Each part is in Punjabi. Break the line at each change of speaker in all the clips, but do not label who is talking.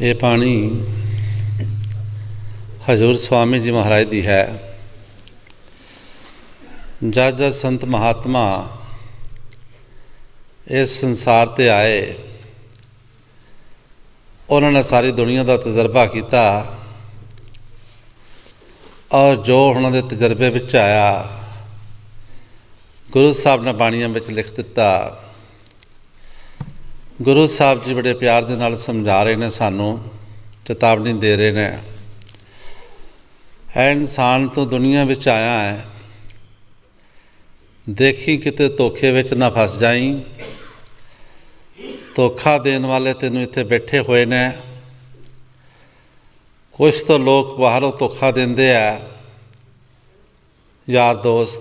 ਇਹ ਪਾਣੀ ਹਜ਼ੂਰ ਸਵਾਮੀ ਜੀ ਮਹਾਰਾਜ ਦੀ ਹੈ ਜਦ ਜਦ ਸੰਤ ਮਹਾਤਮਾ ਇਸ ਸੰਸਾਰ ਤੇ ਆਏ ਉਹਨਾਂ ਨੇ ਸਾਰੀ ਦੁਨੀਆ ਦਾ ਤਜਰਬਾ ਕੀਤਾ ਔਰ ਜੋ ਉਹਨਾਂ ਦੇ ਤਜਰਬੇ ਵਿੱਚ ਆਇਆ ਗੁਰੂ ਸਾਹਿਬ ਨੇ ਬਾਣੀਆਂ ਵਿੱਚ ਲਿਖ ਦਿੱਤਾ ਗੁਰੂ ਸਾਹਿਬ ਜੀ ਬੜੇ ਪਿਆਰ ਦੇ ਨਾਲ ਸਮਝਾ ਰਹੇ ਨੇ ਸਾਨੂੰ ਚੇਤਾਵਨੀ ਦੇ ਰਹੇ ਨੇ ਹੈ ਇਨਸਾਨ ਤੋਂ ਦੁਨੀਆ ਵਿੱਚ ਆਇਆ ਹੈ ਦੇਖੀ ਕਿਤੇ ਧੋਖੇ ਵਿੱਚ ਨਾ ਫਸ ਜਾਈਂ ਧੋਖਾ ਦੇਣ ਵਾਲੇ ਤੈਨੂੰ ਇੱਥੇ ਬੈਠੇ ਹੋਏ ਨੇ ਕੁਝ ਤਾਂ ਲੋਕ ਬਾਹਰੋਂ ਧੋਖਾ ਦਿੰਦੇ ਆ ਯਾਰ ਦੋਸਤ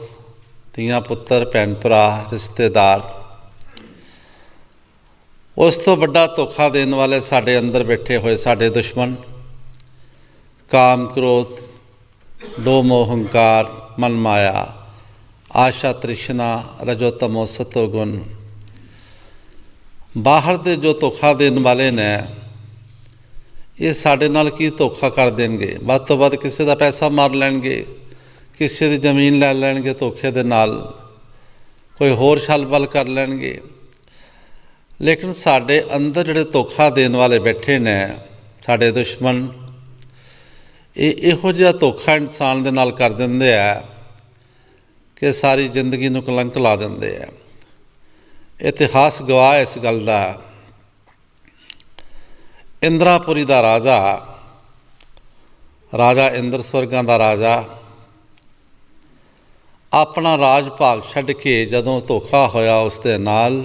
ਤੀਆਂ ਪੁੱਤਰ ਭੈਣ ਭਰਾ ਰਿਸ਼ਤੇਦਾਰ ਉਸ ਤੋਂ ਵੱਡਾ ਧੋਖਾ ਦੇਣ ਵਾਲੇ ਸਾਡੇ ਅੰਦਰ ਬੈਠੇ ਹੋਏ ਸਾਡੇ ਦੁਸ਼ਮਣ ਕਾਮ ਕ੍ਰੋਧ ਦੋ ਹੰਕਾਰ ਮਨ ਮਾਇਆ ਆਸ਼ਾ ਤ੍ਰਿਸ਼ਨਾ ਰਜੋ ਤਮੋ ਸਤੋ ਗੁਣ ਬਾਹਰ ਦੇ ਜੋ ਧੋਖਾ ਦੇਣ ਵਾਲੇ ਨੇ ਇਹ ਸਾਡੇ ਨਾਲ ਕੀ ਧੋਖਾ ਕਰ ਦੇਣਗੇ ਵੱਧ ਤੋਂ ਵੱਧ ਕਿਸੇ ਦਾ ਪੈਸਾ ਮਾਰ ਲੈਣਗੇ ਕਿਸੇ ਦੀ ਜ਼ਮੀਨ ਲੈ ਲੈਣਗੇ ਧੋਖੇ ਦੇ ਨਾਲ ਕੋਈ ਹੋਰ ਛਲਬਲ ਕਰ ਲੈਣਗੇ ਲੇਕਿਨ ਸਾਡੇ ਅੰਦਰ ਜਿਹੜੇ ਧੋਖਾ ਦੇਣ ਵਾਲੇ ਬੈਠੇ ਨੇ ਸਾਡੇ ਦੁਸ਼ਮਣ ਇਹ ਇਹੋ ਜਿਹਾ ਧੋਖਾ ਇਨਸਾਨ ਦੇ ਨਾਲ ਕਰ ਦਿੰਦੇ ਆ ਕਿ ਸਾਰੀ ਜ਼ਿੰਦਗੀ ਨੂੰ ਕਲੰਕ ਲਾ ਦਿੰਦੇ ਆ ਇਤਿਹਾਸ ਗਵਾਹ ਇਸ ਗੱਲ ਦਾ ਇੰਦਰਾਪੁਰੀ ਦਾ ਰਾਜਾ ਰਾਜਾ ਇੰਦਰ ਸਵਰਗਾਂ ਦਾ ਰਾਜਾ ਆਪਣਾ ਰਾਜ ਭਾਗ ਛੱਡ ਕੇ ਜਦੋਂ ਧੋਖਾ ਹੋਇਆ ਉਸ ਦੇ ਨਾਲ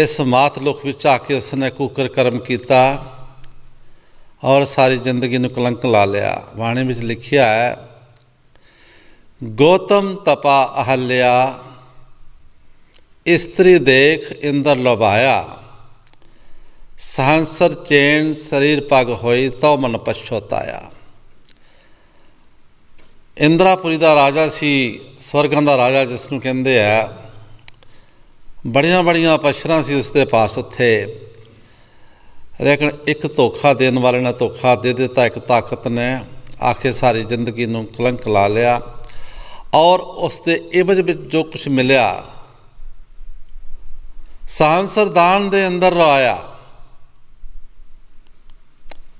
ਇਸ ਮਾਤ ਲੋਕ ਵਿੱਚ ਆ ਕੇ ਉਸਨੇ ਕੁਕਰ ਕਰਮ ਕੀਤਾ ਔਰ ਸਾਰੀ ਜ਼ਿੰਦਗੀ ਨੂੰ ਕਲੰਕ ਲਾ ਲਿਆ ਬਾਣੀ ਵਿੱਚ ਲਿਖਿਆ ਹੈ ਗੋਤਮ ਤਪਾ ਅਹਲਿਆ ਇਸਤਰੀ ਦੇਖ ਇੰਦਰ ਲਵਾਇਆ ਸਹੰਸਰ ਚੇਨ ਸਰੀਰ ਪਗ ਹੋਈ ਤਉ ਮਨ ਪਛੋਤਾਇਆ ਇੰਦਰਾਪੁਰੀ ਦਾ ਰਾਜਾ ਸੀ ਸਵਰਗਾਂ ਦਾ ਰਾਜਾ ਜਿਸ ਨੂੰ ਕਹਿੰਦੇ ਆ ਬੜੀਆਂ ਬੜੀਆਂ ਪਸ਼ਰਾਂ ਸੀ ਉਸ ਦੇ ਪਾਸ ਉੱਥੇ ਲੇਕਿਨ ਇੱਕ ਧੋਖਾ ਦੇਣ ਵਾਲੇ ਨੇ ਧੋਖਾ ਦੇ ਦਿੱਤਾ ਇੱਕ ਤਾਕਤ ਨੇ ਆਖੇ ਸਾਰੀ ਜ਼ਿੰਦਗੀ ਨੂੰ ਕਲੰਕ ਲਾ ਲਿਆ ਔਰ ਉਸ ਦੇ ਇਵਜ ਵਿੱਚ ਜੋ ਕੁਝ ਮਿਲਿਆ ਸਾਂਸਰਦਾਨ ਦੇ ਅੰਦਰ ਆਇਆ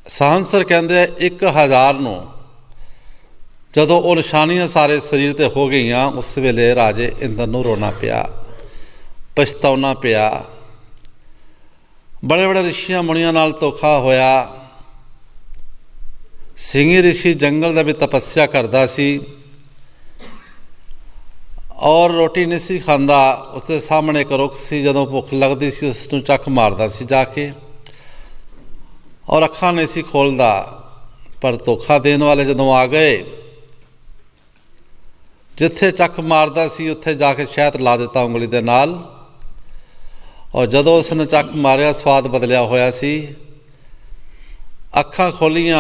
ਸਾਂਸਰ ਕਹਿੰਦੇ ਆ 1000 ਨੂੰ ਜਦੋਂ ਉਹ ਨਿਸ਼ਾਨੀਆਂ ਸਾਰੇ ਸਰੀਰ ਤੇ ਹੋ ਗਈਆਂ ਉਸ ਵੇਲੇ ਰਾਜੇ ਇੰਦਰ ਨੂੰ ਰੋਣਾ ਪਿਆ ਪਛਤਾਉਣਾ ਪਿਆ ਬੜੇ ਬੜੇ ਰਿਸ਼ੀਆਂ ਮੁਨੀਆਂ ਨਾਲ ਧੋਖਾ ਹੋਇਆ ਸਿੰਘੀ ਰਿਸ਼ੀ ਜੰਗਲ ਦਾ ਵੀ ਤਪੱਸਿਆ ਕਰਦਾ ਸੀ ਔਰ ਰੋਟੀ ਨਹੀਂ ਸੀ ਖਾਂਦਾ ਉਸ ਦੇ ਸਾਹਮਣੇ ਇੱਕ ਰੁੱਖ ਸੀ ਜਦੋਂ ਭੁੱਖ ਲੱਗਦੀ ਸੀ ਉਸ ਨੂੰ ਚੱਕ ਮਾਰਦਾ ਸੀ ਜਾ ਕੇ ਔਰ ਅੱਖਾਂ ਨਹੀਂ ਸੀ ਖੋਲਦਾ ਪਰ ਧੋਖਾ ਦੇਣ ਵਾਲੇ ਜਦੋਂ ਆ ਗਏ ਜਿੱਥੇ ਚੱਕ ਮਾਰਦਾ ਸੀ ਉੱਥੇ ਜਾ ਕੇ ਸ਼ਹਿਦ ਲਾ ਦਿੱਤਾ ਉਂਗਲੀ ਦੇ ਨਾਲ ਔਰ ਜਦੋਂ ਉਸ ਨੇ ਚੱਕ ਮਾਰਿਆ ਸਵਾਦ ਬਦਲਿਆ ਹੋਇਆ ਸੀ ਅੱਖਾਂ ਖੋਲੀਆਂ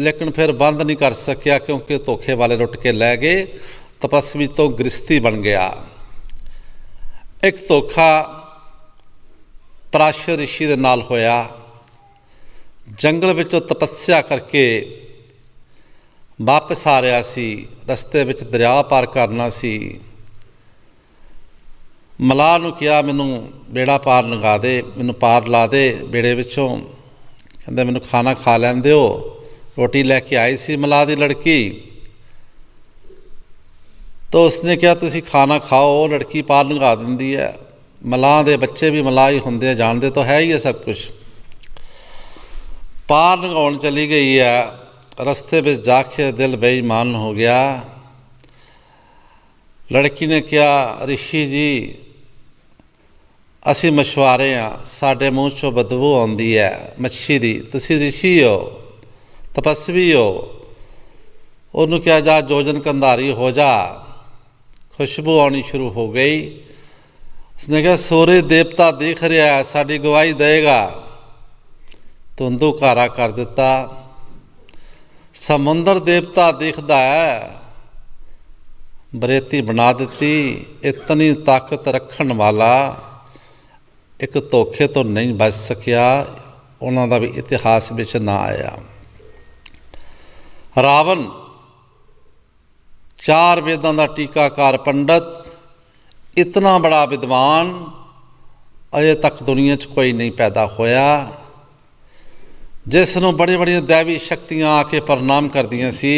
ਲੇਕਿਨ ਫਿਰ ਬੰਦ ਨਹੀਂ ਕਰ ਸਕਿਆ ਕਿਉਂਕਿ ਧੋਖੇ ਵਾਲੇ ਲੁੱਟ ਕੇ ਲੈ ਗਏ ਤਪਸਵੀ ਤੋਂ ਗ੍ਰਸਤੀ ਬਣ ਗਿਆ ਇੱਕ ਧੋਖਾ ਪ੍ਰਾਸ਼ਰ ਰਿਸ਼ੀ ਦੇ ਨਾਲ ਹੋਇਆ ਜੰਗਲ ਵਿੱਚੋਂ ਤਪੱਸਿਆ ਕਰਕੇ ਵਾਪਸ ਆ ਰਿਹਾ ਸੀ ਰਸਤੇ ਵਿੱਚ ਦਰਿਆ ਪਾਰ ਕਰਨਾ ਸੀ ਮਲਾਹ ਨੂੰ ਕਿਹਾ ਮੈਨੂੰ ਬੇੜਾ ਪਾਰ ਲੰਗਾ ਦੇ ਮੈਨੂੰ ਪਾਰ ਲਾ ਦੇ ਬੇੜੇ ਵਿੱਚੋਂ ਕਹਿੰਦਾ ਮੈਨੂੰ ਖਾਣਾ ਖਾ ਲੈਂਦੇ ਹੋ ਰੋਟੀ ਲੈ ਕੇ ਆਈ ਸੀ ਮਲਾਹ ਦੀ ਲੜਕੀ ਤਾਂ ਉਸਨੇ ਕਿਹਾ ਤੁਸੀਂ ਖਾਣਾ ਖਾਓ ਲੜਕੀ ਪਾਰ ਲੰਗਾ ਦਿੰਦੀ ਹੈ ਮਲਾਹ ਦੇ ਬੱਚੇ ਵੀ ਮਲਾਹ ਹੀ ਹੁੰਦੇ ਆ ਜਾਣਦੇ ਤਾਂ ਹੈ ਹੀ ਇਹ ਸਭ ਕੁਝ ਪਾਰ ਲੰਗਾਉਣ ਚਲੀ ਗਈ ਹੈ ਰਸਤੇ ਵਿੱਚ ਜਾ ਕੇ ਦਿਲ ਬੇਈਮਾਨ ਹੋ ਗਿਆ ਲੜਕੀ ਨੇ ਕਿਹਾ ਰਿਸ਼ੀ ਜੀ ਅਸੀਂ ਮਛਵਾਰੇ ਆ ਸਾਡੇ ਮੂੰਹ ਚੋਂ ਬਦਬੂ ਆਉਂਦੀ ਹੈ ਮੱਛੀ ਦੀ ਤੁਸੀਂ ਰਿਸ਼ੀ ਹੋ ਤਪਸਵੀ ਹੋ ਉਹਨੂੰ ਕਿਹਾ ਜਾ ਜੋਜਨ ਕੰਧਾਰੀ ਹੋ ਜਾ ਖੁਸ਼ਬੂ ਆਉਣੀ ਸ਼ੁਰੂ ਹੋ ਗਈ ਉਸਨੇ ਕਿਹਾ ਸੋਰੇ ਦੇਵਤਾ ਦੇਖ ਰਿਹਾ ਸਾਡੀ ਗਵਾਹੀ ਦੇਗਾ ਤੁੰਦੂ ਘਾਰਾ ਕਰ ਦਿੱਤਾ ਸਮੁੰਦਰ ਦੇਵਤਾ ਦੇਖਦਾ ਹੈ ਬਰੇਤੀ ਬਣਾ ਦਿੱਤੀ ਇਤਨੀ ਤਾਕਤ ਰੱਖਣ ਵਾਲਾ ਇੱਕ ਧੋਖੇ ਤੋਂ ਨਹੀਂ ਬਚ ਸਕਿਆ ਉਹਨਾਂ ਦਾ ਵੀ ਇਤਿਹਾਸ ਵਿੱਚ ਨਾ ਆਇਆ ਰਾਵਣ ਚਾਰ ਵੇਦਾਂ ਦਾ ਟੀਕਾਕਾਰ ਪੰਡਤ ਇਤਨਾ ਬੜਾ ਵਿਦਵਾਨ ਅਜੇ ਤੱਕ ਦੁਨੀਆ 'ਚ ਕੋਈ ਨਹੀਂ ਪੈਦਾ ਹੋਇਆ ਜਿਸ ਨੂੰ ਬੜੇ ਬੜੀਆਂ ਦੇਵੀ ਸ਼ਕਤੀਆਂ ਆ ਕੇ ਪ੍ਰਣਾਮ ਕਰਦੀਆਂ ਸੀ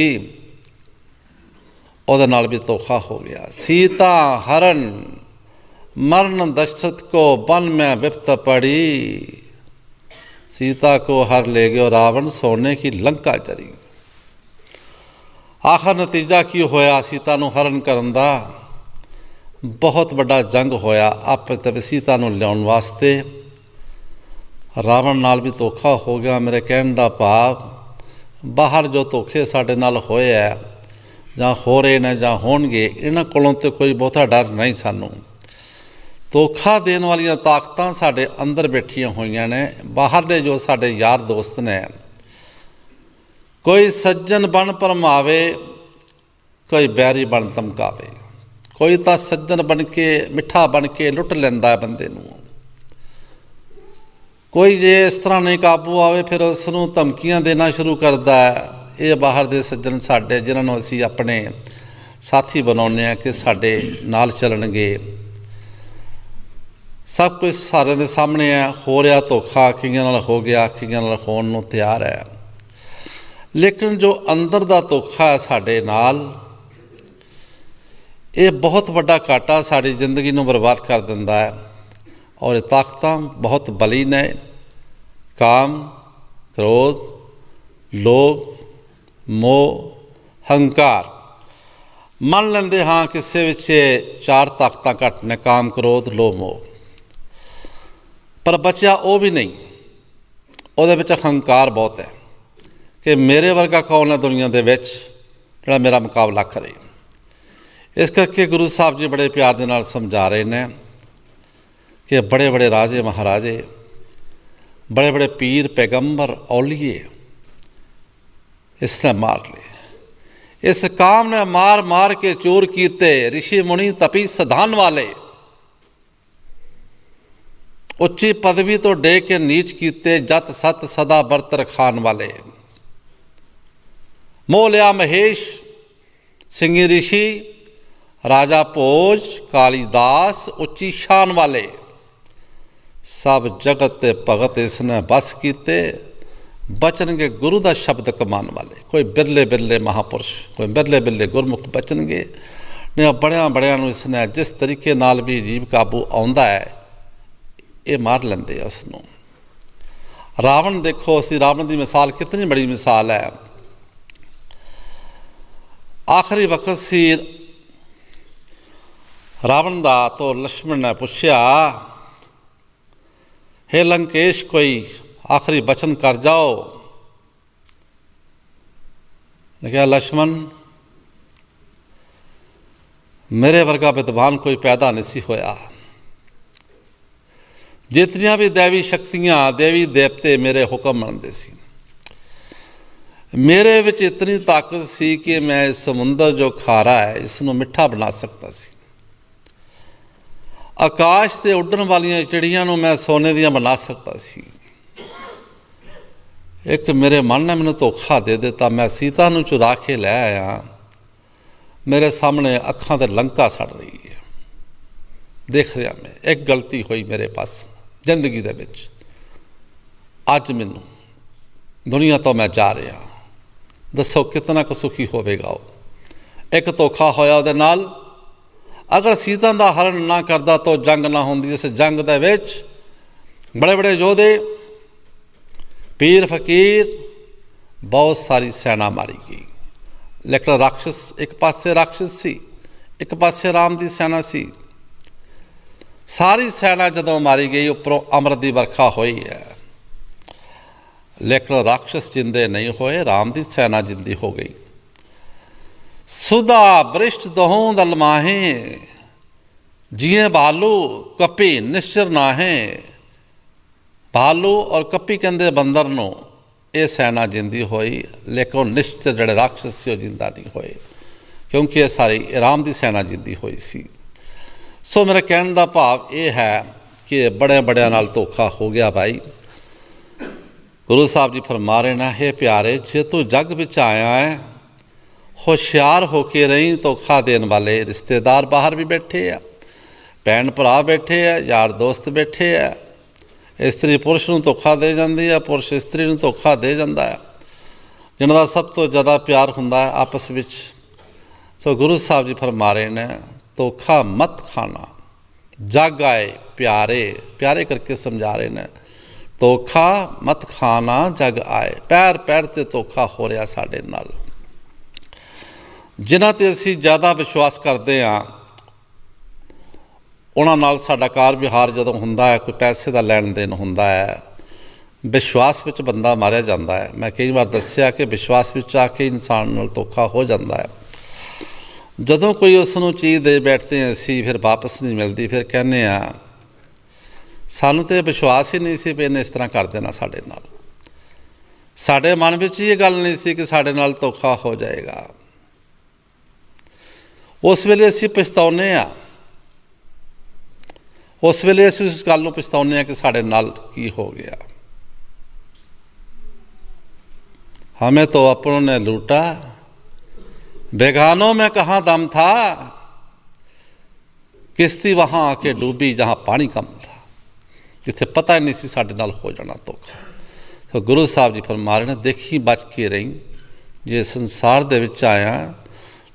ਉਹਦੇ ਨਾਲ ਵੀ ਤੋਖਾ ਹੋ ਗਿਆ ਸੀਤਾ ਹਰਨ ਮਰਨ ਦਸ਼ਤ ਕੋ ਬਨ ਮੈਂ ਵਿਪਤ ਪੜੀ ਸੀਤਾ ਕੋ ਹਰ ले गयो रावण ਸੋਨੇ ਕੀ ਲੰਕਾ ਚਰੀ ਆਖਰ ਨਤੀਜਾ ਕੀ ਹੋਇਆ ਸੀਤਾ ਨੂੰ ਹਰਨ ਕਰਨ ਦਾ ਬਹੁਤ ਵੱਡਾ ਜੰਗ ਹੋਇਆ ਆਪਸ ਤੇ ਸੀਤਾ ਨੂੰ ਲਿਆਉਣ ਵਾਸਤੇ ਰਾਵਣ ਨਾਲ ਵੀ ਧੋਖਾ ਹੋ ਗਿਆ ਮੇਰੇ ਕਹਿਣ ਦਾ ਭਾਵ ਬਾਹਰ ਜੋ ਧੋਖੇ ਸਾਡੇ ਨਾਲ ਹੋਏ ਆ ਜਾਂ ਹੋ ਰਹੇ ਨੇ ਜਾਂ ਹੋਣਗੇ ਇਹਨਾਂ ਕੋਲੋਂ ਤੇ ਕੋਈ ਬਹੁਤਾ ਡਰ ਨਹੀਂ ਸਾਨੂੰ ਧੋਖਾ ਦੇਣ ਵਾਲੀਆਂ ਤਾਕਤਾਂ ਸਾਡੇ ਅੰਦਰ ਬੈਠੀਆਂ ਹੋਈਆਂ ਨੇ ਬਾਹਰ ਦੇ ਜੋ ਸਾਡੇ ਯਾਰ ਦੋਸਤ ਨੇ ਕੋਈ ਸੱਜਣ ਬਣ ਪਰਮਾਵੇ ਕੋਈ ਬੈਰੀ ਬਣ ਧਮਕਾਵੇ ਕੋਈ ਤਾਂ ਸੱਜਣ ਬਣ ਕੇ ਮਿੱਠਾ ਬਣ ਕੇ ਲੁੱਟ ਲੈਂਦਾ ਬੰਦੇ ਨੂੰ ਕੋਈ ਜੇ ਇਸ ਤਰ੍ਹਾਂ ਨਹੀਂ ਕਾਬੂ ਆਵੇ ਫਿਰ ਉਸ ਨੂੰ ਧਮਕੀਆਂ ਦੇਣਾ ਸ਼ੁਰੂ ਕਰਦਾ ਹੈ ਇਹ ਬਾਹਰ ਦੇ ਸੱਜਣ ਸਾਡੇ ਜਿਨ੍ਹਾਂ ਨੂੰ ਅਸੀਂ ਆਪਣੇ ਸਾਥੀ ਬਣਾਉਂਦੇ ਆ ਕਿ ਸਾਡੇ ਨਾਲ ਚੱਲਣਗੇ ਸਭ ਕੁਝ ਸਾਰਿਆਂ ਦੇ ਸਾਹਮਣੇ ਆ ਹੋ ਰਿਹਾ ਧੋਖਾ ਅੱਖੀਆਂ ਨਾਲ ਹੋ ਗਿਆ ਅੱਖੀਆਂ ਨਾਲ ਹੋਣ ਨੂੰ ਤਿਆਰ ਹੈ ਲੇਕਿਨ ਜੋ ਅੰਦਰ ਦਾ ਧੋਖਾ ਹੈ ਸਾਡੇ ਨਾਲ ਇਹ ਬਹੁਤ ਵੱਡਾ ਘਾਟਾ ਸਾਡੀ ਜ਼ਿੰਦਗੀ ਨੂੰ ਬਰਬਾਦ ਕਰ ਦਿੰਦਾ ਹੈ ਔਰ ਇਹ ਤਾਕਤਾਂ ਬਹੁਤ ਬਲੀ ਨੇ ਕਾਮ ਕ੍ਰੋਧ ਲੋਭ ਮੋਹ ਹੰਕਾਰ ਮੰਨ ਲੈਂਦੇ ਹਾਂ ਕਿਸੇ ਵਿੱਚ ਚਾਰ ਤਾਕਤਾਂ ਘਟ ਨੇ ਕਾਮ ਕ੍ਰੋਧ ਲੋਭ ਮੋਹ ਪਰ ਬਚਿਆ ਉਹ ਵੀ ਨਹੀਂ ਉਹਦੇ ਵਿੱਚ ਹੰਕਾਰ ਬਹੁਤ ਹੈ ਕਿ ਮੇਰੇ ਵਰਗਾ ਕੌਣ ਹੈ ਦੁਨੀਆ ਦੇ ਵਿੱਚ ਜਿਹੜਾ ਮੇਰਾ ਮੁਕਾਬਲਾ ਕਰੇ ਇਸ ਕਰਕੇ ਗੁਰੂ ਸਾਹਿਬ ਜੀ ਬੜੇ ਪਿਆਰ ਦੇ ਨਾਲ ਸਮਝਾ ਰਹੇ ਨੇ ਕਿ ਬੜੇ ਬੜੇ ਰਾਜੇ ਮਹਾਰਾਜੇ ਬੜੇ ਬੜੇ ਪੀਰ ਪੈਗੰਬਰ ਔਲੀਏ ਇਸ ਨੇ ਮਾਰ ਲਏ ਇਸ ਕਾਮ ਨੇ ਮਾਰ ਮਾਰ ਕੇ ਚੋਰ ਕੀਤੇ ઋષਿ मुनि ਤਪੀ ਸਧਾਨ ਵਾਲੇ ਉੱਚੀ ਪਦਵੀ ਤੋਂ ਡੇ ਕੇ ਨੀਚ ਕੀਤੇ ਜਤ ਸਤ ਸਦਾ ਵਰਤ ਰਖਾਨ ਵਾਲੇ ਮੋਲਿਆ ਮਹੇਸ਼ ਸਿੰਘ ਰਿਸ਼ੀ ਰਾਜਾ ਭੋਜ ਕਾਲੀਦਾਸ ਉੱਚੀ ਸ਼ਾਨ ਵਾਲੇ ਸਭ ਜਗਤ ਤੇ ਭਗਤ ਇਸ ਨੇ ਬਸ ਕੀਤੇ ਬਚਨਗੇ ਗੁਰੂ ਦਾ ਸ਼ਬਦ ਕਮਾਨ ਵਾਲੇ ਕੋਈ ਬਿਰਲੇ ਬਿਰਲੇ ਮਹਾਪੁਰਸ਼ ਕੋਈ ਬਿਰਲੇ ਬਿਰਲੇ ਗੁਰਮੁਖ ਬਚਨਗੇ ਨੇ ਬੜਿਆਂ ਬੜਿਆਂ ਨੂੰ ਇਸ ਨੇ ਜਿਸ ਤਰੀਕੇ ਨਾਲ ਵੀ ਜੀਵ ਕਾਬੂ ਆਉਂਦਾ ਹੈ ਇਹ ਮਾਰ ਲੈਂਦੇ ਆ ਉਸ ਨੂੰ ਰਾਵਣ ਦੇਖੋ ਅਸੀਂ ਰਾਵਣ ਦੀ ਮਿਸਾਲ ਕਿੰਨੀ ਬੜੀ ਮਿਸਾਲ ਹੈ ਆਖਰੀ ਵਕਤ ਸੀ ਰਾਵਣ ਦਾ ਤੋਂ ਲక్ష్మణ ਨੇ ਪੁੱਛਿਆ हे ਲੰਕੇਸ਼ ਕੋਈ ਆਖਰੀ ਬਚਨ ਕਰ ਜਾਓ ਨੇ ਕਿਹਾ ਲక్ష్మణ ਮੇਰੇ ਵਰਗਾ ਵਿਦਵਾਨ ਕੋਈ ਪੈਦਾ ਨਹੀਂ ਸੀ ਹੋਇਆ ਜਿਤਨੀਆਂ ਵੀ ਦੇਵੀ ਸ਼ਕਤੀਆਂ ਦੇਵੀ ਦੇਵਤੇ ਮੇਰੇ ਹੁਕਮ ਮੰਨਦੇ ਸੀ ਮੇਰੇ ਵਿੱਚ ਇਤਨੀ ਤਾਕਤ ਸੀ ਕਿ ਮੈਂ ਇਸ ਸਮੁੰਦਰ ਜੋ ਖਾਰਾ ਹੈ ਇਸ ਨੂੰ ਮਿੱਠਾ ਬਣਾ ਸਕਦਾ ਸੀ ਆਕਾਸ਼ ਤੇ ਉੱਡਣ ਵਾਲੀਆਂ ਚਿੜੀਆਂ ਨੂੰ ਮੈਂ ਸੋਨੇ ਦੀਆਂ ਬਣਾ ਸਕਦਾ ਸੀ ਇੱਕ ਮੇਰੇ ਮਨ ਨੇ ਮੈਨੂੰ ਧੋਖਾ ਦੇ ਦਿੱਤਾ ਮੈਂ ਸੀਤਾ ਨੂੰ ਚੁਰਾ ਕੇ ਲੈ ਆਇਆ ਮੇਰੇ ਸਾਹਮਣੇ ਅੱਖਾਂ ਤੇ ਲੰਕਾ ਸੜ ਰਹੀ ਹੈ ਦੇਖ ਰਿਹਾ ਮੈਂ ਇੱਕ ਗਲਤੀ ਹੋਈ ਮੇਰੇ ਪਾਸੋਂ ਜ਼ਿੰਦਗੀ ਦੇ ਵਿੱਚ ਅੱਜ ਮੈਨੂੰ ਦੁਨੀਆ ਤੋਂ ਮੈਂ ਜਾ ਰਿਹਾ ਦੱਸੋ ਕਿਤਨਾ ਕੁ ਸੁਖੀ ਹੋਵੇਗਾ ਉਹ ਇੱਕ ਧੋਖਾ ਹੋਇਆ ਉਹਦੇ ਨਾਲ ਅਗਰ ਸੀਤਾ ਦਾ ਹਰਣ ਨਾ ਕਰਦਾ ਤਾਂ ਜੰਗ ਨਾ ਹੁੰਦੀ ਇਸ ਜੰਗ ਦੇ ਵਿੱਚ ਬੜੇ ਬੜੇ ਯੋਧੇ ਪੀਰ ਫਕੀਰ ਬਹੁਤ ਸਾਰੀ ਸੈਨਾ ਮਾਰੀ ਗਈ ਲੇਕਿਨ ਰਾਖਸ਼ ਇੱਕ ਪਾਸੇ ਰਾਖਸ਼ ਸੀ ਇੱਕ ਪਾਸੇ ਰਾਮ ਦੀ ਸੈਨਾ ਸੀ ਸਾਰੀ ਸੈਨਾ ਜਦੋਂ ਮਾਰੀ ਗਈ ਉੱਪਰੋਂ ਅੰਮ੍ਰਿਤ ਦੀ ਵਰਖਾ ਹੋਈ ਹੈ ਲੇਕਿਨ ਰਾਖਸ਼ ਜਿੰਦੇ ਨਹੀਂ ਹੋਏ ਰਾਮ ਦੀ ਸੈਨਾ ਜਿੰਦੀ ਹੋ ਗਈ ਸੁਦਾ ਬ੍ਰਿਸ਼ਟ ਦਹੋਂ ਦਲਮਾਹੇ ਜੀਏ ਬਾਲੂ ਕਪੀ ਨਿਸ਼ਚਰ ਨਾਹੇ ਬਾਲੂ ਔਰ ਕਪੀ ਕਹਿੰਦੇ ਬੰਦਰ ਨੂੰ ਇਹ ਸੈਨਾ ਜਿੰਦੀ ਹੋਈ ਲੇਕਿਨ ਨਿਸ਼ਚਰ ਜਿਹੜੇ ਰਾਖਸ਼ ਸੀ ਉਹ ਜਿੰਦਾ ਨਹੀਂ ਹੋਏ ਕਿਉਂਕਿ ਇਹ ਸਾਰੀ ਰਾਮ ਦੀ ਸੈਨਾ ਜਿੰਦੀ ਹੋਈ ਸੀ ਸੋ ਮੇਰਾ ਕਹਿਣ ਦਾ ਭਾਵ ਇਹ ਹੈ ਕਿ ਬੜੇ ਬੜਿਆਂ ਨਾਲ ਧੋਖਾ ਹੋ ਗਿਆ ਭਾਈ ਗੁਰੂ ਸਾਹਿਬ ਜੀ ਫਰਮਾ ਰਹੇ ਨਾ ਹੈ ਪਿਆਰੇ ਜੇ ਤੂੰ ਜੱਗ ਵਿੱਚ ਆਇਆ ਹੈ ਹੁਸ਼ਿਆਰ ਹੋ ਕੇ ਰਹੀਂ ਧੋਖਾ ਦੇਣ ਵਾਲੇ ਰਿਸ਼ਤੇਦਾਰ ਬਾਹਰ ਵੀ ਬੈਠੇ ਆ ਭੈਣ ਭਰਾ ਬੈਠੇ ਆ ਯਾਰ ਦੋਸਤ ਬੈਠੇ ਆ ਇਸਤਰੀ ਪੁਰਸ਼ ਨੂੰ ਧੋਖਾ ਦੇ ਜਾਂਦੀ ਆ ਪੁਰਸ਼ ਇਸਤਰੀ ਨੂੰ ਧੋਖਾ ਦੇ ਜਾਂਦਾ ਆ ਜਿਨ੍ਹਾਂ ਦਾ ਸਭ ਤੋਂ ਜ਼ਿਆਦਾ ਪਿਆਰ ਹੁੰਦਾ ਆਪਸ ਵਿੱਚ ਸੋ ਗੁਰੂ ਸਾਹਿਬ ਜੀ ਫਰਮਾ ਰਹੇ ਨੇ ਧੋਖਾ ਮਤ ਖਾਣਾ ਜਾਗ ਆਏ ਪਿਆਰੇ ਪਿਆਰੇ ਕਰਕੇ ਸਮਝਾ ਰਹੇ ਨੇ ਧੋਖਾ ਮਤ ਖਾਣਾ ਜਗ ਆਏ ਪੈਰ ਪੈਰ ਤੇ ਧੋਖਾ ਹੋ ਰਿਹਾ ਸਾਡੇ ਨਾਲ ਜਿਨ੍ਹਾਂ ਤੇ ਅਸੀਂ ਜ਼ਿਆਦਾ ਵਿਸ਼ਵਾਸ ਕਰਦੇ ਆ ਉਹਨਾਂ ਨਾਲ ਸਾਡਾ ਕਾਰ ਵਿਹਾਰ ਜਦੋਂ ਹੁੰਦਾ ਹੈ ਕੋਈ ਪੈਸੇ ਦਾ ਲੈਣ ਦੇਣ ਹੁੰਦਾ ਹੈ ਵਿਸ਼ਵਾਸ ਵਿੱਚ ਬੰਦਾ ਮਾਰਿਆ ਜਾਂਦਾ ਹੈ ਮੈਂ ਕਈ ਵਾਰ ਦੱਸਿਆ ਕਿ ਵਿਸ਼ਵਾਸ ਵਿੱਚ ਆ ਕੇ ਇਨਸਾਨ ਨਾਲ ਧੋਖਾ ਹੋ ਜਾਂਦਾ ਹੈ ਜਦੋਂ ਕੋਈ ਉਸ ਨੂੰ ਚੀਜ਼ ਦੇ ਬੈਠਦੇ ਅਸੀਂ ਫਿਰ ਵਾਪਸ ਨਹੀਂ ਮਿਲਦੀ ਫਿਰ ਕਹਿੰਨੇ ਆ ਸਾਨੂੰ ਤੇ ਵਿਸ਼ਵਾਸ ਹੀ ਨਹੀਂ ਸੀ ਵੀ ਇਹਨੇ ਇਸ ਤਰ੍ਹਾਂ ਕਰ ਦੇਣਾ ਸਾਡੇ ਨਾਲ ਸਾਡੇ ਮਨ ਵਿੱਚ ਇਹ ਗੱਲ ਨਹੀਂ ਸੀ ਕਿ ਸਾਡੇ ਨਾਲ ਧੋਖਾ ਹੋ ਜਾਏਗਾ ਉਸ ਵੇਲੇ ਅਸੀਂ ਪਛਤਾਉਨੇ ਆ ਉਸ ਵੇਲੇ ਅਸੀਂ ਉਸ ਗੱਲ ਨੂੰ ਪਛਤਾਉਨੇ ਆ ਕਿ ਸਾਡੇ ਨਾਲ ਕੀ ਹੋ ਗਿਆ ਹਮੇ ਤੋਂ ਆਪਣੋਂ ਨੇ ਲੂਟਾ बेगानों ਮੈਂ कहाँ ਦਮ ਥਾ ਕਿਸ਼ਤੀ ਵਹਾਂ ਆ ਕੇ ਡੂਬੀ ਜਹਾਂ ਪਾਣੀ ਕਮ ਥਾ ਜਿੱਥੇ ਪਤਾ ਨਹੀਂ ਸੀ ਸਾਡੇ ਨਾਲ ਹੋ ਜਾਣਾ ਧੋਖਾ ਸੋ ਗੁਰੂ ਸਾਹਿਬ ਜੀ ਫਰਮਾ ਰਹੇ ਨੇ ਦੇਖੀ ਬਚ ਕੇ ਰਹੀ ਜੇ ਸੰਸਾਰ ਦੇ ਵਿੱਚ ਆਇਆ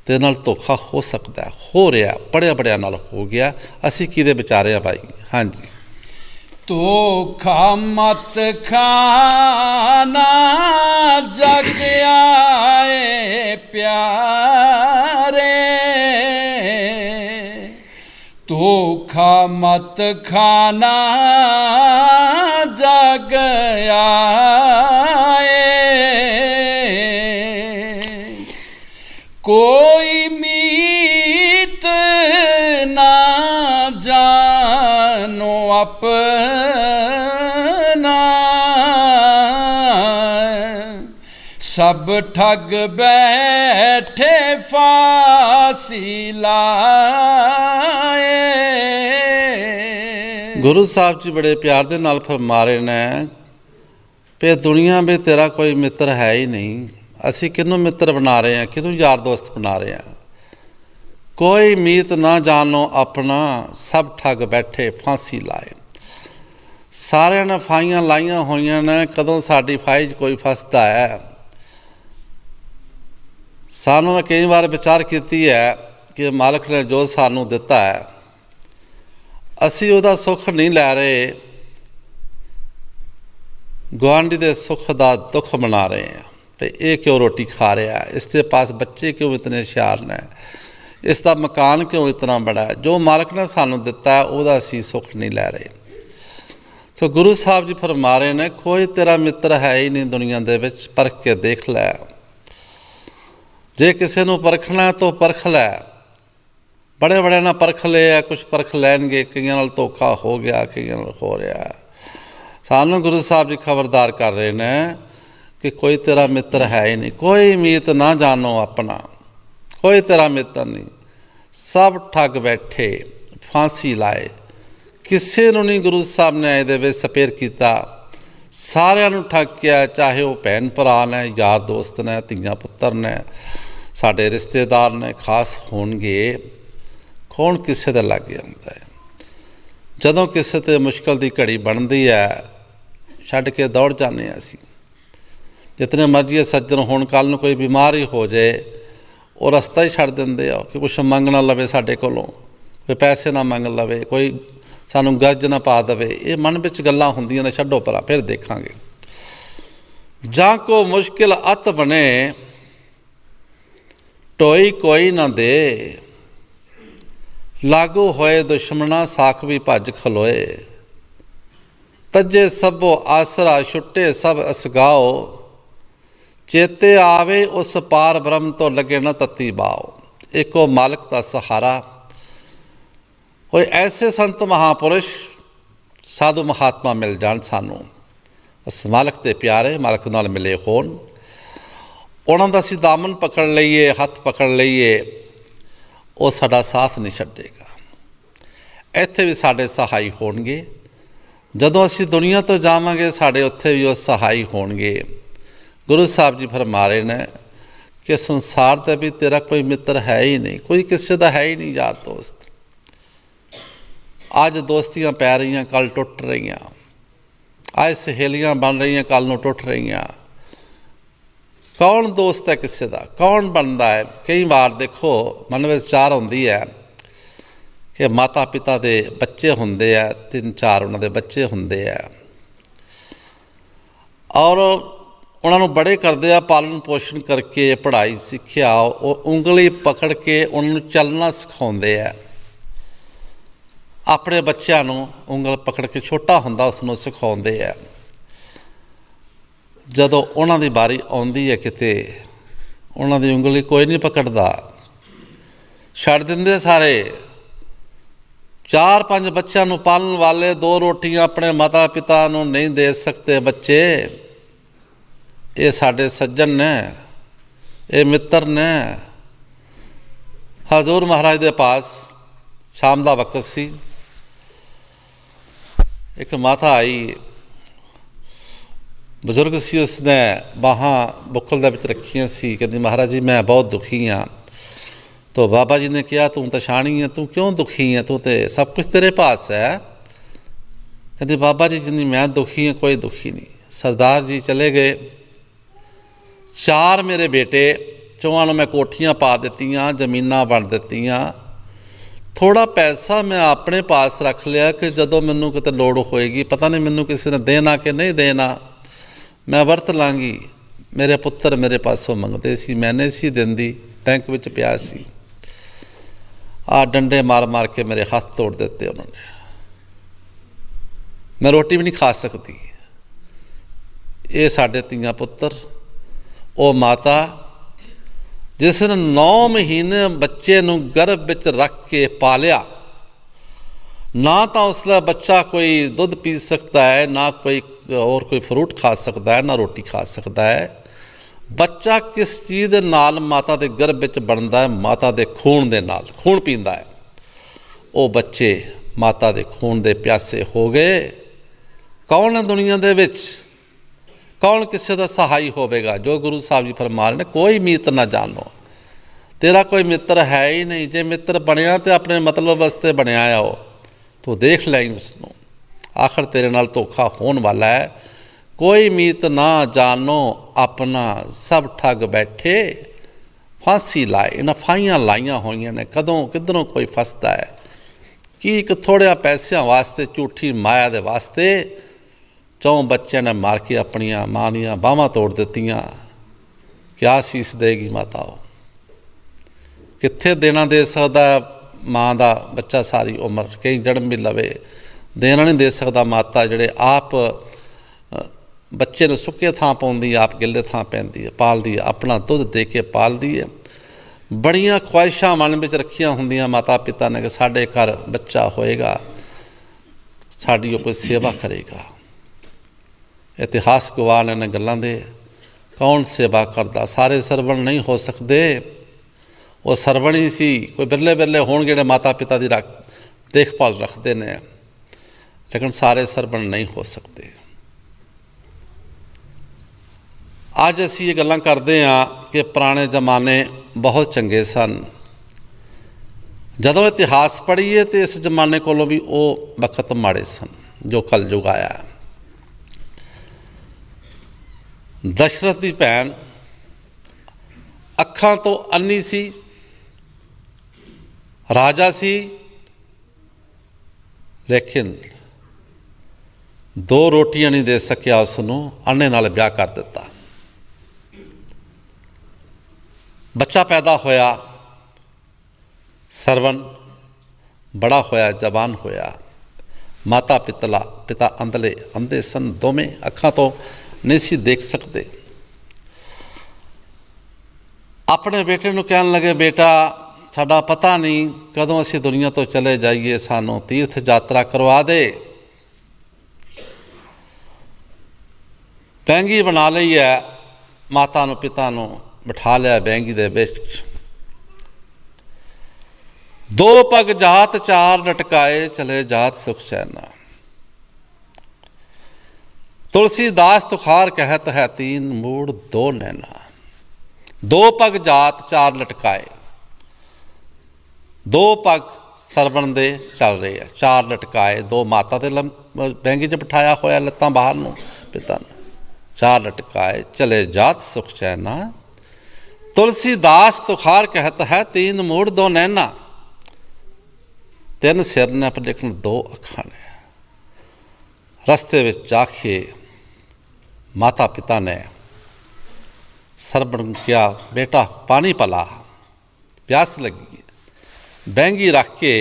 ਤੇ ਨਾਲ ਧੋਖਾ ਹੋ ਸਕਦਾ ਹੋ ਰਿਹਾ ਪੜਿਆ ਪੜਿਆ ਨਾਲ ਹੋ ਗਿਆ ਅਸੀਂ ਕਿਹਦੇ ਵਿਚਾਰੇ ਆ ਭਾਈ ਹਾਂਜੀ
ਧੋਖਾ ਮਤ ਖਾਨਾ ਜਗ ਆਏ ਪਿਆਰੇ ਧੋਖਾ ਮਤ ਖਾਨਾ ਜਗ ਆਏ ਕੋਈ ਆਪਣਾ ਸਭ ਠੱਗ ਬੈਠੇ ਫਾਸੀ ਲਾਏ
ਗੁਰੂ ਸਾਹਿਬ ਜੀ ਬੜੇ ਪਿਆਰ ਦੇ ਨਾਲ ਫਰਮਾ ਰਹੇ ਨੇ ਪੇ ਦੁਨੀਆ ਵਿੱਚ ਤੇਰਾ ਕੋਈ ਮਿੱਤਰ ਹੈ ਹੀ ਨਹੀਂ ਅਸੀਂ ਕਿਹਨੂੰ ਮਿੱਤਰ ਬਣਾ ਰਹੇ ਹਾਂ ਕਿਹਨੂੰ ਯਾਰ ਦੋਸਤ ਬਣਾ ਰਹੇ ਹਾਂ ਕੋਈ ਮੀਤ ਨਾ ਜਾਣੋ ਆਪਣਾ ਸਭ ਠੱਗ ਬੈਠੇ ਫਾਂਸੀ ਲਾਏ ਸਾਰਿਆਂ ਨੇ ਫਾਈਆਂ ਲਾਈਆਂ ਹੋਈਆਂ ਨੇ ਕਦੋਂ ਸਾਡੀ ਫਾਈਜ ਕੋਈ ਫਸਦਾ ਹੈ ਸਾਨੂੰ ਮੈਂ ਕਈ ਵਾਰ ਵਿਚਾਰ ਕੀਤੀ ਹੈ ਕਿ ਮਾਲਕ ਨੇ ਜੋ ਸਾਨੂੰ ਦਿੱਤਾ ਹੈ ਅਸੀਂ ਉਹਦਾ ਸੁੱਖ ਨਹੀਂ ਲੈ ਰਹੇ ਗਵਾਂਡੀ ਦੇ ਸੁੱਖ ਦਾ ਦੁੱਖ ਮਨਾ ਰਹੇ ਆ ਤੇ ਇਹ ਕਿਉਂ ਰੋਟੀ ਖਾ ਰਿਹਾ ਇਸ ਦੇ ਪਾਸ ਬੱਚੇ ਕਿਉਂ ਇਤਨੇ ਸ਼ਿਆਰ ਨੇ ਇਸ ਦਾ ਮਕਾਨ ਕਿਉਂ ਇਤਨਾ ਬੜਾ ਹੈ ਜੋ ਮਾਲਕ ਨੇ ਸਾਨੂੰ ਦਿੱਤਾ ਉਹਦਾ ਅਸੀਂ ਸੁੱਖ ਨਹੀਂ ਲੈ ਰਹੇ ਸੋ ਗੁਰੂ ਸਾਹਿਬ ਜੀ ਫਰਮਾ ਰਹੇ ਨੇ ਕੋਈ ਤੇਰਾ ਮਿੱਤਰ ਹੈ ਹੀ ਨਹੀਂ ਦੁਨੀਆ ਦੇ ਵਿੱਚ ਪਰਖ ਕੇ ਦੇਖ ਲੈ ਜੇ ਕਿਸੇ ਨੂੰ ਪਰਖਣਾ ਤਾਂ ਪਰਖ ਲੈ ਬੜੇ ਬੜੇ ਨਾਲ ਪਰਖ ਲਿਆ ਕੁਝ ਪਰਖ ਲੈਣਗੇ ਕਈਆਂ ਨਾਲ ਧੋਖਾ ਹੋ ਗਿਆ ਕਈਆਂ ਨਾਲ ਹੋ ਰਿਹਾ ਸਾਨੂੰ ਗੁਰੂ ਸਾਹਿਬ ਜੀ ਖਬਰਦਾਰ ਕਰ ਰਹੇ ਨੇ ਕਿ ਕੋਈ ਤੇਰਾ ਮਿੱਤਰ ਹੈ ਹੀ ਨਹੀਂ ਕੋਈ ਮੀਤ ਨਾ ਜਾਣੋ ਆਪਣਾ ਕੋਈ ਤੇਰਾ ਮਿੱਤਰ ਨਹੀਂ ਸਭ ਠੱਗ ਬੈਠੇ ਫਾਂਸੀ ਲਾਏ ਕਿਸੇ ਨੂੰ ਨਹੀਂ ਗੁਰੂ ਸਾਹਿਬ ਨੇ ਇਹਦੇ ਵਿੱਚ ਸਪੇਰ ਕੀਤਾ ਸਾਰਿਆਂ ਨੂੰ ਠੱਗਿਆ ਚਾਹੇ ਉਹ ਭੈਣ ਭਰਾ ਨੇ ਯਾਰ ਦੋਸਤ ਨੇ ਧੀਆਂ ਪੁੱਤਰ ਨੇ ਸਾਡੇ ਰਿਸ਼ਤੇਦਾਰ ਨੇ ਖਾਸ ਹੋਣਗੇ ਕੌਣ ਕਿਸੇ ਦਾ ਲੱਗ ਜਾਂਦਾ ਹੈ ਜਦੋਂ ਕਿਸੇ ਤੇ ਮੁਸ਼ਕਲ ਦੀ ਘੜੀ ਬਣਦੀ ਹੈ ਛੱਡ ਕੇ ਦੌੜ ਜਾਂਦੇ ਆ ਅਸੀਂ ਜਿਤਨੇ ਮਰਜ਼ੀ ਸੱਜਣ ਹੋਣ ਕੱਲ ਨੂੰ ਕੋਈ ਬਿਮਾਰੀ ਹੋ ਜਾਏ ਉਹ ਰਸਤਾ ਹੀ ਛੱਡ ਦਿੰਦੇ ਆ ਕਿ ਕੁਝ ਮੰਗਣਾ ਲਵੇ ਸਾਡੇ ਕੋਲੋਂ ਕੋਈ ਪੈਸੇ ਨਾ ਮੰਗ ਲਵੇ ਕੋਈ ਸਾਨੂੰ ਗਰਜ ਨਾ ਪਾ ਦਵੇ ਇਹ ਮਨ ਵਿੱਚ ਗੱਲਾਂ ਹੁੰਦੀਆਂ ਨੇ ਛੱਡੋ ਪਰਾਂ ਫਿਰ ਦੇਖਾਂਗੇ ਜਾਂ ਕੋ ਮੁਸ਼ਕਿਲ ਅਤ ਬਣੇ ਟੋਈ ਕੋਈ ਨਾ ਦੇ ਲਾਗੂ ਹੋਏ ਦੁਸ਼ਮਣਾ ਸਾਖ ਵੀ ਭੱਜ ਖਲੋਏ ਤੱਜੇ ਸਭੋ ਆਸਰਾ ਛੁੱਟੇ ਸਭ ਅਸਗਾਓ ਚੇਤੇ ਆਵੇ ਉਸ ਪਾਰ ਬ੍ਰਹਮ ਤੋਂ ਲੱਗੇ ਨਾ ਤਤੀ ਬਾਉ ਇੱਕੋ ਮਾਲਕ ਦਾ ਸਹਾਰਾ ਕੋਈ ਐਸੇ ਸੰਤ ਮਹਾਪੁਰਸ਼ ਸਾਧੂ ਮਹਾਤਮਾ ਮਿਲ ਜਾਣ ਸਾਨੂੰ ਉਸ ਮਾਲਕ ਦੇ ਪਿਆਰੇ ਮਾਲਕ ਨਾਲ ਮਿਲੇ ਹੋਣ ਉਹਨਾਂ ਦਾ ਅਸੀਂ ਦਾਮਨ ਪਕੜ ਲਈਏ ਹੱਥ ਪਕੜ ਲਈਏ ਉਹ ਸਾਡਾ ਸਾਥ ਨਹੀਂ ਛੱਡੇਗਾ ਇੱਥੇ ਵੀ ਸਾਡੇ ਸਹਾਈ ਹੋਣਗੇ ਜਦੋਂ ਅਸੀਂ ਦੁਨੀਆ ਤੋਂ ਜਾਵਾਂਗੇ ਸਾਡੇ ਉੱਥੇ ਵੀ ਉਹ ਸਹਾਈ ਹੋਣਗੇ ਗੁਰੂ ਸਾਹਿਬ ਜੀ ਫਰਮਾ ਰਹੇ ਨੇ ਕਿ ਸੰਸਾਰ ਤੇ ਵੀ ਤੇਰਾ ਕੋਈ ਮਿੱਤਰ ਹੈ ਹੀ ਨਹੀਂ ਕੋਈ ਕਿਸੇ ਦਾ ਹੈ ਹੀ ਨਹੀਂ ਯਾਰ ਦੋਸਤ ਅੱਜ ਦੋਸਤੀਆਂ ਪੈ ਰਹੀਆਂ ਕੱਲ ਟੁੱਟ ਰਹੀਆਂ ਅੱਜ ਸਹੇਲੀਆਂ ਬਣ ਰਹੀਆਂ ਕੱਲ ਨੂੰ ਟੁੱਟ ਰਹੀਆਂ ਕੌਣ ਦੋਸਤ ਹੈ ਕਿਸੇ ਦਾ ਕੌਣ ਬਣਦਾ ਹੈ ਕਈ ਵਾਰ ਦੇਖੋ ਮਨ ਵਿੱਚ ਚਾਰ ਹੁੰਦੀ ਹੈ ਕਿ ਮਾਤਾ ਪਿਤਾ ਦੇ ਬੱਚੇ ਹੁੰਦੇ ਆ ਤਿੰਨ ਚਾਰ ਉਹਨਾਂ ਦੇ ਬੱਚੇ ਹੁੰਦੇ ਆ ਔਰ ਉਹਨਾਂ ਨੂੰ ਬੜੇ ਕਰਦੇ ਆ ਪਾਲਣ ਪੋਸ਼ਣ ਕਰਕੇ ਪੜ੍ਹਾਈ ਸਿੱਖਿਆ ਉਹ ਉਂਗਲੀ ਪਕੜ ਕੇ ਉਹਨਾਂ ਨੂੰ ਚੱਲਣਾ ਸਿਖਾਉਂਦੇ ਆ ਆਪਣੇ ਬੱਚਿਆਂ ਨੂੰ ਉਂਗਲ ਪਕੜ ਕੇ ਛੋਟਾ ਹੁੰਦਾ ਉਸ ਨੂੰ ਸਿਖਾਉਂਦੇ ਆ ਜਦੋਂ ਉਹਨਾਂ ਦੀ ਵਾਰੀ ਆਉਂਦੀ ਹੈ ਕਿਤੇ ਉਹਨਾਂ ਦੀ ਉਂਗਲੀ ਕੋਈ ਨਹੀਂ ਪਕੜਦਾ ਛੱਡ ਦਿੰਦੇ ਸਾਰੇ ਚਾਰ ਪੰਜ ਬੱਚਿਆਂ ਨੂੰ ਪਾਲਣ ਵਾਲੇ ਦੋ ਰੋਟੀਆਂ ਆਪਣੇ ਮਾਤਾ ਪਿਤਾ ਨੂੰ ਨਹੀਂ ਦੇ ਸਕਦੇ ਬੱਚੇ ਇਹ ਸਾਡੇ ਸੱਜਣ ਨੇ ਇਹ ਮਿੱਤਰ ਨੇ ਹਜ਼ੂਰ ਮਹਾਰਾਜ ਦੇ ਪਾਸ ਸ਼ਾਮ ਦਾ ਵਕਤ ਸੀ ਇੱਕ ਮਾਤਾ ਆਈ ਬਜ਼ੁਰਗ ਸੀ ਉਸਨੇ ਬਾਹਾਂ ਬੁੱਕਲ ਦੇ ਵਿੱਚ ਰੱਖੀਆਂ ਸੀ ਕਹਿੰਦੀ ਮਹਾਰਾਜ ਜੀ ਮੈਂ ਬਹੁਤ ਦੁਖੀ ਹਾਂ ਤੋ ਬਾਬਾ ਜੀ ਨੇ ਕਿਹਾ ਤੂੰ ਤਾਂ ਸ਼ਾਣੀ ਹੈ ਤੂੰ ਕਿਉਂ ਦੁਖੀ ਹੈ ਤੂੰ ਤੇ ਸਭ ਕੁਝ ਤੇਰੇ ਪਾਸ ਹੈ ਕਹਿੰਦੇ ਬਾਬਾ ਜੀ ਜਿੰਨੀ ਮੈਂ ਦੁਖੀ ਹਾਂ ਕੋਈ ਦੁਖੀ ਨਹੀਂ ਸਰਦਾਰ ਜੀ ਚਲੇ ਗਏ ਚਾਰ ਮੇਰੇ ਬੇਟੇ ਚੋਹਾਂ ਨੂੰ ਮੈਂ ਕੋਠੀਆਂ ਪਾ ਦਿੱਤੀਆਂ ਜ਼ਮੀਨਾਂ ਵੰਡ ਦਿੱਤੀਆਂ ਥੋੜਾ ਪੈਸਾ ਮੈਂ ਆਪਣੇ ਪਾਸ ਰੱਖ ਲਿਆ ਕਿ ਜਦੋਂ ਮੈਨੂੰ ਕਿਤੇ ਲੋੜ ਹੋਏਗੀ ਪਤਾ ਨਹੀਂ ਮੈਨੂੰ ਕਿਸੇ ਨੇ ਦੇਣਾ ਕਿ ਨਹੀਂ ਦੇਣਾ ਮੈਂ ਵਰਤ ਲਾਂਗੀ ਮੇਰੇ ਪੁੱਤਰ ਮੇਰੇ ਪਾਸੋਂ ਮੰਗਦੇ ਸੀ ਮੈਨੇ ਸੀ ਦਿੰਦੀ ਬੈਂਕ ਵਿੱਚ ਪਿਆ ਸੀ ਆ ਡੰਡੇ ਮਾਰ-ਮਾਰ ਕੇ ਮੇਰੇ ਹੱਥ ਤੋੜ ਦਿੱਤੇ ਉਹਨਾਂ ਨੇ ਮੈਂ ਰੋਟੀ ਵੀ ਨਹੀਂ ਖਾ ਸਕਦੀ ਇਹ ਸਾਡੇ ਤੀਆਂ ਪੁੱਤਰ ਉਹ ਮਾਤਾ ਜਿਸ ਨੇ 9 ਮਹੀਨੇ ਬੱਚੇ ਨੂੰ ਗਰਭ ਵਿੱਚ ਰੱਖ ਕੇ ਪਾਲਿਆ ਨਾ ਤਾਂ ਉਸਲਾ ਬੱਚਾ ਕੋਈ ਦੁੱਧ ਪੀ ਸਕਦਾ ਹੈ ਨਾ ਕੋਈ ਹੋਰ ਕੋਈ ਫਰੂਟ ਖਾ ਸਕਦਾ ਹੈ ਨਾ ਰੋਟੀ ਖਾ ਸਕਦਾ ਹੈ ਬੱਚਾ ਕਿਸ ਚੀਜ਼ ਦੇ ਨਾਲ ਮਾਤਾ ਦੇ ਗਰਭ ਵਿੱਚ ਬਣਦਾ ਹੈ ਮਾਤਾ ਦੇ ਖੂਨ ਦੇ ਨਾਲ ਖੂਨ ਪੀਂਦਾ ਹੈ ਉਹ ਬੱਚੇ ਮਾਤਾ ਦੇ ਖੂਨ ਦੇ ਪਿਆਸੇ ਹੋ ਗਏ ਕੌਣ ਹੈ ਦੁਨੀਆ ਦੇ ਵਿੱਚ ਕੌਣ ਕਿਸੇ ਦਾ ਸਹਾਈ ਹੋਵੇਗਾ ਜੋ ਗੁਰੂ ਸਾਹਿਬ ਜੀ ਫਰਮਾ ਰਹੇ ਨੇ ਕੋਈ ਮਿੱਤ ਨਾ ਜਾਣੋ ਤੇਰਾ ਕੋਈ ਮਿੱਤਰ ਹੈ ਹੀ ਨਹੀਂ ਜੇ ਮਿੱਤਰ ਬਣਿਆ ਤੇ ਆਪਣੇ ਮਤਲਬ ਵਾਸਤੇ ਬਣਿਆ ਆ ਉਹ ਤੂੰ ਦੇਖ ਲੈ ਉਸ ਨੂੰ ਆਖਰ ਤੇਰੇ ਨਾਲ ਧੋਖਾ ਹੋਣ ਵਾਲਾ ਹੈ ਕੋਈ ਮੀਤ ਨਾ ਜਾਣੋ ਆਪਣਾ ਸਭ ਠੱਗ ਬੈਠੇ ਫਾਂਸੀ ਲਾਏ ਇਹਨਾਂ ਫਾਈਆਂ ਲਾਈਆਂ ਹੋਈਆਂ ਨੇ ਕਦੋਂ ਕਿਧਰੋਂ ਕੋਈ ਫਸਦਾ ਹੈ ਕਿ ਇੱਕ ਥੋੜਿਆ ਪੈਸਿਆਂ ਵਾਸਤੇ ਝੂਠੀ ਮਾਇਆ ਦੇ ਵਾਸਤੇ ਚੌਂ ਬੱਚਿਆਂ ਨੇ ਮਾਰ ਕੇ ਆਪਣੀਆਂ ਮਾਂ ਦੀਆਂ ਬਾਹਾਂ ਤੋੜ ਦਿੱਤੀਆਂ ਕਿਆ ਸੀਸ ਦੇਗੀ ਮਾਤਾਓ ਕਿੱਥੇ ਦੇਣਾ ਦੇ ਸਕਦਾ ਮਾਂ ਦਾ ਬੱਚਾ ਸਾਰੀ ਉਮਰ ਕਈ ਜਨਮ ਵੀ ਲਵੇ ਦੇਣਾ ਨਹੀਂ ਦੇ ਸਕਦਾ ਮਾਤਾ ਜਿਹੜੇ ਆਪ ਬੱਚੇ ਨੂੰ ਸੁੱਕੇ ਥਾਂ ਪਾਉਂਦੀ ਆਪ ਗਿੱਲੇ ਥਾਂ ਪੈਂਦੀ ਹੈ ਪਾਲਦੀ ਆਪਣਾ ਦੁੱਧ ਦੇ ਕੇ ਪਾਲਦੀ ਹੈ ਬੜੀਆਂ ਖੁਆਇਸ਼ਾਂ ਮਨ ਵਿੱਚ ਰੱਖੀਆਂ ਹੁੰਦੀਆਂ ਮਾਤਾ ਪਿਤਾ ਨੇ ਕਿ ਸਾਡੇ ਘਰ ਬੱਚਾ ਹੋਏਗਾ ਸਾਡੀ ਉਹ ਕੋਈ ਸੇਵਾ ਕਰੇਗਾ ਇਤਿਹਾਸ ਗਵਾਹ ਇਹਨਾਂ ਗੱਲਾਂ ਦੇ ਕੌਣ ਸੇਵਾ ਕਰਦਾ ਸਾਰੇ ਸਰਵਣ ਨਹੀਂ ਹੋ ਸਕਦੇ ਉਹ ਸਰਵਣੀ ਸੀ ਕੋਈ ਬਿਰਲੇ ਬਿਰਲੇ ਹੋਣ ਜਿਹੜੇ ਮਾਤਾ ਪਿਤਾ ਦੀ ਦੇਖਭਾਲ ਰੱਖਦੇ ਨੇ ਲੇਕਿਨ ਸਾਰੇ ਸਰਵਣ ਨਹੀਂ ਹੋ ਸਕਦੇ ਅੱਜ ਅਸੀਂ ਇਹ ਗੱਲਾਂ ਕਰਦੇ ਆ ਕਿ ਪੁਰਾਣੇ ਜ਼ਮਾਨੇ ਬਹੁਤ ਚੰਗੇ ਸਨ ਜਦੋਂ ਇਤਿਹਾਸ ਪੜ੍ਹੀਏ ਤੇ ਇਸ ਜ਼ਮਾਨੇ ਕੋਲੋਂ ਵੀ ਉਹ ਵਕਤ ਮਾੜੇ ਸਨ ਜੋ ਜੁਗ ਆਇਆ ਦਸ਼ਰਥ ਦੀ ਭੈਣ ਅੱਖਾਂ ਤੋਂ ਅੰਨੀ ਸੀ ਰਾਜਾ ਸੀ ਲੇਕਿਨ ਦੋ ਰੋਟੀਆਂ ਨਹੀਂ ਦੇ ਸਕਿਆ ਉਸ ਨੂੰ ਅੰਨੇ ਨਾਲ ਵਿਆਹ ਕਰ ਦਿੱਤਾ ਬੱਚਾ ਪੈਦਾ ਹੋਇਆ ਸਰਵਨ ਬੜਾ ਹੋਇਆ ਜਵਾਨ ਹੋਇਆ ਮਾਤਾ ਪਿਤਲਾ ਪਿਤਾ ਅੰਧਲੇ ਅੰਧੇ ਸਨ ਦੋਵੇਂ ਅੱਖਾਂ ਤੋਂ ਨਹੀਂ ਸੀ ਦੇਖ ਸਕਦੇ ਆਪਣੇ ਬੇਟੇ ਨੂੰ ਕਹਿਣ ਲੱਗੇ ਬੇਟਾ ਸਾਡਾ ਪਤਾ ਨਹੀਂ ਕਦੋਂ ਅਸੀਂ ਦੁਨੀਆ ਤੋਂ ਚਲੇ ਜਾਈਏ ਸਾਨੂੰ ਤੀਰਥ ਯਾਤਰਾ ਕਰਵਾ ਦੇ ਬੈਂਗੀ ਬਣਾ ਲਈ ਹੈ ਮਾਤਾ ਨੂੰ ਪਿਤਾ ਨੂੰ ਬਿਠਾ ਲਿਆ ਬੈਂਗੀ ਦੇ ਵਿੱਚ ਦੋ ਪਗ ਜਾਤ ਚਾਰ ਲਟਕਾਏ ਚਲੇ ਜਾਤ ਸੁਖ ਸੈਨਾ ਤੁਲਸੀਦਾਸ ਤੁਖਾਰ ਕਹਿਤ ਹੈ ਤੀਨ ਮੂੜ ਦੋ ਨੈਣਾ ਦੋ ਪਗ ਜਾਤ ਚਾਰ ਲਟਕਾਏ ਦੋ ਪਗ ਸਰਵਣ ਦੇ ਚੱਲ ਰਹੇ ਆ ਚਾਰ ਲਟਕਾਏ ਦੋ ਮਾਤਾ ਦੇ ਬੈਂਗੇ 'ਚ ਬਿਠਾਇਆ ਹੋਇਆ ਲੱਤਾਂ ਬਾਹਰ ਨੂੰ ਪਿਤਾ ਨੂੰ ਚਾਰ ਲਟਕਾਏ ਚਲੇ ਜਾਤ ਸੁਖ ਚੈਨਾ ਤੁਲਸੀਦਾਸ ਤੁਖਾਰ ਕਹਤ ਹੈ ਤੀਨ ਮੂੜ ਦੋ ਨੈਣਾ ਤਿੰਨ ਸਿਰ ਨੇ ਪਰ ਦੇਖਣ ਦੋ ਅੱਖਾਂ ਨੇ ਰਸਤੇ ਵਿੱਚ ਜਾ ਮਾਤਾ ਪਿਤਾ ਨੇ ਸਰਬਣ ਕਿਆ ਬੇਟਾ ਪਾਣੀ ਪਲਾ ਪਿਆਸ ਲੱਗੀ ਬੈਂਗੀ ਰੱਖ ਕੇ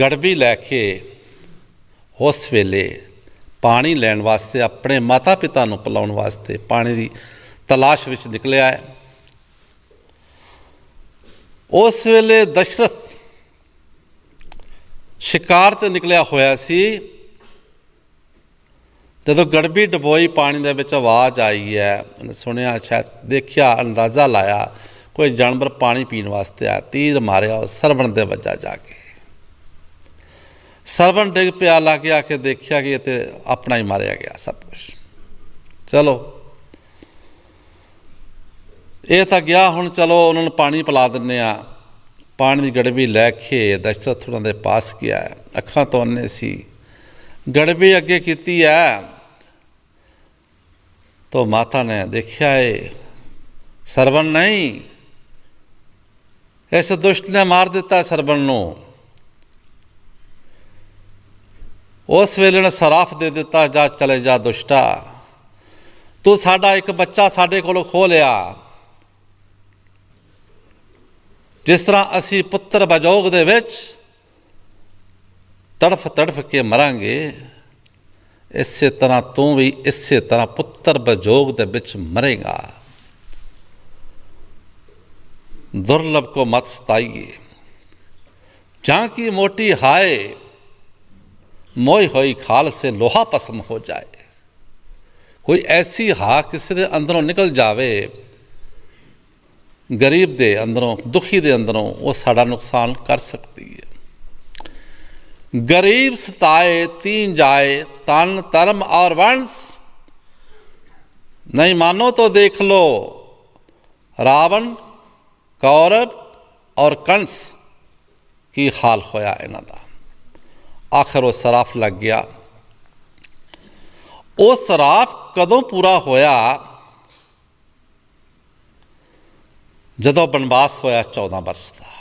ਗੜਵੀ ਲੈ ਕੇ ਉਸ ਵੇਲੇ ਪਾਣੀ ਲੈਣ ਵਾਸਤੇ ਆਪਣੇ ਮਾਤਾ ਪਿਤਾ ਨੂੰ ਪਲਾਉਣ ਵਾਸਤੇ ਪਾਣੀ ਦੀ ਤਲਾਸ਼ ਵਿੱਚ ਨਿਕਲਿਆ ਹੈ ਉਸ ਵੇਲੇ ਦਸ਼ਰਥ ਸ਼ਿਕਾਰ ਤੇ ਨਿਕਲਿਆ ਹੋਇਆ ਸੀ ਜਦੋਂ ਗੜਬੀ ਡਬੋਈ ਪਾਣੀ ਦੇ ਵਿੱਚ ਆਵਾਜ਼ ਆਈ ਹੈ ਸੁਣਿਆ ਸ਼ਾਇਦ ਦੇਖਿਆ ਅੰਦਾਜ਼ਾ ਲਾਇਆ ਕੋਈ ਜਾਨਵਰ ਪਾਣੀ ਪੀਣ ਵਾਸਤੇ ਆ ਤੀਰ ਮਾਰਿਆ ਸਰਵਣ ਦੇ ਵੱਜਾ ਜਾ ਕੇ ਸਰਵਣ ਡਿੱਗ ਪਿਆ ਲਾ ਕੇ ਆ ਕੇ ਦੇਖਿਆ ਕਿ ਇੱਥੇ ਆਪਣਾ ਹੀ ਮਾਰਿਆ ਗਿਆ ਸਭ ਕੁਝ ਚਲੋ ਇਹ ਤਾਂ ਗਿਆ ਹੁਣ ਚਲੋ ਉਹਨਾਂ ਨੂੰ ਪਾਣੀ ਪਿਲਾ ਦਿੰਨੇ ਆ ਪਾਣੀ ਦੀ ਗੜਬੀ ਲੈ ਕੇ ਦਸ਼ਰਥ ਉਹਨਾਂ ਦੇ ਪਾਸ ਗਿਆ ਅੱਖਾਂ ਤੋਂ ਅੰਨੇ ਸੀ ਗੜਵੀ ਅੱਗੇ ਕੀਤੀ ਹੈ ਤੋ ਮਾਤਾ ਨੇ ਦੇਖਿਆ ਏ ਸਰਵਣ ਨਹੀਂ ਇਸ ਦੁਸ਼ਟ ਨੇ ਮਾਰ ਦਿੱਤਾ ਸਰਵਣ ਨੂੰ ਉਸ ਵੇਲੇ ਨੇ ਸਰਾਫ ਦੇ ਦਿੱਤਾ ਜਾ ਚਲੇ ਜਾ ਦੁਸ਼ਟਾ ਤੂੰ ਸਾਡਾ ਇੱਕ ਬੱਚਾ ਸਾਡੇ ਕੋਲੋਂ ਖੋ ਲਿਆ ਜਿਸ ਤਰ੍ਹਾਂ ਅਸੀਂ ਪੁੱਤਰ ਬਜੋਗ ਦੇ ਵਿੱਚ ਤੜਫ ਤੜਫ ਕੇ ਮਰਾਂਗੇ ਇਸੇ ਤਰ੍ਹਾਂ ਤੂੰ ਵੀ ਇਸੇ ਤਰ੍ਹਾਂ ਪੁੱਤਰ ਬਜੋਗ ਦੇ ਵਿੱਚ ਮਰੇਗਾ ਦੁਰਲਭ ਕੋ ਮਤ ਸਤਾਈਏ ਜਾਂ ਕੀ ਮੋਟੀ ਹਾਏ ਮੋਈ ਹੋਈ ਖਾਲ ਸੇ ਲੋਹਾ ਪਸਮ ਹੋ ਜਾਏ ਕੋਈ ਐਸੀ ਹਾ ਕਿਸੇ ਦੇ ਅੰਦਰੋਂ ਨਿਕਲ ਜਾਵੇ ਗਰੀਬ ਦੇ ਅੰਦਰੋਂ ਦੁਖੀ ਦੇ ਅੰਦਰੋਂ ਉਹ ਸਾਡਾ ਨੁਕਸਾਨ ਕਰ ਸਕਦੀ ਹੈ ਗਰੀਬ ਸਤਾਏ ਤੀਨ ਜਾਏ ਤਨ ਧਰਮ ਔਰ ਵੰਸ਼ नहीं मानो तो देख लो रावण कौरव और कंस की हाल होया इन्हों आखिर वो सराफ लग गया ਉਹ ਸਰਾਫ ਕਦੋਂ ਪੂਰਾ ਹੋਇਆ ਜਦੋਂ ਬਨਵਾਸ ਹੋਇਆ 14 ਬਰਸ ਦਾ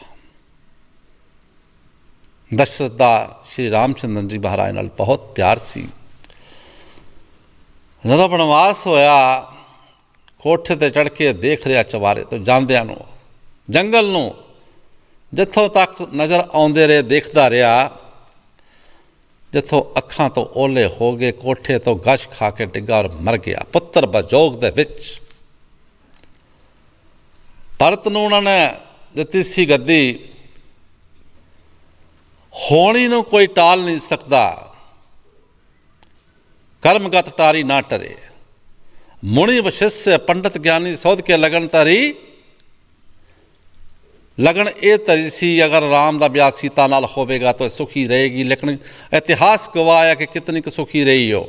ਦਸ਼ਰਥ ਦਾ ਸ਼੍ਰੀ ਰਾਮਚੰਦਨ ਜੀ ਮਹਾਰਾਜ ਨਾਲ ਬਹੁਤ ਪਿਆਰ ਸੀ ਜਦੋਂ ਵਾਸ ਹੋਇਆ ਕੋਠੇ ਤੇ ਚੜ ਕੇ ਦੇਖ ਰਿਹਾ ਚਵਾਰੇ ਤੋਂ ਜਾਂਦਿਆਂ ਨੂੰ ਜੰਗਲ ਨੂੰ ਜਿੱਥੋਂ ਤੱਕ ਨਜ਼ਰ ਆਉਂਦੇ ਰਹੇ ਦੇਖਦਾ ਰਿਹਾ ਜਿੱਥੋਂ ਅੱਖਾਂ ਤੋਂ ਓਲੇ ਹੋ ਗਏ ਕੋਠੇ ਤੋਂ ਗਸ਼ ਖਾ ਕੇ ਡਿੱਗਾ ਔਰ ਮਰ ਗਿਆ ਪੁੱਤਰ ਬਜੋਗ ਦੇ ਵਿੱਚ ਭਰਤ ਨੂੰ ਉਹਨਾਂ ਨੇ ਦਿੱਤੀ ਸੀ ਗੱਦੀ ਹੋਣੀ ਨੂੰ ਕੋਈ ਟਾਲ ਨਹੀਂ ਸਕਦਾ ਕਰਮਗਤ ਟਾਰੀ ਨਾ ਟਰੇ ਮੁਣੀ ਵਿਸ਼ੇਸ਼ ਪੰਡਤ ਗਿਆਨੀ ਸੋਧ ਕੇ ਲਗਨ ਤਰੀ ਲਗਣ ਇਹ ਤਰੀ ਸੀ ਅਗਰ ਰਾਮ ਦਾ ਵਿਆਹ ਸੀਤਾ ਨਾਲ ਹੋਵੇਗਾ ਤਾਂ ਸੁਖੀ ਰਹੇਗੀ ਲੇਕਿਨ ਇਤਿਹਾਸ ਗਵਾਇਆ ਕਿ ਕਿਤਨੀ ਕੁ ਸੁਖੀ ਰਹੀ ਹੋ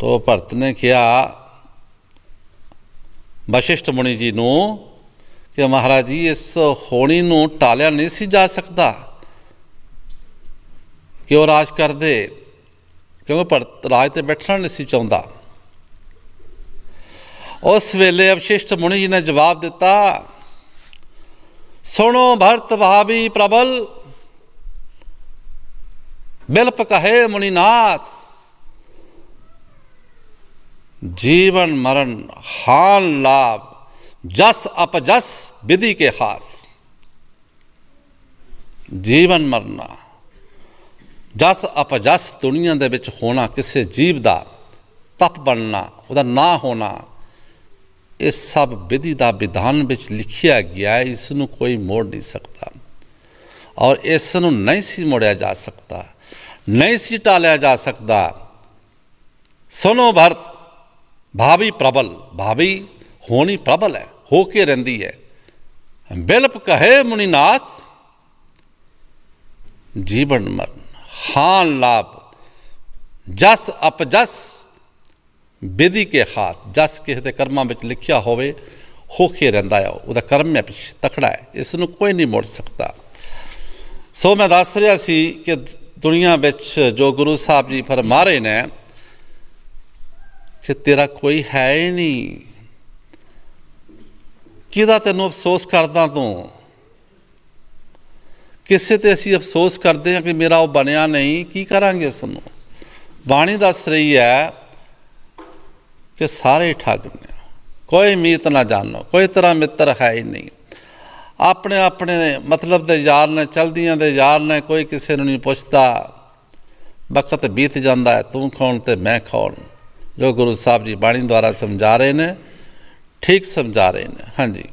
ਤੋ ਭਰਤ ਨੇ ਕਿਹਾ ਵਿਸ਼ੇਸ਼ਟ ਮੁਣੀ ਜੀ ਨੂੰ ਕਿ ਮਹਾਰਾਜ ਜੀ ਇਸ ਹੋਣੀ ਨੂੰ ਟਾਲਿਆ ਨਹੀਂ ਸੀ ਜਾ ਸਕਦਾ ਕਿ ਉਹ ਰਾਜ ਕਰਦੇ ਕਿਉਂਕਿ ਰਾਜ ਤੇ ਬੈਠਣਾ ਨਹੀਂ ਸੀ ਚਾਹੁੰਦਾ ਉਸ ਵੇਲੇ ਅਵਸ਼ਿਸ਼ਟ ਮੁਨੀ ਜੀ ਨੇ ਜਵਾਬ ਦਿੱਤਾ ਸੁਣੋ ਭਰਤ ਭਾਵੀ ਪ੍ਰਬਲ ਬਿਲਪ ਕਹੇ ਮੁਨੀਨਾਥ ਜੀਵਨ ਮਰਨ ਹਾਲ ਲਾਭ जस अपजस विधि ਕੇ हाथ ਜੀਵਨ ਮਰਨਾ ਜਸ ਅਪਜਸ ਦੁਨੀਆ ਦੇ ਵਿੱਚ ਹੋਣਾ ਕਿਸੇ ਜੀਵ ਦਾ ਤਪ ਬਣਨਾ ਉਹਦਾ ਨਾ ਹੋਣਾ ਇਹ ਸਭ ਵਿਧੀ ਦਾ ਵਿਧਾਨ ਵਿੱਚ ਲਿਖਿਆ ਗਿਆ ਹੈ ਇਸ ਨੂੰ ਕੋਈ ਮੋੜ ਨਹੀਂ ਸਕਦਾ ਔਰ ਇਸ ਨੂੰ ਨਹੀਂ ਸੀ ਮੋੜਿਆ ਜਾ ਸਕਦਾ ਨਹੀਂ ਸੀ ਟਾਲਿਆ ਜਾ ਸਕਦਾ ਸੁਨੋ ਭਰਤ ਭਾਵੀ ਪ੍ਰਬਲ ਭਾਵੀ ਹੋਣੀ ਪ੍ਰਬਲ ਹੈ ਹੋ ਕੇ ਰਹਿੰਦੀ ਹੈ ਬਿਲਪ ਕਹੇ ਮੁਨੀਨਾਥ ਜੀਵਨ ਮਰਨ ਹਾਨ ਲਾਭ ਜਸ ਅਪਜਸ ਬਿਧੀ ਕੇ ਖਾਤ ਜਸ ਕਿਸੇ ਦੇ ਕਰਮਾਂ ਵਿੱਚ ਲਿਖਿਆ ਹੋਵੇ ਹੋ ਕੇ ਰਹਿੰਦਾ ਹੈ ਉਹਦਾ ਕਰਮ ਹੈ ਪਿਛ ਤਖੜਾ ਹੈ ਇਸ ਨੂੰ ਕੋਈ ਨਹੀਂ ਮੋੜ ਸਕਦਾ ਸੋ ਮੈਂ ਦੱਸ ਰਿਹਾ ਸੀ ਕਿ ਦੁਨੀਆ ਵਿੱਚ ਜੋ ਗੁਰੂ ਸਾਹਿਬ ਜੀ ਫਰਮਾ ਰਹੇ ਨੇ ਕਿ ਤੇਰਾ ਕੋਈ ਹੈ ਹੀ ਨਹੀਂ ਕਿਹਦਾ ਤੈਨੂੰ ਅਫਸੋਸ ਕਰਦਾ ਤੂੰ ਕਿਸੇ ਤੇ ਅਸੀਂ ਅਫਸੋਸ ਕਰਦੇ ਹਾਂ ਕਿ ਮੇਰਾ ਉਹ ਬਣਿਆ ਨਹੀਂ ਕੀ ਕਰਾਂਗੇ ਉਸ ਨੂੰ ਬਾਣੀ ਦੱਸ ਰਹੀ ਹੈ ਕਿ ਸਾਰੇ ਠੱਗ ਨੇ ਕੋਈ ਮੀਤ ਨਾ ਜਾਣੋ ਕੋਈ ਤਰ੍ਹਾਂ ਮਿੱਤਰ ਹੈ ਹੀ ਨਹੀਂ ਆਪਣੇ ਆਪਣੇ ਮਤਲਬ ਦੇ ਯਾਰ ਨੇ ਚਲਦੀਆਂ ਦੇ ਯਾਰ ਨੇ ਕੋਈ ਕਿਸੇ ਨੂੰ ਨਹੀਂ ਪੁੱਛਦਾ ਵਕਤ ਬੀਤ ਜਾਂਦਾ ਹੈ ਤੂੰ ਖੌਣ ਤੇ ਮੈਂ ਖੌਣ ਜੋ ਗੁਰੂ ਸਾਹਿਬ ਜੀ ਬਾਣੀ ਦੁਆਰਾ ਸਮਝਾ ਰਹੇ ਨੇ ਠੀਕ ਸਮਝਾ ਰਹੇ ਨੇ
ਹਾਂਜੀ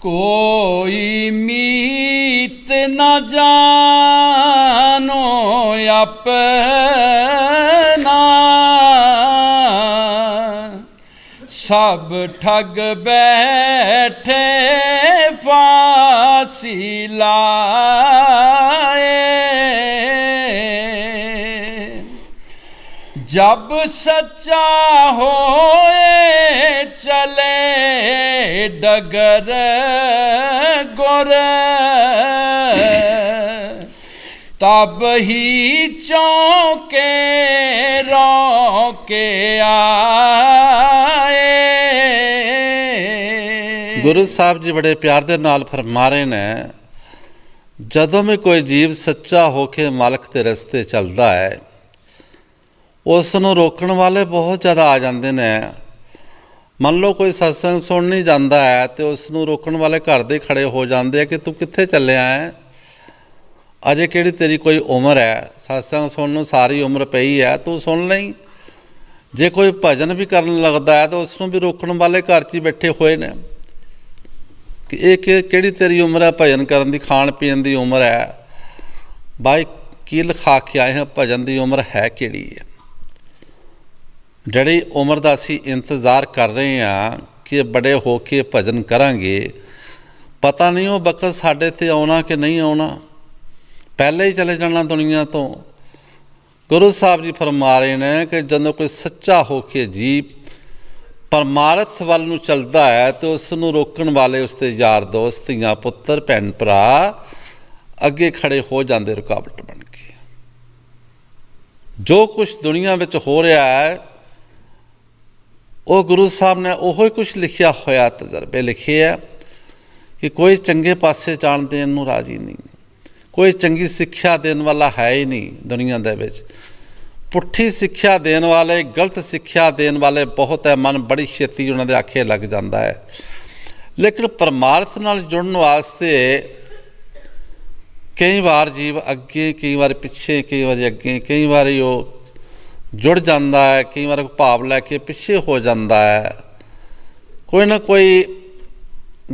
ਕੋਈ ਮੀਤ ਨਾ ਜਾਣੋ ਆਪਣਾ ਸਭ ਠੱਗ ਬੈਠੇ ਫਾਸੀ ਲਾ ਜਬ ਸੱਚਾ ਹੋਏ ਚਲੇ ਡਗਰ ਗੁਰ ਤਬ ਹੀ ਚੌਕੇ ਰੋਕੇ ਆਏ
ਗੁਰੂ ਸਾਹਿਬ ਜੀ ਬੜੇ ਪਿਆਰ ਦੇ ਨਾਲ ਫਰਮਾ ਰਹੇ ਨੇ ਜਦੋਂ ਵੀ ਕੋਈ ਜੀਵ ਸੱਚਾ ਹੋ ਕੇ ਮਾਲਕ ਦੇ ਰਸਤੇ ਚੱਲਦਾ ਹੈ ਉਸ ਨੂੰ ਰੋਕਣ ਵਾਲੇ ਬਹੁਤ ਜ਼ਿਆਦਾ ਆ ਜਾਂਦੇ ਨੇ ਮੰਨ ਲਓ ਕੋਈ satsang ਸੁਣ ਨਹੀਂ ਜਾਂਦਾ ਹੈ ਤੇ ਉਸ ਨੂੰ ਰੋਕਣ ਵਾਲੇ ਘਰ ਦੇ ਖੜੇ ਹੋ ਜਾਂਦੇ ਆ ਕਿ ਤੂੰ ਕਿੱਥੇ ਚੱਲਿਆ ਹੈ ਅਜੇ ਕਿਹੜੀ ਤੇਰੀ ਕੋਈ ਉਮਰ ਹੈ satsang ਸੁਣਨ ਨੂੰ ਸਾਰੀ ਉਮਰ ਪਈ ਹੈ ਤੂੰ ਸੁਣ ਲਈ ਜੇ ਕੋਈ ਭਜਨ ਵੀ ਕਰਨ ਲੱਗਦਾ ਹੈ ਤਾਂ ਉਸ ਨੂੰ ਵੀ ਰੋਕਣ ਵਾਲੇ ਘਰ 'ਚ ਬੈਠੇ ਹੋਏ ਨੇ ਕਿ ਇਹ ਕਿਹੜੀ ਤੇਰੀ ਉਮਰ ਹੈ ਭਜਨ ਕਰਨ ਦੀ ਖਾਣ ਪੀਣ ਦੀ ਉਮਰ ਹੈ ਬਾਈ ਕੀ ਲਿਖਾ ਕੇ ਆਏ ਹਾਂ ਭਜਨ ਦੀ ਉਮਰ ਹੈ ਕਿਹੜੀ ਹੈ ਜਿਹੜੀ ਉਮਰ ਦਾ ਅਸੀਂ ਇੰਤਜ਼ਾਰ ਕਰ ਰਹੇ ਆ ਕਿ ਬੜੇ ਹੋ ਕੇ ਭਜਨ ਕਰਾਂਗੇ ਪਤਾ ਨਹੀਂ ਉਹ ਬਕਤ ਸਾਡੇ ਤੇ ਆਉਣਾ ਕਿ ਨਹੀਂ ਆਉਣਾ ਪਹਿਲੇ ਹੀ ਚਲੇ ਜਾਣਾ ਦੁਨੀਆ ਤੋਂ ਗੁਰੂ ਸਾਹਿਬ ਜੀ ਫਰਮਾ ਰਹੇ ਨੇ ਕਿ ਜਦੋਂ ਕੋਈ ਸੱਚਾ ਹੋ ਕੇ ਜੀ ਪਰਮਾਰਥ ਵੱਲ ਨੂੰ ਚੱਲਦਾ ਹੈ ਤੇ ਉਸ ਨੂੰ ਰੋਕਣ ਵਾਲੇ ਉਸ ਤੇ ਯਾਰ ਦੋਸਤ ਧੀਆਂ ਪੁੱਤਰ ਭੈਣ ਭਰਾ ਅੱਗੇ ਖੜੇ ਹੋ ਜਾਂਦੇ ਰੁਕਾਵਟ ਬਣ ਕੇ ਜੋ ਕੁਝ ਦੁਨੀਆ ਵਿੱਚ ਹੋ ਰਿਹਾ ਹੈ ਉਹ ਗੁਰੂ ਸਾਹਿਬ ਨੇ ਉਹੋ ਹੀ ਕੁਝ ਲਿਖਿਆ ਹੋਇਆ ਤਜਰਬੇ ਲਿਖਿਆ ਕਿ ਕੋਈ ਚੰਗੇ ਪਾਸੇ ਜਾਣ ਦੇਣ ਨੂੰ ਰਾਜੀ ਨਹੀਂ ਕੋਈ ਚੰਗੀ ਸਿੱਖਿਆ ਦੇਣ ਵਾਲਾ ਹੈ ਹੀ ਨਹੀਂ ਦੁਨੀਆ ਦੇ ਵਿੱਚ ਪੁੱਠੀ ਸਿੱਖਿਆ ਦੇਣ ਵਾਲੇ ਗਲਤ ਸਿੱਖਿਆ ਦੇਣ ਵਾਲੇ ਬਹੁਤ ਹੈ ਮਨ ਬੜੀ ਛੇਤੀ ਉਹਨਾਂ ਦੇ ਆਖੇ ਲੱਗ ਜਾਂਦਾ ਹੈ ਲੇਕਿਨ ਪਰਮਾਰਥ ਨਾਲ ਜੁੜਨ ਵਾਸਤੇ ਕਈ ਵਾਰ ਜੀਵ ਅੱਗੇ ਕਈ ਵਾਰ ਪਿੱਛੇ ਕਈ ਵਾਰ ਅੱਗੇ ਕਈ ਵਾਰ ਉਹ ਜੁੜ ਜਾਂਦਾ ਹੈ ਕਈ ਵਾਰ ਭਾਵ ਲੈ ਕੇ ਪਿੱਛੇ ਹੋ ਜਾਂਦਾ ਹੈ ਕੋਈ ਨਾ ਕੋਈ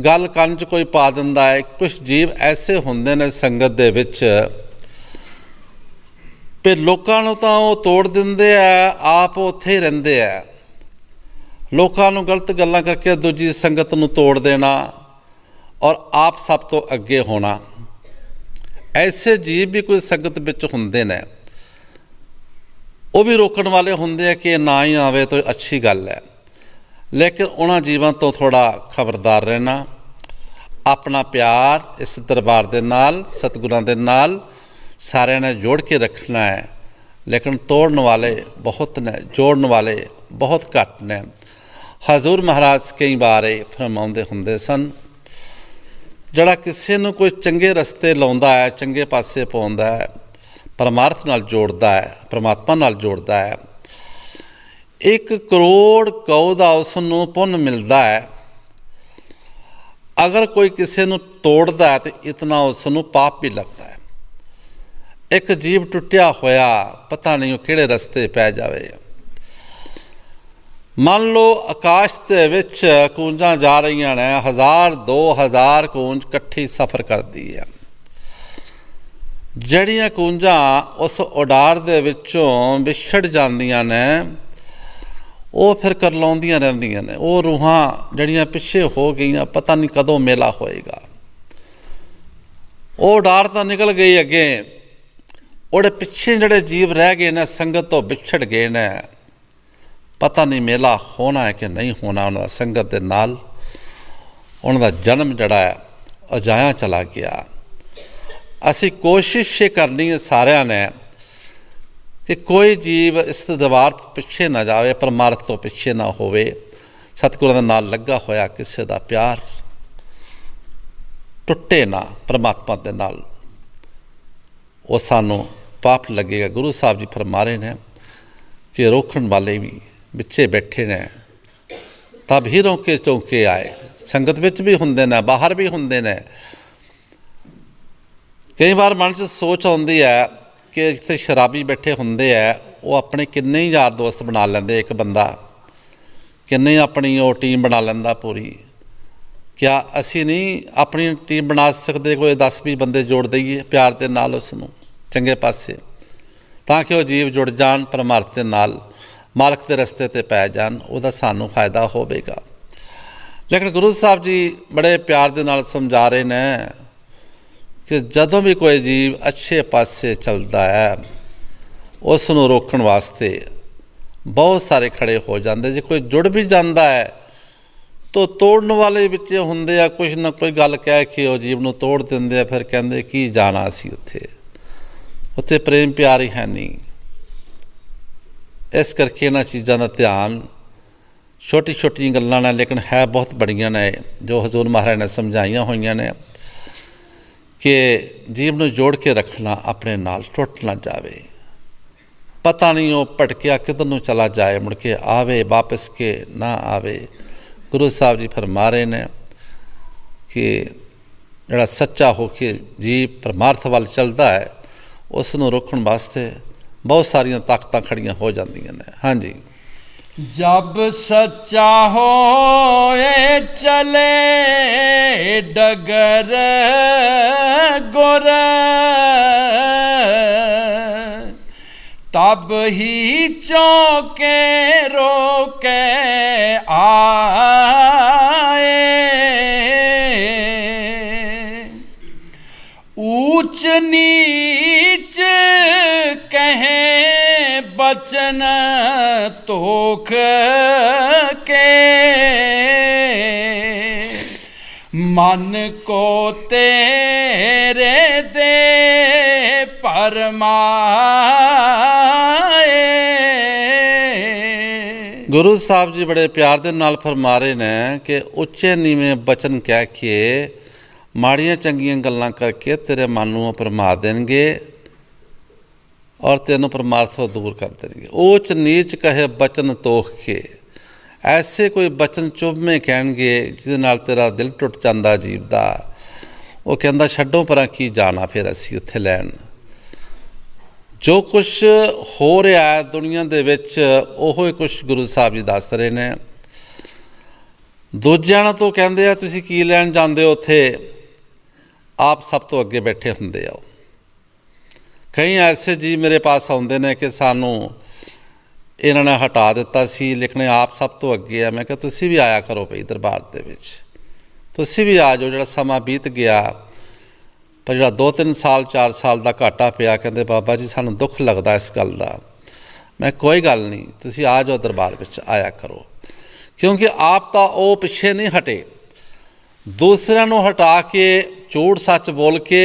ਗੱਲ ਕੰਨ 'ਚ ਕੋਈ ਪਾ ਦਿੰਦਾ ਹੈ ਕੁਝ ਜੀਵ ਐਸੇ ਹੁੰਦੇ ਨੇ ਸੰਗਤ ਦੇ ਵਿੱਚ ਪੇ ਲੋਕਾਂ ਨੂੰ ਤਾਂ ਉਹ ਤੋੜ ਦਿੰਦੇ ਆ ਆਪ ਉੱਥੇ ਰਹਿੰਦੇ ਆ ਲੋਕਾਂ ਨੂੰ ਗਲਤ ਗੱਲਾਂ ਕਰਕੇ ਦੂਜੀ ਸੰਗਤ ਨੂੰ ਤੋੜ ਦੇਣਾ ਔਰ ਆਪ ਸਭ ਤੋਂ ਅੱਗੇ ਹੋਣਾ ਐਸੇ ਜੀਵ ਵੀ ਕੋਈ ਸੰਗਤ ਵਿੱਚ ਹੁੰਦੇ ਨੇ ਉਹ ਵੀ ਰੋਕਣ ਵਾਲੇ ਹੁੰਦੇ ਆ ਕਿ ਨਾ ਹੀ ਆਵੇ ਤਾਂ ਅੱਛੀ ਗੱਲ ਹੈ ਲੇਕਿਨ ਉਹਨਾਂ ਜੀਵਾਂ ਤੋਂ ਥੋੜਾ ਖਬਰਦਾਰ ਰਹਿਣਾ ਆਪਣਾ ਪਿਆਰ ਇਸ ਦਰਬਾਰ ਦੇ ਨਾਲ ਸਤਗੁਰਾਂ ਦੇ ਨਾਲ ਸਾਰਿਆਂ ਨੇ ਜੋੜ ਕੇ ਰੱਖਣਾ ਹੈ ਲੇਕਿਨ ਤੋੜਨ ਵਾਲੇ ਬਹੁਤ ਨੇ ਜੋੜਨ ਵਾਲੇ ਬਹੁਤ ਘੱਟ ਨੇ ਹਜ਼ੂਰ ਮਹਾਰਾਜ ਕਈ ਵਾਰੇ ਫਰਮਾਉਂਦੇ ਹੁੰਦੇ ਸਨ ਜਿਹੜਾ ਕਿਸੇ ਨੂੰ ਕੋਈ ਚੰਗੇ ਰਸਤੇ ਲਾਉਂਦਾ ਹੈ ਚੰਗੇ ਪਾਸੇ ਪਾਉਂਦਾ ਹੈ ਪਰਮਾਰਥ ਨਾਲ ਜੋੜਦਾ ਹੈ ਪ੍ਰਮਾਤਮਾ ਨਾਲ ਜੋੜਦਾ ਹੈ 1 ਕਰੋੜ ਕਉ ਦਾ ਉਸ ਨੂੰ ਪੁੰਨ ਮਿਲਦਾ ਹੈ ਅਗਰ ਕੋਈ ਕਿਸੇ ਨੂੰ ਤੋੜਦਾ ਹੈ ਤੇ ਇਤਨਾ ਉਸ ਨੂੰ ਪਾਪ ਵੀ ਲੱਗਦਾ ਹੈ ਇੱਕ ਜੀਵ ਟੁੱਟਿਆ ਹੋਇਆ ਪਤਾ ਨਹੀਂ ਉਹ ਕਿਹੜੇ ਰਸਤੇ ਪੈ ਜਾਵੇ ਮੰਨ ਲਓ ਆਕਾਸ਼ ਦੇ ਵਿੱਚ ਕੂੰਜਾਂ ਜਾ ਰਹੀਆਂ ਨੇ 1000 2000 ਕੂੰਜ ਇਕੱਠੀ ਸਫ਼ਰ ਕਰਦੀ ਹੈ ਜਿਹੜੀਆਂ ਕੂੰਜਾਂ ਉਸ ਉਡਾਰ ਦੇ ਵਿੱਚੋਂ ਵਿਛੜ ਜਾਂਦੀਆਂ ਨੇ ਉਹ ਫਿਰ ਕਰ ਲਾਉਂਦੀਆਂ ਰਹਿੰਦੀਆਂ ਨੇ ਉਹ ਰੂਹਾਂ ਜਿਹੜੀਆਂ ਪਿੱਛੇ ਹੋ ਗਈਆਂ ਪਤਾ ਨਹੀਂ ਕਦੋਂ ਮੇਲਾ ਹੋਏਗਾ ਉਹ ਡਾਰ ਤਾਂ ਨਿਕਲ ਗਈ ਅੱਗੇ ਉਹਦੇ ਪਿੱਛੇ ਜਿਹੜੇ ਜੀਵ ਰਹਿ ਗਏ ਨੇ ਸੰਗਤ ਤੋਂ ਵਿਛੜ ਗਏ ਨੇ ਪਤਾ ਨਹੀਂ ਮੇਲਾ ਹੋਣਾ ਹੈ ਕਿ ਨਹੀਂ ਹੋਣਾ ਉਹਨਾਂ ਦਾ ਸੰਗਤ ਦੇ ਨਾਲ ਉਹਨਾਂ ਦਾ ਜਨਮ ਜੜਾ ਅਜਾਇਆ ਚਲਾ ਗਿਆ ਅਸੀਂ ਕੋਸ਼ਿਸ਼ ਕਰਨੀ ਹੈ ਸਾਰਿਆਂ ਨੇ ਕਿ ਕੋਈ ਜੀਵ ਇਸ ਦਵਾਰ ਪਿੱਛੇ ਨਾ ਜਾਵੇ ਪਰਮਾਰਥ ਤੋਂ ਪਿੱਛੇ ਨਾ ਹੋਵੇ ਸਤਿਗੁਰਾਂ ਦੇ ਨਾਲ ਲੱਗਾ ਹੋਇਆ ਕਿਸੇ ਦਾ ਪਿਆਰ ਟੁੱਟੇ ਨਾ ਪਰਮਾਤਮਾ ਦੇ ਨਾਲ ਉਹ ਸਾਨੂੰ ਪਾਪ ਲੱਗੇਗਾ ਗੁਰੂ ਸਾਹਿਬ ਜੀ ਫਰਮਾ ਰਹੇ ਨੇ ਕਿ ਰੋਕਣ ਵਾਲੇ ਵੀ ਵਿੱਚੇ ਬੈਠੇ ਨੇ ਤਬ ਹੀ ਰੋਕੇ ਚੌਂਕੇ ਆਏ ਸੰਗਤ ਵਿੱਚ ਵੀ ਹੁੰਦੇ ਨੇ ਬਾਹਰ ਵੀ ਹੁੰਦੇ ਨੇ ਕਈ ਵਾਰ ਮਨ 'ਚ ਸੋਚ ਆਉਂਦੀ ਹੈ ਕਿ ਇੱਥੇ ਸ਼ਰਾਬੀ ਬੈਠੇ ਹੁੰਦੇ ਆ ਉਹ ਆਪਣੇ ਕਿੰਨੇ ਯਾਰ ਦੋਸਤ ਬਣਾ ਲੈਂਦੇ ਇੱਕ ਬੰਦਾ ਕਿੰਨੇ ਆਪਣੀ ਉਹ ਟੀਮ ਬਣਾ ਲੈਂਦਾ ਪੂਰੀ ਕਿਆ ਅਸੀਂ ਨਹੀਂ ਆਪਣੀ ਟੀਮ ਬਣਾ ਸਕਦੇ ਕੋਈ 10-20 ਬੰਦੇ ਜੋੜ ਦਈਏ ਪਿਆਰ ਦੇ ਨਾਲ ਉਸ ਨੂੰ ਚੰਗੇ ਪਾਸੇ ਤਾਂ ਕਿ ਉਹ ਜੀਵ ਜੁੜ ਜਾਣ ਪਰਮਾਰਥ ਦੇ ਨਾਲ ਮਾਲਕ ਦੇ ਰਸਤੇ ਤੇ ਪੈ ਜਾਣ ਉਹਦਾ ਸਾਨੂੰ ਫਾਇਦਾ ਹੋਵੇਗਾ ਲੇਕਿਨ ਗੁਰੂ ਸਾਹਿਬ ਜੀ ਬੜੇ ਪਿਆਰ ਦੇ ਨਾਲ ਸਮਝਾ ਰਹੇ ਨੇ ਕਿ ਜਦੋਂ ਵੀ ਕੋਈ ਜੀਵ ਅੱਛੇ ਪਾਸੇ ਚੱਲਦਾ ਹੈ ਉਸ ਨੂੰ ਰੋਕਣ ਵਾਸਤੇ ਬਹੁਤ ਸਾਰੇ ਖੜੇ ਹੋ ਜਾਂਦੇ ਜੇ ਕੋਈ ਜੁੜ ਵੀ ਜਾਂਦਾ ਹੈ ਤੋ ਤੋੜਨ ਵਾਲੇ ਵਿੱਚ ਹੁੰਦੇ ਆ ਕੁਝ ਨਾ ਕੋਈ ਗੱਲ ਕਹਿ ਕੇ ਉਹ ਜੀਵ ਨੂੰ ਤੋੜ ਦਿੰਦੇ ਆ ਫਿਰ ਕਹਿੰਦੇ ਕੀ ਜਾਣਾ ਸੀ ਉੱਥੇ ਉੱਥੇ ਪ੍ਰੇਮ ਪਿਆਰ ਹੀ ਹੈ ਨਹੀਂ ਇਸ ਕਰਕੇ ਇਹਨਾਂ ਚੀਜ਼ਾਂ ਦਾ ਧਿਆਨ ਛੋਟੀ ਛੋਟੀਆਂ ਗੱਲਾਂ ਨੇ ਲੇਕਿਨ ਹੈ ਬਹੁਤ ਬੜੀਆਂ ਨੇ ਜੋ ਹਜ਼ੂਰ ਮਹਾਰਾਜ ਨੇ ਸਮਝਾਈਆਂ ਹੋਈਆਂ ਨੇ ਕਿ ਜੀਵ ਨੂੰ ਜੋੜ ਕੇ ਰੱਖਣਾ ਆਪਣੇ ਨਾਲ ਟੁੱਟ ਨਾ ਜਾਵੇ ਪਤਾ ਨਹੀਂ ਉਹ ਭਟਕਿਆ ਕਿਧਰ ਨੂੰ ਚਲਾ ਜਾਏ ਮੁੜ ਕੇ ਆਵੇ ਵਾਪਸ ਕੇ ਨਾ ਆਵੇ ਗੁਰੂ ਸਾਹਿਬ ਜੀ ਫਰਮਾ ਰਹੇ ਨੇ ਕਿ ਜਿਹੜਾ ਸੱਚਾ ਹੋ ਕੇ ਜੀ ਪਰਮਾਰਥ ਵੱਲ ਚੱਲਦਾ ਹੈ ਉਸ ਨੂੰ ਰੋਕਣ ਵਾਸਤੇ ਬਹੁਤ ਸਾਰੀਆਂ ਤਾਕਤਾਂ ਖੜੀਆਂ ਹੋ ਜਾਂਦੀਆਂ ਨੇ ਹਾਂਜੀ
जब सच्चा होए चले डगर गोर तब ही चौके रोके आए ऊंच नी ਬਚਨ ਧੋਖ ਕੇ ਮਨ ਕੋ ਤੇਰੇ ਦੇ ਪਰਮਾਏ
ਗੁਰੂ ਸਾਹਿਬ ਜੀ ਬੜੇ ਪਿਆਰ ਦੇ ਨਾਲ ਫਰਮਾ ਰਹੇ ਨੇ ਕਿ ਉੱਚੇ ਨੀਵੇਂ ਬਚਨ ਕਹਿ ਕੇ ਮਾੜੀਆਂ ਚੰਗੀਆਂ ਗੱਲਾਂ ਕਰਕੇ ਤੇਰੇ ਮਨ ਨੂੰ ਪਰਮਾ ਦੇਣਗੇ ਔਰ ਤੈਨੂੰ ਪਰਮਾਰਥੋਂ ਦੂਰ ਕਰ ਦੇਣਗੇ ਉਹ ਚ ਨੀਚ ਕਹੇ ਬਚਨ ਤੋਖ ਕੇ ਐਸੇ ਕੋਈ ਬਚਨ ਚੁਬਵੇਂ ਕਹਿਣਗੇ ਜਿਹਦੇ ਨਾਲ ਤੇਰਾ ਦਿਲ ਟੁੱਟ ਜਾਂਦਾ ਜੀਵ ਦਾ ਉਹ ਕਹਿੰਦਾ ਛੱਡੋ ਪਰਾਂ ਕੀ ਜਾਣਾ ਫਿਰ ਅਸੀਂ ਉੱਥੇ ਲੈਣ ਜੋ ਕੁਝ ਹੋ ਰਿਹਾ ਹੈ ਦੁਨੀਆ ਦੇ ਵਿੱਚ ਉਹ ਹੀ ਕੁਝ ਗੁਰੂ ਸਾਹਿਬ ਜੀ ਦੱਸ ਰਹੇ ਨੇ ਦੂਜਿਆਂ ਤੋਂ ਕਹਿੰਦੇ ਆ ਤੁਸੀਂ ਕੀ ਲੈਣ ਜਾਂਦੇ ਹੋ ਉੱਥੇ ਆਪ ਸਭ ਤੋਂ ਅੱਗੇ ਬੈਠੇ ਹੁੰਦੇ ਆ ਕਈ ਐਸੇ ਜੀ ਮੇਰੇ ਪਾਸ ਆਉਂਦੇ ਨੇ ਕਿ ਸਾਨੂੰ ਇਹਨਾਂ ਨੇ ਹਟਾ ਦਿੱਤਾ ਸੀ ਲਿਖਣੇ ਆਪ ਸਭ ਤੋਂ ਅੱਗੇ ਆ ਮੈਂ ਕਿਹਾ ਤੁਸੀਂ ਵੀ ਆਇਆ ਕਰੋ ਭਈ ਦਰਬਾਰ ਦੇ ਵਿੱਚ ਤੁਸੀਂ ਵੀ ਆ ਜਾਓ ਜਿਹੜਾ ਸਮਾਂ ਬੀਤ ਗਿਆ ਪਰ ਜਿਹੜਾ 2-3 ਸਾਲ 4 ਸਾਲ ਦਾ ਘਾਟਾ ਪਿਆ ਕਹਿੰਦੇ ਬਾਬਾ ਜੀ ਸਾਨੂੰ ਦੁੱਖ ਲੱਗਦਾ ਇਸ ਗੱਲ ਦਾ ਮੈਂ ਕੋਈ ਗੱਲ ਨਹੀਂ ਤੁਸੀਂ ਆ ਜਾਓ ਦਰਬਾਰ ਵਿੱਚ ਆਇਆ ਕਰੋ ਕਿਉਂਕਿ ਆਪ ਤਾਂ ਉਹ ਪਿੱਛੇ ਨਹੀਂ ਹਟੇ ਦੂਸਰਿਆਂ ਨੂੰ ਹਟਾ ਕੇ ਝੂਠ ਸੱਚ ਬੋਲ ਕੇ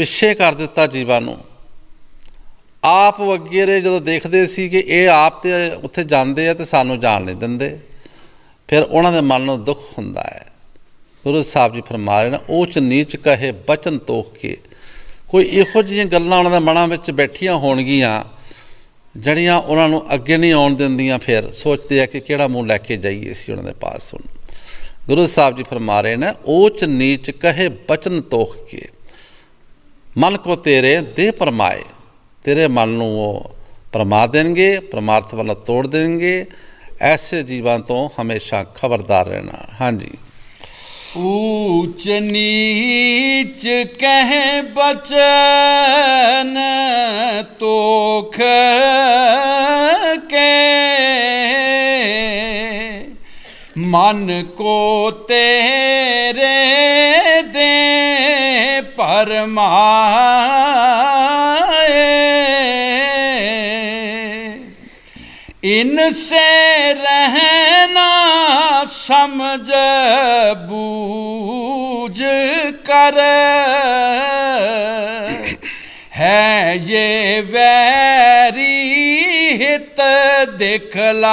ਪਿੱਛੇ ਕਰ ਦਿੱਤਾ ਜੀਵਾਂ ਨੂੰ ਆਪ ਵਗੇਰੇ ਜਦੋਂ ਦੇਖਦੇ ਸੀ ਕਿ ਇਹ ਆਪ ਤੇ ਉੱਥੇ ਜਾਂਦੇ ਆ ਤੇ ਸਾਨੂੰ ਜਾਣ ਨਹੀਂ ਦਿੰਦੇ ਫਿਰ ਉਹਨਾਂ ਦੇ ਮਨ ਨੂੰ ਦੁੱਖ ਹੁੰਦਾ ਹੈ ਗੁਰੂ ਸਾਹਿਬ ਜੀ ਫਰਮਾ ਰਹੇ ਨੇ ਚ ਨੀਚ ਕਹੇ ਬਚਨ ਤੋਖ ਕੇ ਕੋਈ ਇਹੋ ਜਿਹੀਆਂ ਗੱਲਾਂ ਉਹਨਾਂ ਦੇ ਮਨਾਂ ਵਿੱਚ ਬੈਠੀਆਂ ਹੋਣਗੀਆਂ ਜਿਹੜੀਆਂ ਉਹਨਾਂ ਨੂੰ ਅੱਗੇ ਨਹੀਂ ਆਉਣ ਦਿੰਦੀਆਂ ਫਿਰ ਸੋਚਦੇ ਆ ਕਿ ਕਿਹੜਾ ਮੂੰਹ ਲੈ ਕੇ ਜਾਈਏ ਸੀ ਉਹਨਾਂ ਦੇ ਪਾਸ ਹੁਣ ਗੁਰੂ ਸਾਹਿਬ ਜੀ ਫਰਮਾ ਰਹੇ ਨੇ ਚ ਨੀਚ ਕਹੇ ਬਚਨ ਤੋਖ ਕੇ ਮਨ ਕੋ ਤੇਰੇ ਦੇ ਪਰਮਾਏ ਤੇਰੇ ਮਨ ਨੂੰ ਉਹ ਪਰਮਾ ਦੇਣਗੇ ਪਰਮਾਰਥ ਵਾਲਾ ਤੋੜ ਦੇਣਗੇ ਐਸੇ ਜੀਵਾਂ ਤੋਂ ਹਮੇਸ਼ਾ ਖਬਰਦਾਰ ਰਹਿਣਾ ਹਾਂਜੀ
ਉੱਚ ਨੀਚ ਕਹਿ ਬਚਨ ਤੋਖ ਕੇ ਮਨ ਕੋ ਤੇਰੇ फरमाए इनसे रहना समझ बूझ कर है ये वैरी हित दिखलाए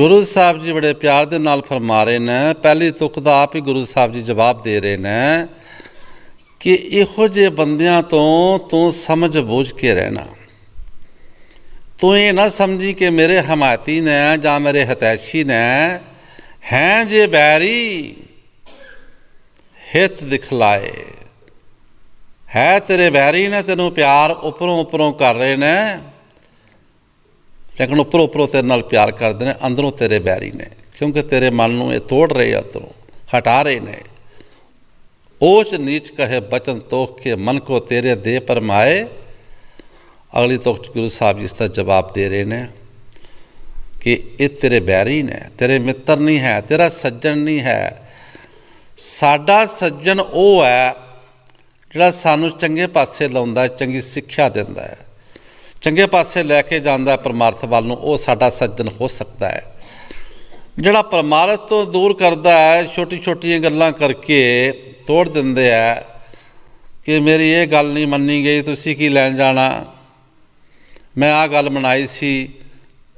ਗੁਰੂ ਸਾਹਿਬ ਜੀ ਬੜੇ ਪਿਆਰ ਦੇ ਨਾਲ ਫਰਮਾ ਰਹੇ ਨੇ ਪਹਿਲੀ ਤੁਕ ਦਾ ਆਪ ਹੀ ਗੁਰੂ ਸਾਹਿਬ ਜੀ ਜਵਾਬ ਦੇ ਰਹੇ ਨੇ ਕਿ ਇਹੋ ਜੇ ਬੰਦਿਆਂ ਤੋਂ ਤੂੰ ਸਮਝ ਬੋਝ ਕੇ ਰਹਿਣਾ ਤੂੰ ਇਹ ਨਾ ਸਮਝੀ ਕਿ ਮੇਰੇ ਹਮਾਤੀ ਨੇ ਜਾਂ ਮੇਰੇ ਹਤੈਸ਼ੀ ਨੇ ਹੈ ਜੇ ਬੈਰੀ ਹਿੱਤ ਦਿਖਲਾਏ ਹੈ ਤੇਰੇ ਬੈਰੀ ਨੇ ਤੈਨੂੰ ਪਿਆਰ ਉਪਰੋਂ ਉਪਰੋਂ ਕਰ ਰਹੇ ਨੇ ਲੇਕਿਨ ਉਪਰੋਂ ਉੱਪਰੋਂ ਤੇਰੇ ਨਾਲ ਪਿਆਰ ਕਰਦੇ ਨੇ ਅੰਦਰੋਂ ਤੇਰੇ ਬੈਰੀ ਨੇ ਕਿਉਂਕਿ ਤੇਰੇ ਮਨ ਨੂੰ ਇਹ ਤੋੜ ਰਹੇ ਤੂੰ ਹਟਾ ਰਹੇ ਨੇ ਉਸ ਨੀਚ ਕਹੇ ਬਚਨ ਤੋਖ ਕੇ ਮਨ ਕੋ ਤੇਰੇ ਦੇ ਪਰਮਾਏ ਅਗਲੀ ਤੋਖ ਗੁਰੂ ਸਾਹਿਬ ਜੀ ਦਾ ਜਵਾਬ ਦੇ ਰਹੇ ਨੇ ਕਿ ਇਹ ਤੇਰੇ ਬੈਰੀ ਨੇ ਤੇਰੇ ਮਿੱਤਰ ਨਹੀਂ ਹੈ ਤੇਰਾ ਸੱਜਣ ਨਹੀਂ ਹੈ ਸਾਡਾ ਸੱਜਣ ਉਹ ਹੈ ਜਿਹੜਾ ਸਾਨੂੰ ਚੰਗੇ ਪਾਸੇ ਲਾਉਂਦਾ ਚੰਗੀ ਸਿੱਖਿਆ ਦਿੰਦਾ ਹੈ ਚੰਗੇ ਪਾਸੇ ਲੈ ਕੇ ਜਾਂਦਾ ਪਰਮਾਰਥ ਵੱਲ ਨੂੰ ਉਹ ਸਾਡਾ ਸੱਜਣ ਹੋ ਸਕਦਾ ਹੈ ਜਿਹੜਾ ਪਰਮਾਰਥ ਤੋਂ ਦੂਰ ਕਰਦਾ ਹੈ ਛੋਟੀ ਛੋਟੀਆਂ ਗੱਲਾਂ ਕਰਕੇ ਤੋੜ ਦਿੰਦੇ ਆ ਕਿ ਮੇਰੀ ਇਹ ਗੱਲ ਨਹੀਂ ਮੰਨੀ ਗਈ ਤੁਸੀਂ ਕੀ ਲੈਣ ਜਾਣਾ ਮੈਂ ਆ ਗੱਲ ਬਣਾਈ ਸੀ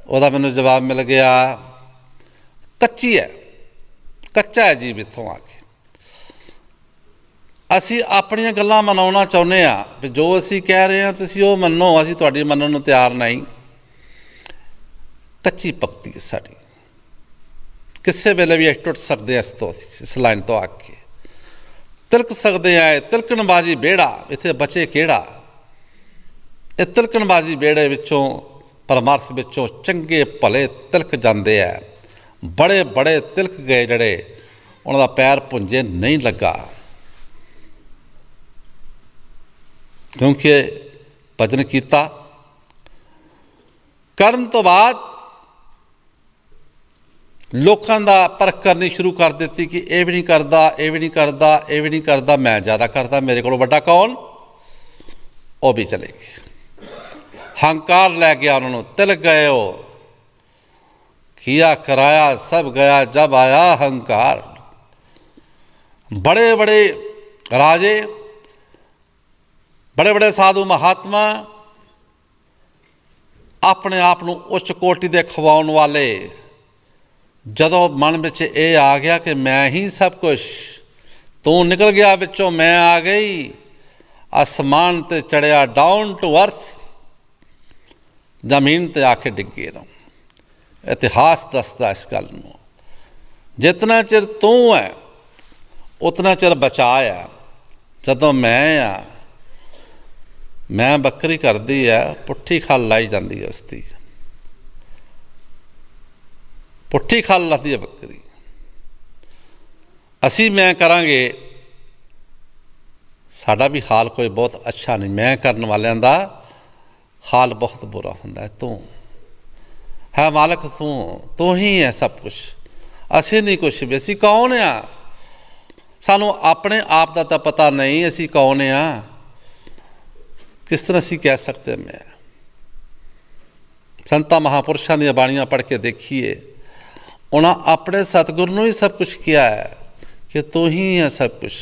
ਉਹਦਾ ਮੈਨੂੰ ਜਵਾਬ ਮਿਲ ਗਿਆ ਕੱਚੀ ਹੈ ਕੱਚਾ ਹੈ ਜੀ ਆ ਕੇ ਅਸੀਂ ਆਪਣੀਆਂ ਗੱਲਾਂ ਮਨਾਉਣਾ ਚਾਹੁੰਦੇ ਆ ਵੀ ਜੋ ਅਸੀਂ ਕਹਿ ਰਹੇ ਆ ਤੁਸੀਂ ਉਹ ਮੰਨੋ ਅਸੀਂ ਤੁਹਾਡੀ ਮੰਨਣ ਨੂੰ ਤਿਆਰ ਨਹੀਂ ਕੱਚੀ ਪੱਕੀ ਸਾਡੀ ਕਿਸੇ ਵੇਲੇ ਵੀ ਟੁੱਟ ਸਕਦੇ ਇਸ ਤੋਂ ਇਸ ਲਾਈਨ ਤੋਂ ਆ ਕੇ ਤਿਲਕ ਸਕਦੇ ਆਏ ਤਿਲਕਣਬਾਜ਼ੀ ਬੇੜਾ ਇੱਥੇ ਬਚੇ ਕਿਹੜਾ ਇਹ ਤਿਲਕਣਬਾਜ਼ੀ ਬੇੜੇ ਵਿੱਚੋਂ ਪਰਮਾਰਥ ਵਿੱਚੋਂ ਚੰਗੇ ਭਲੇ ਤਿਲਕ ਜਾਂਦੇ ਆ ਬੜੇ ਬੜੇ ਤਿਲਕ ਗਏ ਜਿਹੜੇ ਉਹਨਾਂ ਦਾ ਪੈਰ ਪੁੰਜੇ ਨਹੀਂ ਲੱਗਾ ਕਿਉਂਕਿ ਭਜਨ ਕੀਤਾ ਕਰਨ ਤੋਂ ਬਾਅਦ ਲੋਕਾਂ ਦਾ ਪਰਖ ਕਰਨੀ ਸ਼ੁਰੂ ਕਰ ਦਿੱਤੀ ਕਿ ਇਹ ਵੀ ਨਹੀਂ ਕਰਦਾ ਇਹ ਵੀ ਨਹੀਂ ਕਰਦਾ ਇਹ ਵੀ ਨਹੀਂ ਕਰਦਾ ਮੈਂ ਜ਼ਿਆਦਾ ਕਰਦਾ ਮੇਰੇ ਕੋਲੋਂ ਵੱਡਾ ਕੌਣ ਉਹ ਵੀ ਚਲੇ ਗਏ ਹੰਕਾਰ ਲੈ ਗਿਆ ਉਹਨਾਂ ਨੂੰ ਤਿਲ ਗਏ ਉਹ ਕੀਆ ਕਰਾਇਆ ਸਭ ਗਿਆ ਜਬ ਆਇਆ ਹੰਕਾਰ ਬੜੇ ਬੜੇ ਰਾਜੇ ਬੜੇ ਬੜੇ ਸਾਧੂ ਮਹਾਤਮਾ ਆਪਣੇ ਆਪ ਨੂੰ ਉੱਚ ਕੋਟੀ ਦੇ ਖਵਾਉਣ ਵਾਲੇ ਜਦੋਂ ਮਨ ਵਿੱਚ ਇਹ ਆ ਗਿਆ ਕਿ ਮੈਂ ਹੀ ਸਭ ਕੁਝ ਤੂੰ ਨਿਕਲ ਗਿਆ ਵਿੱਚੋਂ ਮੈਂ ਆ ਗਈ ਅਸਮਾਨ ਤੇ ਚੜਿਆ ਡਾਊਨ ਟੂ ਅਰਥ ਜ਼ਮੀਨ ਤੇ ਆ ਕੇ ਡਿੱਗੇ ਰਹਾ ਇਤਿਹਾਸ ਦੱਸਦਾ ਇਸ ਗੱਲ ਨੂੰ ਜਿਤਨਾ ਚਿਰ ਤੂੰ ਹੈ ਉਤਨਾ ਚਿਰ ਬਚਾਇਆ ਜਦੋਂ ਮੈਂ ਆ ਮੈਂ ਬੱਕਰੀ ਕਰਦੀ ਆ ਪੁੱਠੀ ਖਲ ਲਾਈ ਜਾਂਦੀ ਆ ਉਸ ਦੀ ਪੁੱਠੀ ਖਲ ਲਾਤੀ ਬੱਕਰੀ ਅਸੀਂ ਮੈਂ ਕਰਾਂਗੇ ਸਾਡਾ ਵੀ ਹਾਲ ਕੋਈ ਬਹੁਤ ਅੱਛਾ ਨਹੀਂ ਮੈਂ ਕਰਨ ਵਾਲਿਆਂ ਦਾ ਹਾਲ ਬਹੁਤ ਬੁਰਾ ਹੁੰਦਾ ਹੈ ਤੂੰ ਹੈ ਮਾਲਕ ਤੂੰ ਤੂੰ ਹੀ ਹੈ ਸਭ ਕੁਝ ਅਸੀਂ ਨਹੀਂ ਕੁਝ ਵੀ ਅਸੀਂ ਕੌਣ ਆ ਸਾਨੂੰ ਆਪਣੇ ਆਪ ਦਾ ਤਾਂ ਪਤਾ ਨਹੀਂ ਅਸੀਂ ਕੌਣ ਆ ਕਿਸ ਤਰ੍ਹਾਂ ਅਸੀਂ ਕਹਿ ਸਕਦੇ ਮੈਂ ਸੰਤਾ ਮਹਾਪੁਰਸ਼ਾਂ ਦੀਆਂ ਬਾਣੀਆਂ ਪੜ੍ਹ ਕੇ ਦੇਖੀਏ ਉਹਨਾਂ ਆਪਣੇ ਸਤਿਗੁਰ ਨੂੰ ਹੀ ਸਭ ਕੁਝ ਕਿਹਾ ਹੈ ਕਿ ਤੂੰ ਹੀ ਹੈ ਸਭ ਕੁਝ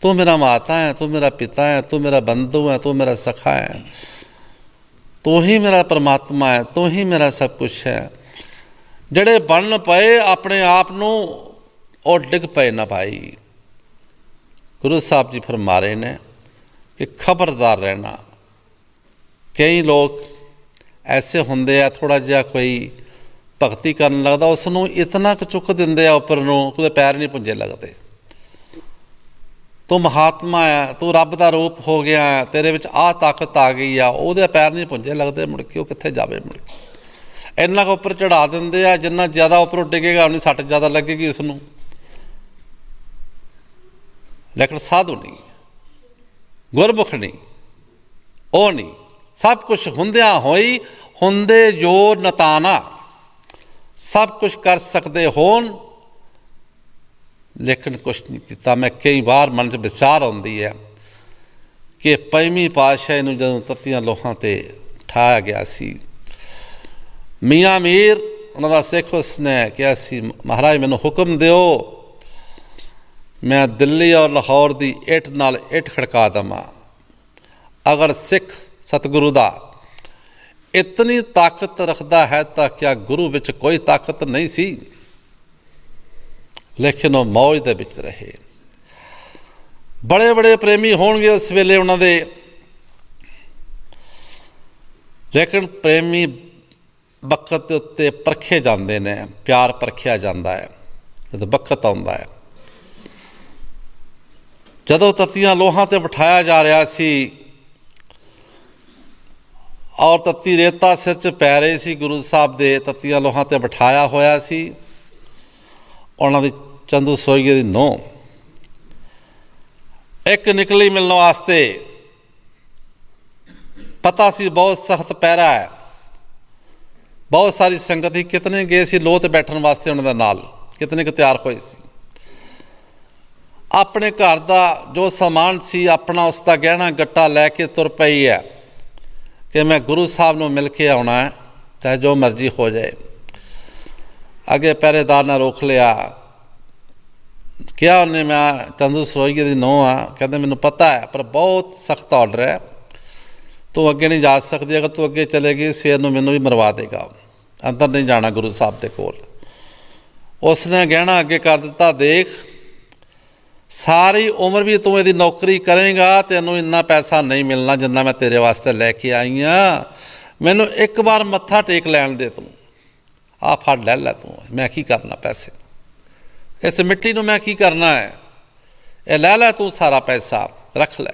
ਤੂੰ ਮੇਰਾ ਮਾਤਾ ਹੈ ਤੂੰ ਮੇਰਾ ਪਿਤਾ ਹੈ ਤੂੰ ਮੇਰਾ ਬੰਦੂ ਹੈ ਤੂੰ ਮੇਰਾ ਸਖਾ ਹੈ ਤੂੰ ਹੀ ਮੇਰਾ ਪਰਮਾਤਮਾ ਹੈ ਤੂੰ ਹੀ ਮੇਰਾ ਸਭ ਕੁਝ ਹੈ ਜਿਹੜੇ ਬਣਨ ਪਏ ਆਪਣੇ ਆਪ ਨੂੰ ਉਹ ਡਿੱਗ ਪਏ ਨਾ ਭਾਈ ਗੁਰੂ ਸਾਹਿਬ ਜੀ ਫਰਮਾ ਰਹੇ ਨੇ ਕਿ ਖਬਰਦਾਰ ਰਹਿਣਾ ਕਈ ਲੋਕ ਐਸੇ ਹੁੰਦੇ ਆ ਥੋੜਾ ਜਿਹਾ ਕੋਈ ਭਗਤੀ ਕਰਨ ਲੱਗਦਾ ਉਸ ਨੂੰ ਇਤਨਾ ਕੁ ਚੁੱਕ ਦਿੰਦੇ ਆ ਉੱਪਰ ਨੂੰ ਉਹਦੇ ਪੈਰ ਨਹੀਂ ਪੁੰਜੇ ਲੱਗਦੇ ਤੂੰ ਮਹਾਤਮਾ ਆ ਤੂੰ ਰੱਬ ਦਾ ਰੂਪ ਹੋ ਗਿਆ ਤੇਰੇ ਵਿੱਚ ਆਹ ਤਾਕਤ ਆ ਗਈ ਆ ਉਹਦੇ ਪੈਰ ਨਹੀਂ ਪੁੰਜੇ ਲੱਗਦੇ ਮੁੜ ਕੇ ਉਹ ਕਿੱਥੇ ਜਾਵੇ ਮੁੜ ਕੇ ਇੰਨਾ ਕੁ ਉੱਪਰ ਚੜਾ ਦਿੰਦੇ ਆ ਜਿੰਨਾ ਜ਼ਿਆਦਾ ਉੱਪਰ ਡਿੱਗੇਗਾ ਉਹਨੇ ਸੱਟ ਜ਼ਿਆਦਾ ਲੱਗੇਗੀ ਉਸ ਨੂੰ ਲੇਕਿਨ ਸਾਧੂ ਨਹੀਂ ਗੁਰਮੁਖ ਨਹੀਂ ਉਹ ਨਹੀਂ ਸਭ ਕੁਝ ਹੁੰਦਿਆ ਹੋਈ ਹੁੰਦੇ ਜੋ ਨਤਾਨਾ ਸਭ ਕੁਝ ਕਰ ਸਕਦੇ ਹੋਣ ਲੇਕਿਨ ਕੁਛ ਨਹੀਂ ਕੀਤਾ ਮੈਂ ਕਈ ਵਾਰ ਮਨ 'ਚ ਵਿਚਾਰ ਆਉਂਦੀ ਹੈ ਕਿ ਪੈਮੀ ਪਾਸ਼ਾ ਨੂੰ ਜਦੋਂ ਤਤੀਆਂ ਲੋਹਾਂ ਤੇ ਠਾਇਆ ਗਿਆ ਸੀ ਮੀਆਂ ਮੀਰ ਉਹਨਾਂ ਦਾ ਸੇਖ ਉਸਨੇ ਕਿਹਾ ਸੀ ਮਹਾਰਾਜ ਮੈਨੂੰ ਹੁਕਮ ਦਿਓ ਮੈਂ ਦਿੱਲੀ ਔਰ ਲਾਹੌਰ ਦੀ ਇੱਟ ਨਾਲ ਇੱਟ ਖੜਕਾ ਦਵਾਂ ਅਗਰ ਸਿੱਖ ਸਤਿਗੁਰੂ ਦਾ ਇਤਨੀ ਤਾਕਤ ਰੱਖਦਾ ਹੈ ਤਾਂ ਕਿਆ ਗੁਰੂ ਵਿੱਚ ਕੋਈ ਤਾਕਤ ਨਹੀਂ ਸੀ ਲੇਕਿਨ ਉਹ ਮੌਜ ਦੇ ਵਿੱਚ ਰਹੇ ਬੜੇ ਬੜੇ ਪ੍ਰੇਮੀ ਹੋਣਗੇ ਉਸ ਵੇਲੇ ਉਹਨਾਂ ਦੇ ਲੇਕਿਨ ਪ੍ਰੇਮੀ ਬਖਤ ਉੱਤੇ ਪਰਖੇ ਜਾਂਦੇ ਨੇ ਪਿਆਰ ਪਰਖਿਆ ਜਾਂਦਾ ਹੈ ਜਦ ਬਖਤ ਆਉਂਦਾ ਹੈ ਜਦੋਂ ਤੱਤੀਆਂ ਲੋਹਾਂ ਤੇ ਬਿਠਾਇਆ ਜਾ ਰਿਹਾ ਸੀ ਔਰ ਤੱਤੀ ਰੇਤਾ ਸਿਰ 'ਚ ਪੈ ਰਹੀ ਸੀ ਗੁਰੂ ਸਾਹਿਬ ਦੇ ਤੱਤੀਆਂ ਲੋਹਾਂ ਤੇ ਬਿਠਾਇਆ ਹੋਇਆ ਸੀ ਉਹਨਾਂ ਦੇ ਚੰਦੂ ਸੋਈਏ ਦੀ ਨੋ ਇੱਕ ਨਿਕਲੀ ਮਿਲਣ ਵਾਸਤੇ ਪਤਾ ਸੀ ਬਹੁਤ ਸਖਤ ਪੈਰਾ ਹੈ ਬਹੁਤ ਸਾਰੀ ਸੰਗਤ ਹੀ ਕਿਤਨੇ ਗਏ ਸੀ ਲੋਹ ਤੇ ਬੈਠਣ ਵਾਸਤੇ ਉਹਨਾਂ ਦਾ ਨਾਲ ਕਿਤਨੇ ਕੁ ਤਿਆਰ ਹੋਏ ਸੀ ਆਪਣੇ ਘਰ ਦਾ ਜੋ ਸਮਾਨ ਸੀ ਆਪਣਾ ਉਸ ਦਾ ਗਹਿਣਾ ਗੱਟਾ ਲੈ ਕੇ ਤੁਰ ਪਈ ਹੈ ਕਿ ਮੈਂ ਗੁਰੂ ਸਾਹਿਬ ਨੂੰ ਮਿਲ ਕੇ ਆਉਣਾ ਹੈ ਚਾਹੇ ਜੋ ਮਰਜ਼ੀ ਹੋ ਜਾਏ ਅੱਗੇ ਪਹਿਰੇਦਾਰ ਨੇ ਰੋਕ ਲਿਆ ਕਿਹਾ ਉਹਨੇ ਮੈਂ ਚੰਦੂ ਸਰੋਈਏ ਦੀ ਨੋ ਆ ਕਹਿੰਦੇ ਮੈਨੂੰ ਪਤਾ ਹੈ ਪਰ ਬਹੁਤ ਸਖਤ ਆਰਡਰ ਹੈ ਤੂੰ ਅੱਗੇ ਨਹੀਂ ਜਾ ਸਕਦੀ ਅਗਰ ਤੂੰ ਅੱਗੇ ਚਲੇਗੀ ਸਵੇਰ ਨੂੰ ਮੈਨੂੰ ਵੀ ਮਰਵਾ ਦੇਗਾ ਅੰਦਰ ਨਹੀਂ ਜਾਣਾ ਗੁਰੂ ਸਾਹਿਬ ਦੇ ਕੋਲ ਉਸਨੇ ਗਹਿਣਾ ਅੱਗੇ ਕਰ ਦਿੱਤਾ ਦੇਖ ਸਾਰੀ ਉਮਰ ਵੀ ਤੂੰ ਇਹਦੀ ਨੌਕਰੀ ਕਰੇਗਾ ਤੈਨੂੰ ਇੰਨਾ ਪੈਸਾ ਨਹੀਂ ਮਿਲਣਾ ਜਿੰਨਾ ਮੈਂ ਤੇਰੇ ਵਾਸਤੇ ਲੈ ਕੇ ਆਈ ਆ ਮੈਨੂੰ ਇੱਕ ਵਾਰ ਮੱਥਾ ਟੇਕ ਲੈਣ ਦੇ ਤੂੰ ਆ ਫੜ ਲੈ ਲੈ ਤੂੰ ਮੈਂ ਕੀ ਕਰਨਾ ਪੈਸੇ ਇਸ ਮਿੱਟੀ ਨੂੰ ਮੈਂ ਕੀ ਕਰਨਾ ਹੈ ਇਹ ਲੈ ਲੈ ਤੂੰ ਸਾਰਾ ਪੈਸਾ ਰੱਖ ਲੈ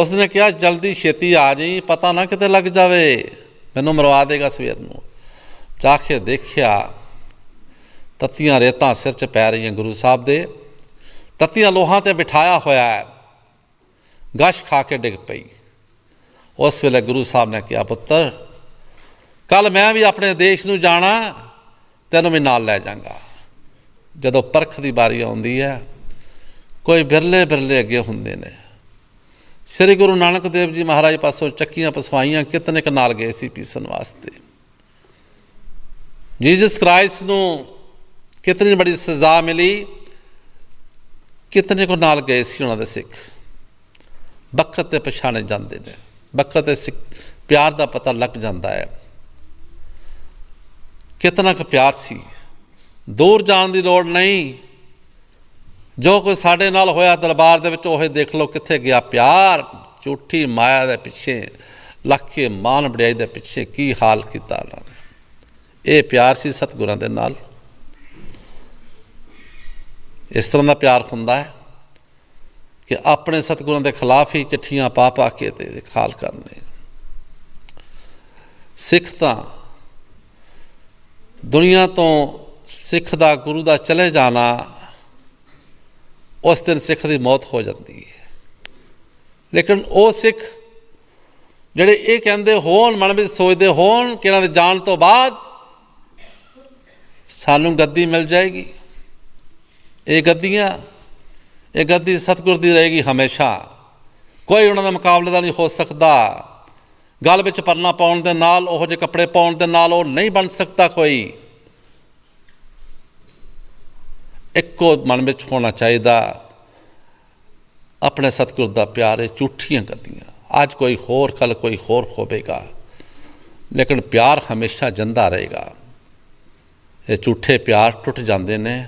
ਉਸਨੇ ਕਿਹਾ ਜਲਦੀ ਛੇਤੀ ਆ ਜਾਈ ਪਤਾ ਨਾ ਕਿਤੇ ਲੱਗ ਜਾਵੇ ਮੈਨੂੰ ਮਰਵਾ ਦੇਗਾ ਸਵੇਰ ਨੂੰ ਜਾ ਕੇ ਦੇਖਿਆ ਤਤੀਆਂ ਰੇਤਾਂ ਸਿਰ 'ਚ ਪੈ ਰਹੀਆਂ ਗੁਰੂ ਸਾਹਿਬ ਦੇ ਤੱਤੀਆਂ ਲੋਹਾਂ ਤੇ ਬਿਠਾਇਆ ਹੋਇਆ ਹੈ ਗਸ਼ ਖਾ ਕੇ ਡਿੱਗ ਪਈ ਉਸ ਵੇਲੇ ਗੁਰੂ ਸਾਹਿਬ ਨੇ ਕਿਹਾ ਪੁੱਤਰ ਕੱਲ ਮੈਂ ਵੀ ਆਪਣੇ ਦੇਸ਼ ਨੂੰ ਜਾਣਾ ਤੈਨੂੰ ਵੀ ਨਾਲ ਲੈ ਜਾਵਾਂਗਾ ਜਦੋਂ ਪਰਖ ਦੀ ਵਾਰੀ ਆਉਂਦੀ ਹੈ ਕੋਈ ਬਿਰਲੇ ਬਿਰਲੇ ਅੱਗੇ ਹੁੰਦੇ ਨੇ ਸ੍ਰੀ ਗੁਰੂ ਨਾਨਕ ਦੇਵ ਜੀ ਮਹਾਰਾਜ ਪਾਸੋਂ ਚੱਕੀਆਂ ਪਸਵਾਈਆਂ ਕਿਤਨੇ ਕ ਨਾਲ ਗਏ ਸੀ ਪੀਸਣ ਵਾਸਤੇ ਜੀਸਸ ਕ੍ਰਾਈਸਟ ਨੂੰ ਕਿਤਨੀ ਬੜੀ ਸਜ਼ਾ ਮਿਲੀ ਕਿਤਨੇ ਕੋ ਨਾਲ ਗਏ ਸੀ ਉਹਨਾਂ ਦੇ ਸਿੱਖ ਬਖਤ ਤੇ ਪਛਾਣੇ ਜਾਂਦੇ ਨੇ ਬਖਤ ਤੇ ਸਿੱਖ ਪਿਆਰ ਦਾ ਪਤਾ ਲੱਗ ਜਾਂਦਾ ਹੈ ਕਿਤਨਾ ਕ ਪਿਆਰ ਸੀ ਦੂਰ ਜਾਣ ਦੀ ਲੋੜ ਨਹੀਂ ਜੋ ਕੋਈ ਸਾਡੇ ਨਾਲ ਹੋਇਆ ਦਰਬਾਰ ਦੇ ਵਿੱਚ ਉਹੇ ਦੇਖ ਲਓ ਕਿੱਥੇ ਗਿਆ ਪਿਆਰ ਝੂਠੀ ਮਾਇਆ ਦੇ ਪਿੱਛੇ ਲੱਖੇ ਮਾਨ ਬੜਾਈ ਦੇ ਪਿੱਛੇ ਕੀ ਹਾਲ ਕੀਤਾ ਨਾ ਇਹ ਪਿਆਰ ਸੀ ਸਤਗੁਰਾਂ ਦੇ ਨਾਲ ਇਸ ਤਰ੍ਹਾਂ ਦਾ ਪਿਆਰ ਹੁੰਦਾ ਹੈ ਕਿ ਆਪਣੇ ਸਤਗੁਰਾਂ ਦੇ ਖਿਲਾਫ ਹੀ ਚਿੱਠੀਆਂ ਪਾ ਪਾ ਕੇ ਤੇ ਖਾਲ ਕਰਨੇ ਸਿੱਖ ਤਾਂ ਦੁਨੀਆ ਤੋਂ ਸਿੱਖ ਦਾ ਗੁਰੂ ਦਾ ਚਲੇ ਜਾਣਾ ਉਸ ਦਿਨ ਸਿੱਖ ਦੀ ਮੌਤ ਹੋ ਜਾਂਦੀ ਹੈ ਲੇਕਿਨ ਉਹ ਸਿੱਖ ਜਿਹੜੇ ਇਹ ਕਹਿੰਦੇ ਹੋਣ ਮਨ ਵਿੱਚ ਸੋਚਦੇ ਹੋਣ ਕਿ ਇਹਨਾਂ ਦੇ ਜਾਣ ਤੋਂ ਬਾਅਦ ਸਾਨੂੰ ਗੱਦੀ ਮਿਲ ਜਾਏਗੀ ਇਹ ਗੱਦੀਆਂ ਇਹ ਗੱਦੀ ਸਤਗੁਰ ਦੀ ਰਹੇਗੀ ਹਮੇਸ਼ਾ ਕੋਈ ਉਹਨਾਂ ਦਾ ਮੁਕਾਬਲਾ ਦਾ ਨਹੀਂ ਹੋ ਸਕਦਾ ਗਲ ਵਿੱਚ ਪਰਨਾ ਪਾਉਣ ਦੇ ਨਾਲ ਉਹ ਜੇ ਕੱਪੜੇ ਪਾਉਣ ਦੇ ਨਾਲ ਉਹ ਨਹੀਂ ਬਣ ਸਕਦਾ ਕੋਈ ਇੱਕੋ ਮਨ ਵਿੱਚ ਹੋਣਾ ਚਾਹੀਦਾ ਆਪਣੇ ਸਤਿਗੁਰ ਦਾ ਪਿਆਰ ਇਹ ਝੂਠੀਆਂ ਗੱਦੀਆਂ ਅੱਜ ਕੋਈ ਹੋਰ ਕੱਲ ਕੋਈ ਹੋਰ ਹੋਵੇਗਾ ਲੇਕਿਨ ਪਿਆਰ ਹਮੇਸ਼ਾ ਜਿੰਦਾ ਰਹੇਗਾ ਇਹ ਝੂਠੇ ਪਿਆਰ ਟੁੱਟ ਜਾਂਦੇ ਨੇ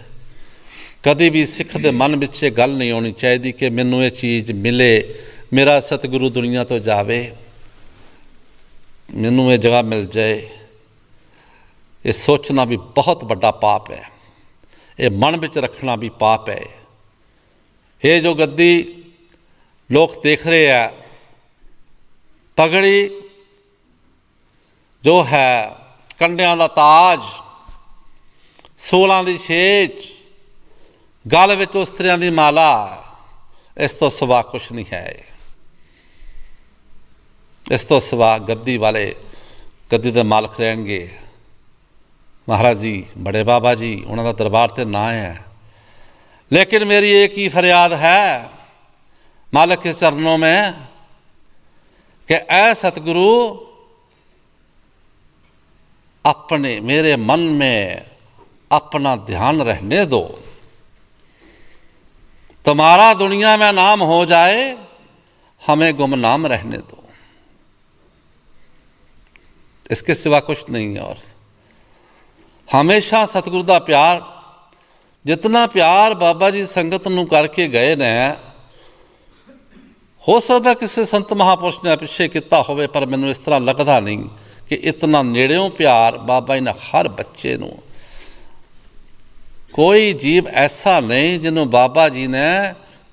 ਕਦੇ ਵੀ ਸਿੱਖ ਦੇ ਮਨ ਵਿੱਚ ਇਹ ਗੱਲ ਨਹੀਂ ਆਉਣੀ ਚਾਹੀਦੀ ਕਿ ਮੈਨੂੰ ਇਹ ਚੀਜ਼ ਮਿਲੇ ਮੇਰਾ ਸਤਿਗੁਰੂ ਦੁਨੀਆ ਤੋਂ ਜਾਵੇ ਮੈਨੂੰ ਇਹ ਜਗ੍ਹਾ ਮਿਲ ਜਾਏ ਇਹ ਸੋਚਣਾ ਵੀ ਬਹੁਤ ਵੱਡਾ ਪਾਪ ਹੈ ਇਹ ਮਨ ਵਿੱਚ ਰੱਖਣਾ ਵੀ ਪਾਪ ਹੈ ਇਹ ਜੋ ਗੱਦੀ ਲੋਕ ਦੇਖ ਰਹੇ ਆ ਪਗੜੀ ਜੋ ਹੈ ਕੰਡਿਆਂ ਦਾ ਤਾਜ 16 ਦੀ ਛੇਜ ਗਲ ਵਿੱਚ ਉਸ ਤਰ੍ਹਾਂ ਦੀ ਮਾਲਾ ਇਸ ਤੋਂ ਸਵਾ ਕੁਛ ਨਹੀਂ ਹੈ ਇਸ ਤੋਂ ਸਵਾ ਗੱਦੀ ਵਾਲੇ ਗੱਦੀ ਦੇ ਮਾਲਕ ਰਹਿਣਗੇ ਮਹਾਰਾਜ ਜੀ ਬੜੇ ਬਾਬਾ ਜੀ ਉਹਨਾਂ ਦਾ ਦਰਬਾਰ ਤੇ ਨਾ ਹੈ ਲੇਕਿਨ ਮੇਰੀ ਇੱਕ ਹੀ ਫਰਿਆਦ ਹੈ ਮਾਲਕ ਦੇ ਚਰਨੋਂ ਮੈਂ ਕਿ ਐ ਸਤਿਗੁਰੂ ਆਪਣੇ ਮੇਰੇ ਮਨ ਮੇ ਆਪਣਾ ਧਿਆਨ ਰਹਿਣੇ ਦੋ ਤੁਮਾਰਾ ਦੁਨੀਆ ਮੈਂ ਨਾਮ ਹੋ ਜਾਏ ਹਮੇ ਗੁਮਨਾਮ रहने ਦੋ इसके सिवा कुछ ਨਹੀਂ ਔਰ ਹਮੇਸ਼ਾ ਸਤਿਗੁਰੂ ਦਾ ਪਿਆਰ ਜਿਤਨਾ ਪਿਆਰ ਬਾਬਾ ਜੀ ਸੰਗਤ ਨੂੰ ਕਰਕੇ ਗਏ ਨੇ ਹੋ ਸਕਦਾ ਕਿਸੇ ਸੰਤ ਮਹਾਪੁਰਸ਼ ਨੇ ਪਿੱਛੇ ਕੀਤਾ ਹੋਵੇ ਪਰ ਮੈਨੂੰ ਇਸ ਤਰ੍ਹਾਂ ਲੱਗਦਾ ਨਹੀਂ ਕਿ ਇਤਨਾ ਨੇੜਿਓਂ ਪਿਆਰ ਬਾਬਾ ਜੀ ਨੇ ਹਰ ਬੱਚੇ ਨੂੰ ਕੋਈ ਜੀਵ ਐਸਾ ਨਹੀਂ ਜਿਹਨੂੰ ਬਾਬਾ ਜੀ ਨੇ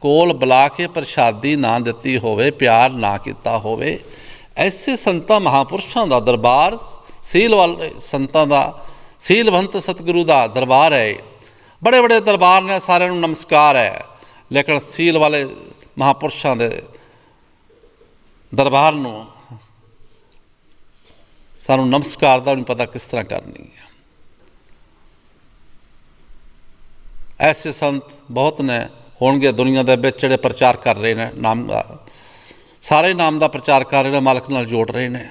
ਕੋਲ ਬੁਲਾ ਕੇ ਪ੍ਰਸ਼ਾਦੀ ਨਾ ਦਿੱਤੀ ਹੋਵੇ ਪਿਆਰ ਨਾ ਕੀਤਾ ਹੋਵੇ ਐਸੇ ਸੰਤਾਂ ਮਹਾਪੁਰਸ਼ਾਂ ਦਾ ਦਰਬਾਰ ਸੀਲ ਵਾਲੇ ਸੰਤਾਂ ਦਾ ਸੀਲਵੰਤ ਸਤਿਗੁਰੂ ਦਾ ਦਰਬਾਰ ਹੈ ਬੜੇ ਬੜੇ ਦਰਬਾਰ ਨੇ ਸਾਰਿਆਂ ਨੂੰ ਨਮਸਕਾਰ ਹੈ ਲੇਕਿਨ ਸੀਲ ਵਾਲੇ ਮਹਾਪੁਰਸ਼ਾਂ ਦੇ ਦਰਬਾਰ ਨੂੰ ਸਾਨੂੰ ਨਮਸਕਾਰ ਦਾ ਨਹੀਂ ਪਤਾ ਕਿਸ ਤਰ੍ਹਾਂ ਕਰਨੀ ਹੈ ਐਸੇ ਸੰਤ ਬਹੁਤ ਨੇ ਹੋਣਗੇ ਦੁਨੀਆ ਦੇ ਵਿੱਚ ਜਿਹੜੇ ਪ੍ਰਚਾਰ ਕਰ ਰਹੇ ਨੇ ਨਾਮ ਦਾ ਸਾਰੇ ਨਾਮ ਦਾ ਪ੍ਰਚਾਰ ਕਰ ਰਹੇ ਨੇ ਮਾਲਕ ਨਾਲ ਜੋੜ ਰਹੇ ਨੇ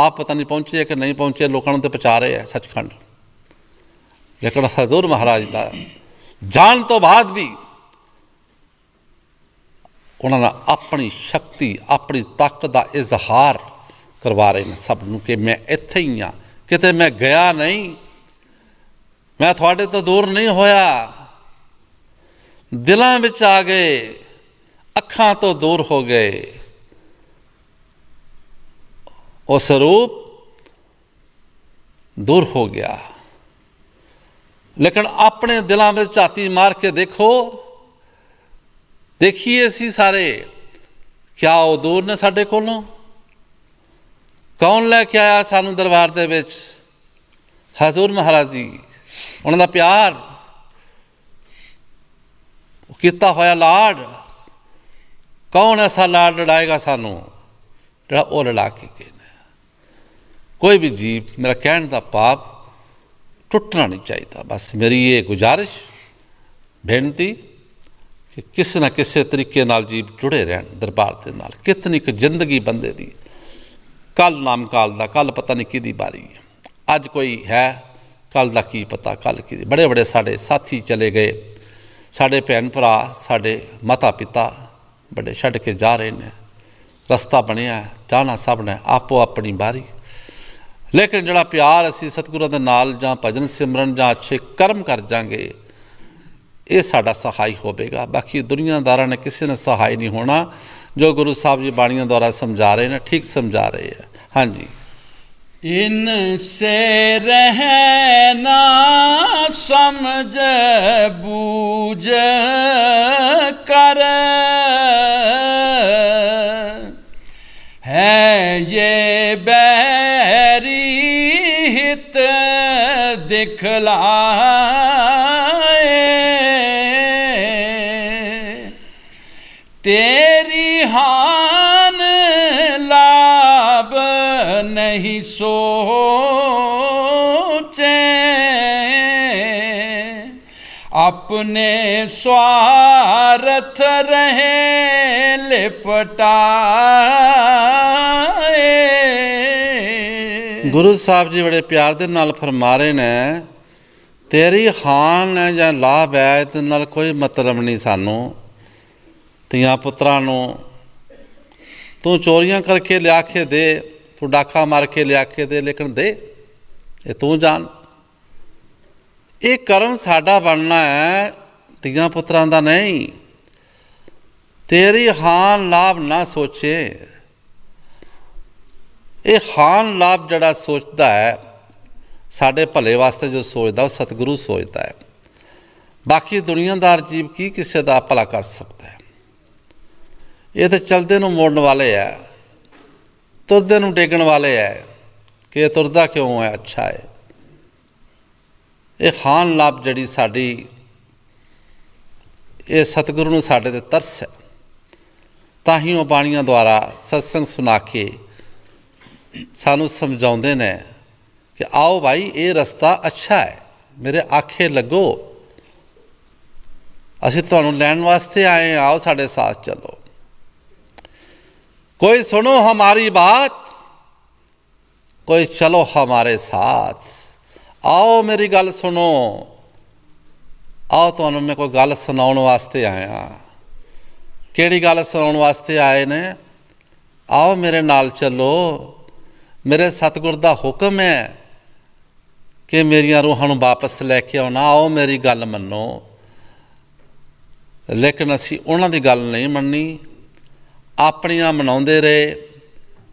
ਆਪ ਪਤਾ ਨਹੀਂ ਪਹੁੰਚੇ ਕਿ ਨਹੀਂ ਪਹੁੰਚੇ ਲੋਕਾਂ ਨੂੰ ਤੇ ਪਚਾ ਰਹੇ ਆ ਸੱਚਖੰਡ ਲੇਕਿਨ ਹਜ਼ੂਰ ਮਹਾਰਾਜ ਦਾ ਜਾਣ ਤੋਂ ਬਾਅਦ ਵੀ ਉਹਨਾਂ ਨੇ ਆਪਣੀ ਸ਼ਕਤੀ ਆਪਣੀ ਤਾਕਤ ਦਾ ਇਜ਼ਹਾਰ ਕਰਵਾ ਰਹੇ ਨੇ ਸਭ ਨੂੰ ਕਿ ਮੈਂ ਇੱਥੇ ਹੀ ਆ ਕਿਤੇ ਮੈਂ ਗਿਆ ਨਹੀਂ ਮੈਂ ਤੁਹਾਡੇ ਤੋਂ ਦੂਰ ਨਹੀਂ ਹੋਇਆ ਦਿਲਾਂ ਵਿੱਚ ਆ ਗਏ ਅੱਖਾਂ ਤੋਂ ਦੂਰ ਹੋ ਗਏ ਉਹ ਸਰੂਪ ਦੂਰ ਹੋ ਗਿਆ ਲੇਕਿਨ ਆਪਣੇ ਦਿਲਾਂ ਵਿੱਚ ਝਾਤੀ ਮਾਰ ਕੇ ਦੇਖੋ ਦੇਖੀਏ ਸੀ ਸਾਰੇ ਕਿਆ ਉਹ ਦੂਰ ਨੇ ਸਾਡੇ ਕੋਲੋਂ ਕੌਣ ਲੈ ਕੇ ਆਇਆ ਸਾਨੂੰ ਦਰਬਾਰ ਦੇ ਵਿੱਚ ਹਜ਼ੂਰ ਮਹਾਰਾਜ ਜੀ ਉਹਨਾਂ ਦਾ ਪਿਆਰ ਕੀਤਾ ਹੋਇਆ ਲਾੜ ਕੌਣ ਐਸਾ ਲਾੜ ਲੜਾਏਗਾ ਸਾਨੂੰ ਜਿਹੜਾ ਉਹ ਲੜਾ ਕੇ ਕਹਿੰਦਾ ਕੋਈ ਵੀ ਜੀਵ ਮੇਰਾ ਕਹਿਣ ਦਾ ਪਾਪ ਟੁੱਟਣਾ ਨਹੀਂ ਚਾਹੀਦਾ ਬਸ ਮੇਰੀ ਇਹ ਗੁਜ਼ਾਰਿਸ਼ ਬੇਨਤੀ ਕਿ ਕਿਸ ਨਾ ਕਿਸੇ ਤਰੀਕੇ ਨਾਲ ਜੀਵ ਜੁੜੇ ਰਹਿਣ ਦਰਬਾਰ ਦੇ ਨਾਲ ਕਿਤਨੀ ਕੁ ਜ਼ਿੰਦਗੀ ਬੰਦੇ ਦੀ ਕੱਲ ਨਾਮ ਕਾਲ ਦਾ ਕੱਲ ਪਤਾ ਨਹੀਂ ਕਿਹਦੀ ਬਾਰੀ ਹੈ ਅੱਜ ਕੋਈ ਹੈ ਕੱਲ ਦਾ ਕੀ ਪਤਾ ਕੱਲ ਕੀ ਬੜੇ ਬੜੇ ਸਾਡੇ ਸਾਥੀ ਚਲੇ ਗਏ ਸਾਡੇ ਭੈਣ ਭਰਾ ਸਾਡੇ ਮਾਤਾ ਪਿਤਾ ਬੜੇ ਛੱਡ ਕੇ ਜਾ ਰਹੇ ਨੇ ਰਸਤਾ ਬਣਿਆ ਜਾਣਾ ਸਭ ਨੇ ਆਪੋ ਆਪਣੀ ਬਾਰੀ ਲੇਕਿਨ ਜਿਹੜਾ ਪਿਆਰ ਅਸੀਂ ਸਤਿਗੁਰਾਂ ਦੇ ਨਾਲ ਜਾਂ ਭਜਨ ਸਿਮਰਨ ਜਾਂ ਅੱਛੇ ਕਰਮ ਕਰ ਜਾਾਂਗੇ ਇਹ ਸਾਡਾ ਸਹਾਈ ਹੋਵੇਗਾ ਬਾਕੀ ਦੁਨੀਆਦਾਰਾਂ ਨੇ ਕਿਸੇ ਨੇ ਸਹਾਈ ਨਹੀਂ ਹੋਣਾ ਜੋ ਗੁਰੂ ਸਾਹਿਬ ਜੀ ਬਾਣੀਆਂ ਦੁਆਰਾ ਸਮਝਾ ਰਹੇ ਨੇ ਠੀਕ ਸਮਝਾ ਰਹੇ ਆ ਹਾਂਜੀ
इन से रहना समझ बूझ कर है ये बैरी हित दिखला ਨਹੀਂ ਸੋਚੇ ਆਪਣੇ ਸਵਾਰਥ ਰਹੇ ਲਿਪਟਾਏ ਗੁਰੂ
ਸਾਹਿਬ ਜੀ ਬੜੇ ਪਿਆਰ ਦੇ ਨਾਲ ਫਰਮਾ ਰਹੇ ਨੇ ਤੇਰੀ ਖਾਨ ਜਾਂ ਲਾਭ ਹੈ ਤੇ ਨਾਲ ਕੋਈ ਮਤਲਬ ਨਹੀਂ ਸਾਨੂੰ ਤੀਆਂ ਪੁੱਤਰਾਂ ਨੂੰ ਤੂੰ ਚੋਰੀਆਂ ਕਰਕੇ ਲਿਆ ਕੇ ਦੇ ਤੂੰ ਡਾਕਾ ਮਾਰ ਕੇ ਲਿਆ ਕੇ ਦੇ ਲੇਕਿਨ ਦੇ ਇਹ ਤੂੰ ਜਾਣ ਇਹ ਕਰਮ ਸਾਡਾ ਬਣਨਾ ਹੈ ਤੀਆਂ ਪੁੱਤਰਾਂ ਦਾ ਨਹੀਂ ਤੇਰੀ ਹਾਨ ਲਾਭ ਨਾ ਸੋਚੇ ਇਹ ਹਾਨ ਲਾਭ ਜਿਹੜਾ ਸੋਚਦਾ ਹੈ ਸਾਡੇ ਭਲੇ ਵਾਸਤੇ ਜੋ ਸੋਚਦਾ ਉਹ ਸਤਿਗੁਰੂ ਸੋਚਦਾ ਹੈ ਬਾਕੀ ਦੁਨੀਆਦਾਰ ਜੀਵ ਕੀ ਕਿਸੇ ਦਾ ਭਲਾ ਕਰ ਸਕਦਾ ਹੈ ਇਹ ਤਾਂ ਚਲਦੇ ਨੂੰ ਮੋੜਨ ਵਾਲੇ ਆ ਤੁਰਦੇ ਨੂੰ ਟੇਕਣ ਵਾਲੇ ਐ ਕਿ ਇਹ ਤੁਰਦਾ ਕਿਉਂ ਹੈ ਅੱਛਾ ਹੈ ਇਹ ਖਾਨ ਲਾਭ ਜਿਹੜੀ ਸਾਡੀ ਇਹ ਸਤਿਗੁਰੂ ਨੂੰ ਸਾਡੇ ਤੇ ਤਰਸ ਹੈ ਤਾਂ ਹੀ ਉਹ ਬਾਣੀਆਂ ਦੁਆਰਾ ਸਤਸੰਗ ਸੁਣਾ ਕੇ ਸਾਨੂੰ ਸਮਝਾਉਂਦੇ ਨੇ ਕਿ ਆਓ ਭਾਈ ਇਹ ਰਸਤਾ ਅੱਛਾ ਹੈ ਮੇਰੇ ਆਖੇ ਲੱਗੋ ਅਸੀਂ ਤੁਹਾਨੂੰ ਲੈਣ ਵਾਸਤੇ ਆਏ ਆਓ ਸਾਡੇ ਸਾਥ ਚੱਲੋ ਕੋਈ ਸੁਣੋ हमारी ਬਾਤ ਕੋਈ ਚਲੋ हमारे ਸਾਥ ਆਓ ਮੇਰੀ ਗੱਲ ਸੁਣੋ ਆਓ ਤੁਹਾਨੂੰ ਮੈਂ ਕੋਈ ਗੱਲ ਸੁਣਾਉਣ ਵਾਸਤੇ ਆਇਆ ਕਿਹੜੀ ਗੱਲ ਸੁਣਾਉਣ ਵਾਸਤੇ ਆਏ ਨੇ ਆਓ ਮੇਰੇ ਨਾਲ ਚੱਲੋ ਮੇਰੇ ਸਤਗੁਰ ਦਾ ਹੁਕਮ ਹੈ ਕਿ ਮੇਰੀਆਂ ਰੂਹਾਂ ਨੂੰ ਵਾਪਸ ਲੈ ਕੇ ਆਉਣਾ ਆਓ ਮੇਰੀ ਗੱਲ ਮੰਨੋ ਲੇਕਿਨ ਅਸੀਂ ਉਹਨਾਂ ਦੀ ਗੱਲ ਨਹੀਂ ਮੰਨੀ ਆਪਣੀਆਂ ਮਨਾਉਂਦੇ ਰਹੇ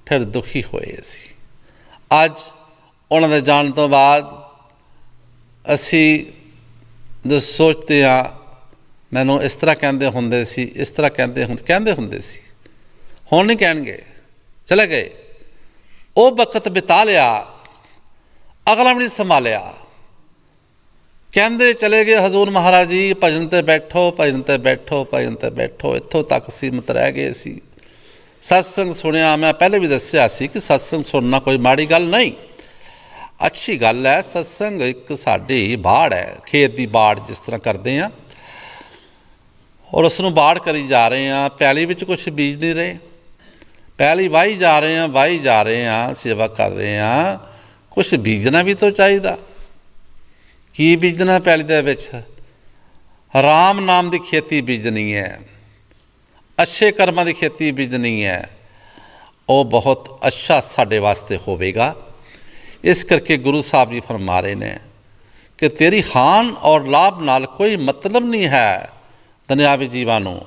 ਫਿਰ ਦੁਖੀ ਹੋਏ ਸੀ ਅੱਜ ਉਹਨਾਂ ਦੇ ਜਾਣ ਤੋਂ ਬਾਅਦ ਅਸੀਂ ਜੋ ਸੋਚਦੇ ਆ ਮੈਨੂੰ ਇਸ ਤਰ੍ਹਾਂ ਕਹਿੰਦੇ ਹੁੰਦੇ ਸੀ ਇਸ ਤਰ੍ਹਾਂ ਕਹਿੰਦੇ ਹੁੰਦੇ ਕਹਿੰਦੇ ਹੁੰਦੇ ਸੀ ਹੁਣ ਨਹੀਂ ਕਹਿਣਗੇ ਚਲੇ ਗਏ ਉਹ ਵਕਤ ਬਿਤਾ ਲਿਆ ਅਗਲਾ ਵੀ ਸੰਭਾਲਿਆ ਕਹਿੰਦੇ ਚਲੇ ਗਏ ਹਜ਼ੂਰ ਮਹਾਰਾਜ ਜੀ ਭਜਨ ਤੇ ਬੈਠੋ ਭਜਨ ਤੇ ਬੈਠੋ ਭਜਨ ਤੇ ਬੈਠੋ ਇੱਥੋਂ ਤੱਕ ਸੀਮਤ ਰਹਿ ਗਏ ਸੀ ਸਤਸੰਗ ਸੁਣਿਆ ਮੈਂ ਪਹਿਲੇ ਵੀ ਦੱਸਿਆ ਸੀ ਕਿ ਸਤਸੰਗ ਸੁਣਨਾ ਕੋਈ ਮਾੜੀ ਗੱਲ ਨਹੀਂ ਅੱਛੀ ਗੱਲ ਹੈ ਸਤਸੰਗ ਇੱਕ ਸਾਡੀ ਬਾੜ ਹੈ ਖੇਤ ਦੀ ਬਾੜ ਜਿਸ ਤਰ੍ਹਾਂ ਕਰਦੇ ਆ ਔਰ ਉਸ ਨੂੰ ਬਾੜ ਕਰੀ ਜਾ ਰਹੇ ਆ ਪੈਲੀ ਵਿੱਚ ਕੁਝ ਬੀਜ ਨਹੀਂ ਰਹੇ ਪੈਲੀ ਵਾਈ ਜਾ ਰਹੇ ਆ ਵਾਈ ਜਾ ਰਹੇ ਆ ਸੇਵਾ ਕਰ ਰਹੇ ਆ ਕੁਝ ਬੀਜਣਾ ਵੀ ਤਾਂ ਚਾਹੀਦਾ ਕੀ ਬੀਜਣਾ ਪੈਲੀ ਦੇ ਵਿੱਚ ਰਾਮ ਨਾਮ ਦੀ ਖੇਤੀ ਬੀਜਣੀ ਹੈ ਅੱਛੇ ਕਰਮਾਂ ਦੀ ਖੇਤੀ ਬੀਜਣੀ ਹੈ ਉਹ ਬਹੁਤ ਅੱਛਾ ਸਾਡੇ ਵਾਸਤੇ ਹੋਵੇਗਾ ਇਸ ਕਰਕੇ ਗੁਰੂ ਸਾਹਿਬ ਜੀ ਫਰਮਾ ਰਹੇ ਨੇ ਕਿ ਤੇਰੀ ਖਾਨ ਔਰ ਲਾਭ ਨਾਲ ਕੋਈ ਮਤਲਬ ਨਹੀਂ ਹੈ ਦੁਨਿਆਵੀ ਜੀਵਾਂ ਨੂੰ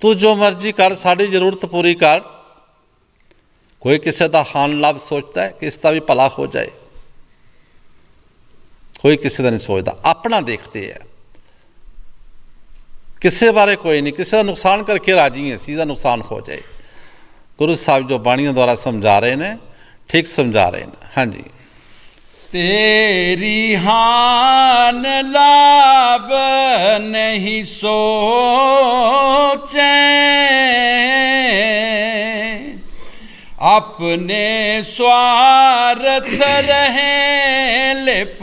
ਤੂੰ ਜੋ ਮਰਜ਼ੀ ਕਰ ਸਾਡੀ ਜ਼ਰੂਰਤ ਪੂਰੀ ਕਰ ਕੋਈ ਕਿਸੇ ਦਾ ਹਾਨ ਲਾਭ ਸੋਚਦਾ ਹੈ ਕਿ ਇਸ ਦਾ ਵੀ ਭਲਾ ਹੋ ਜਾਏ ਕੋਈ ਕਿਸੇ ਦਾ ਨਹੀਂ ਸੋਚਦਾ ਆਪਣਾ ਦੇਖਦੇ ਆ ਕਿਸੇ ਬਾਰੇ ਕੋਈ ਨਹੀਂ ਕਿਸੇ ਦਾ ਨੁਕਸਾਨ ਕਰਕੇ ਰਾਜੀ ਹੈ ਸੀਦਾ ਨੁਕਸਾਨ ਹੋ ਜਾਏ ਗੁਰੂ ਸਾਹਿਬ ਜੋ ਬਾਣੀਆਂ ਦੁਆਰਾ ਸਮਝਾ ਰਹੇ ਨੇ ਠੀਕ ਸਮਝਾ ਰਹੇ ਨੇ ਹਾਂਜੀ
ਤੇਰੀ ਹਾਨ ਲਾਬ ਨਹੀਂ ਸੋਚੇ अपने स्वार्थ रहे लिपटाए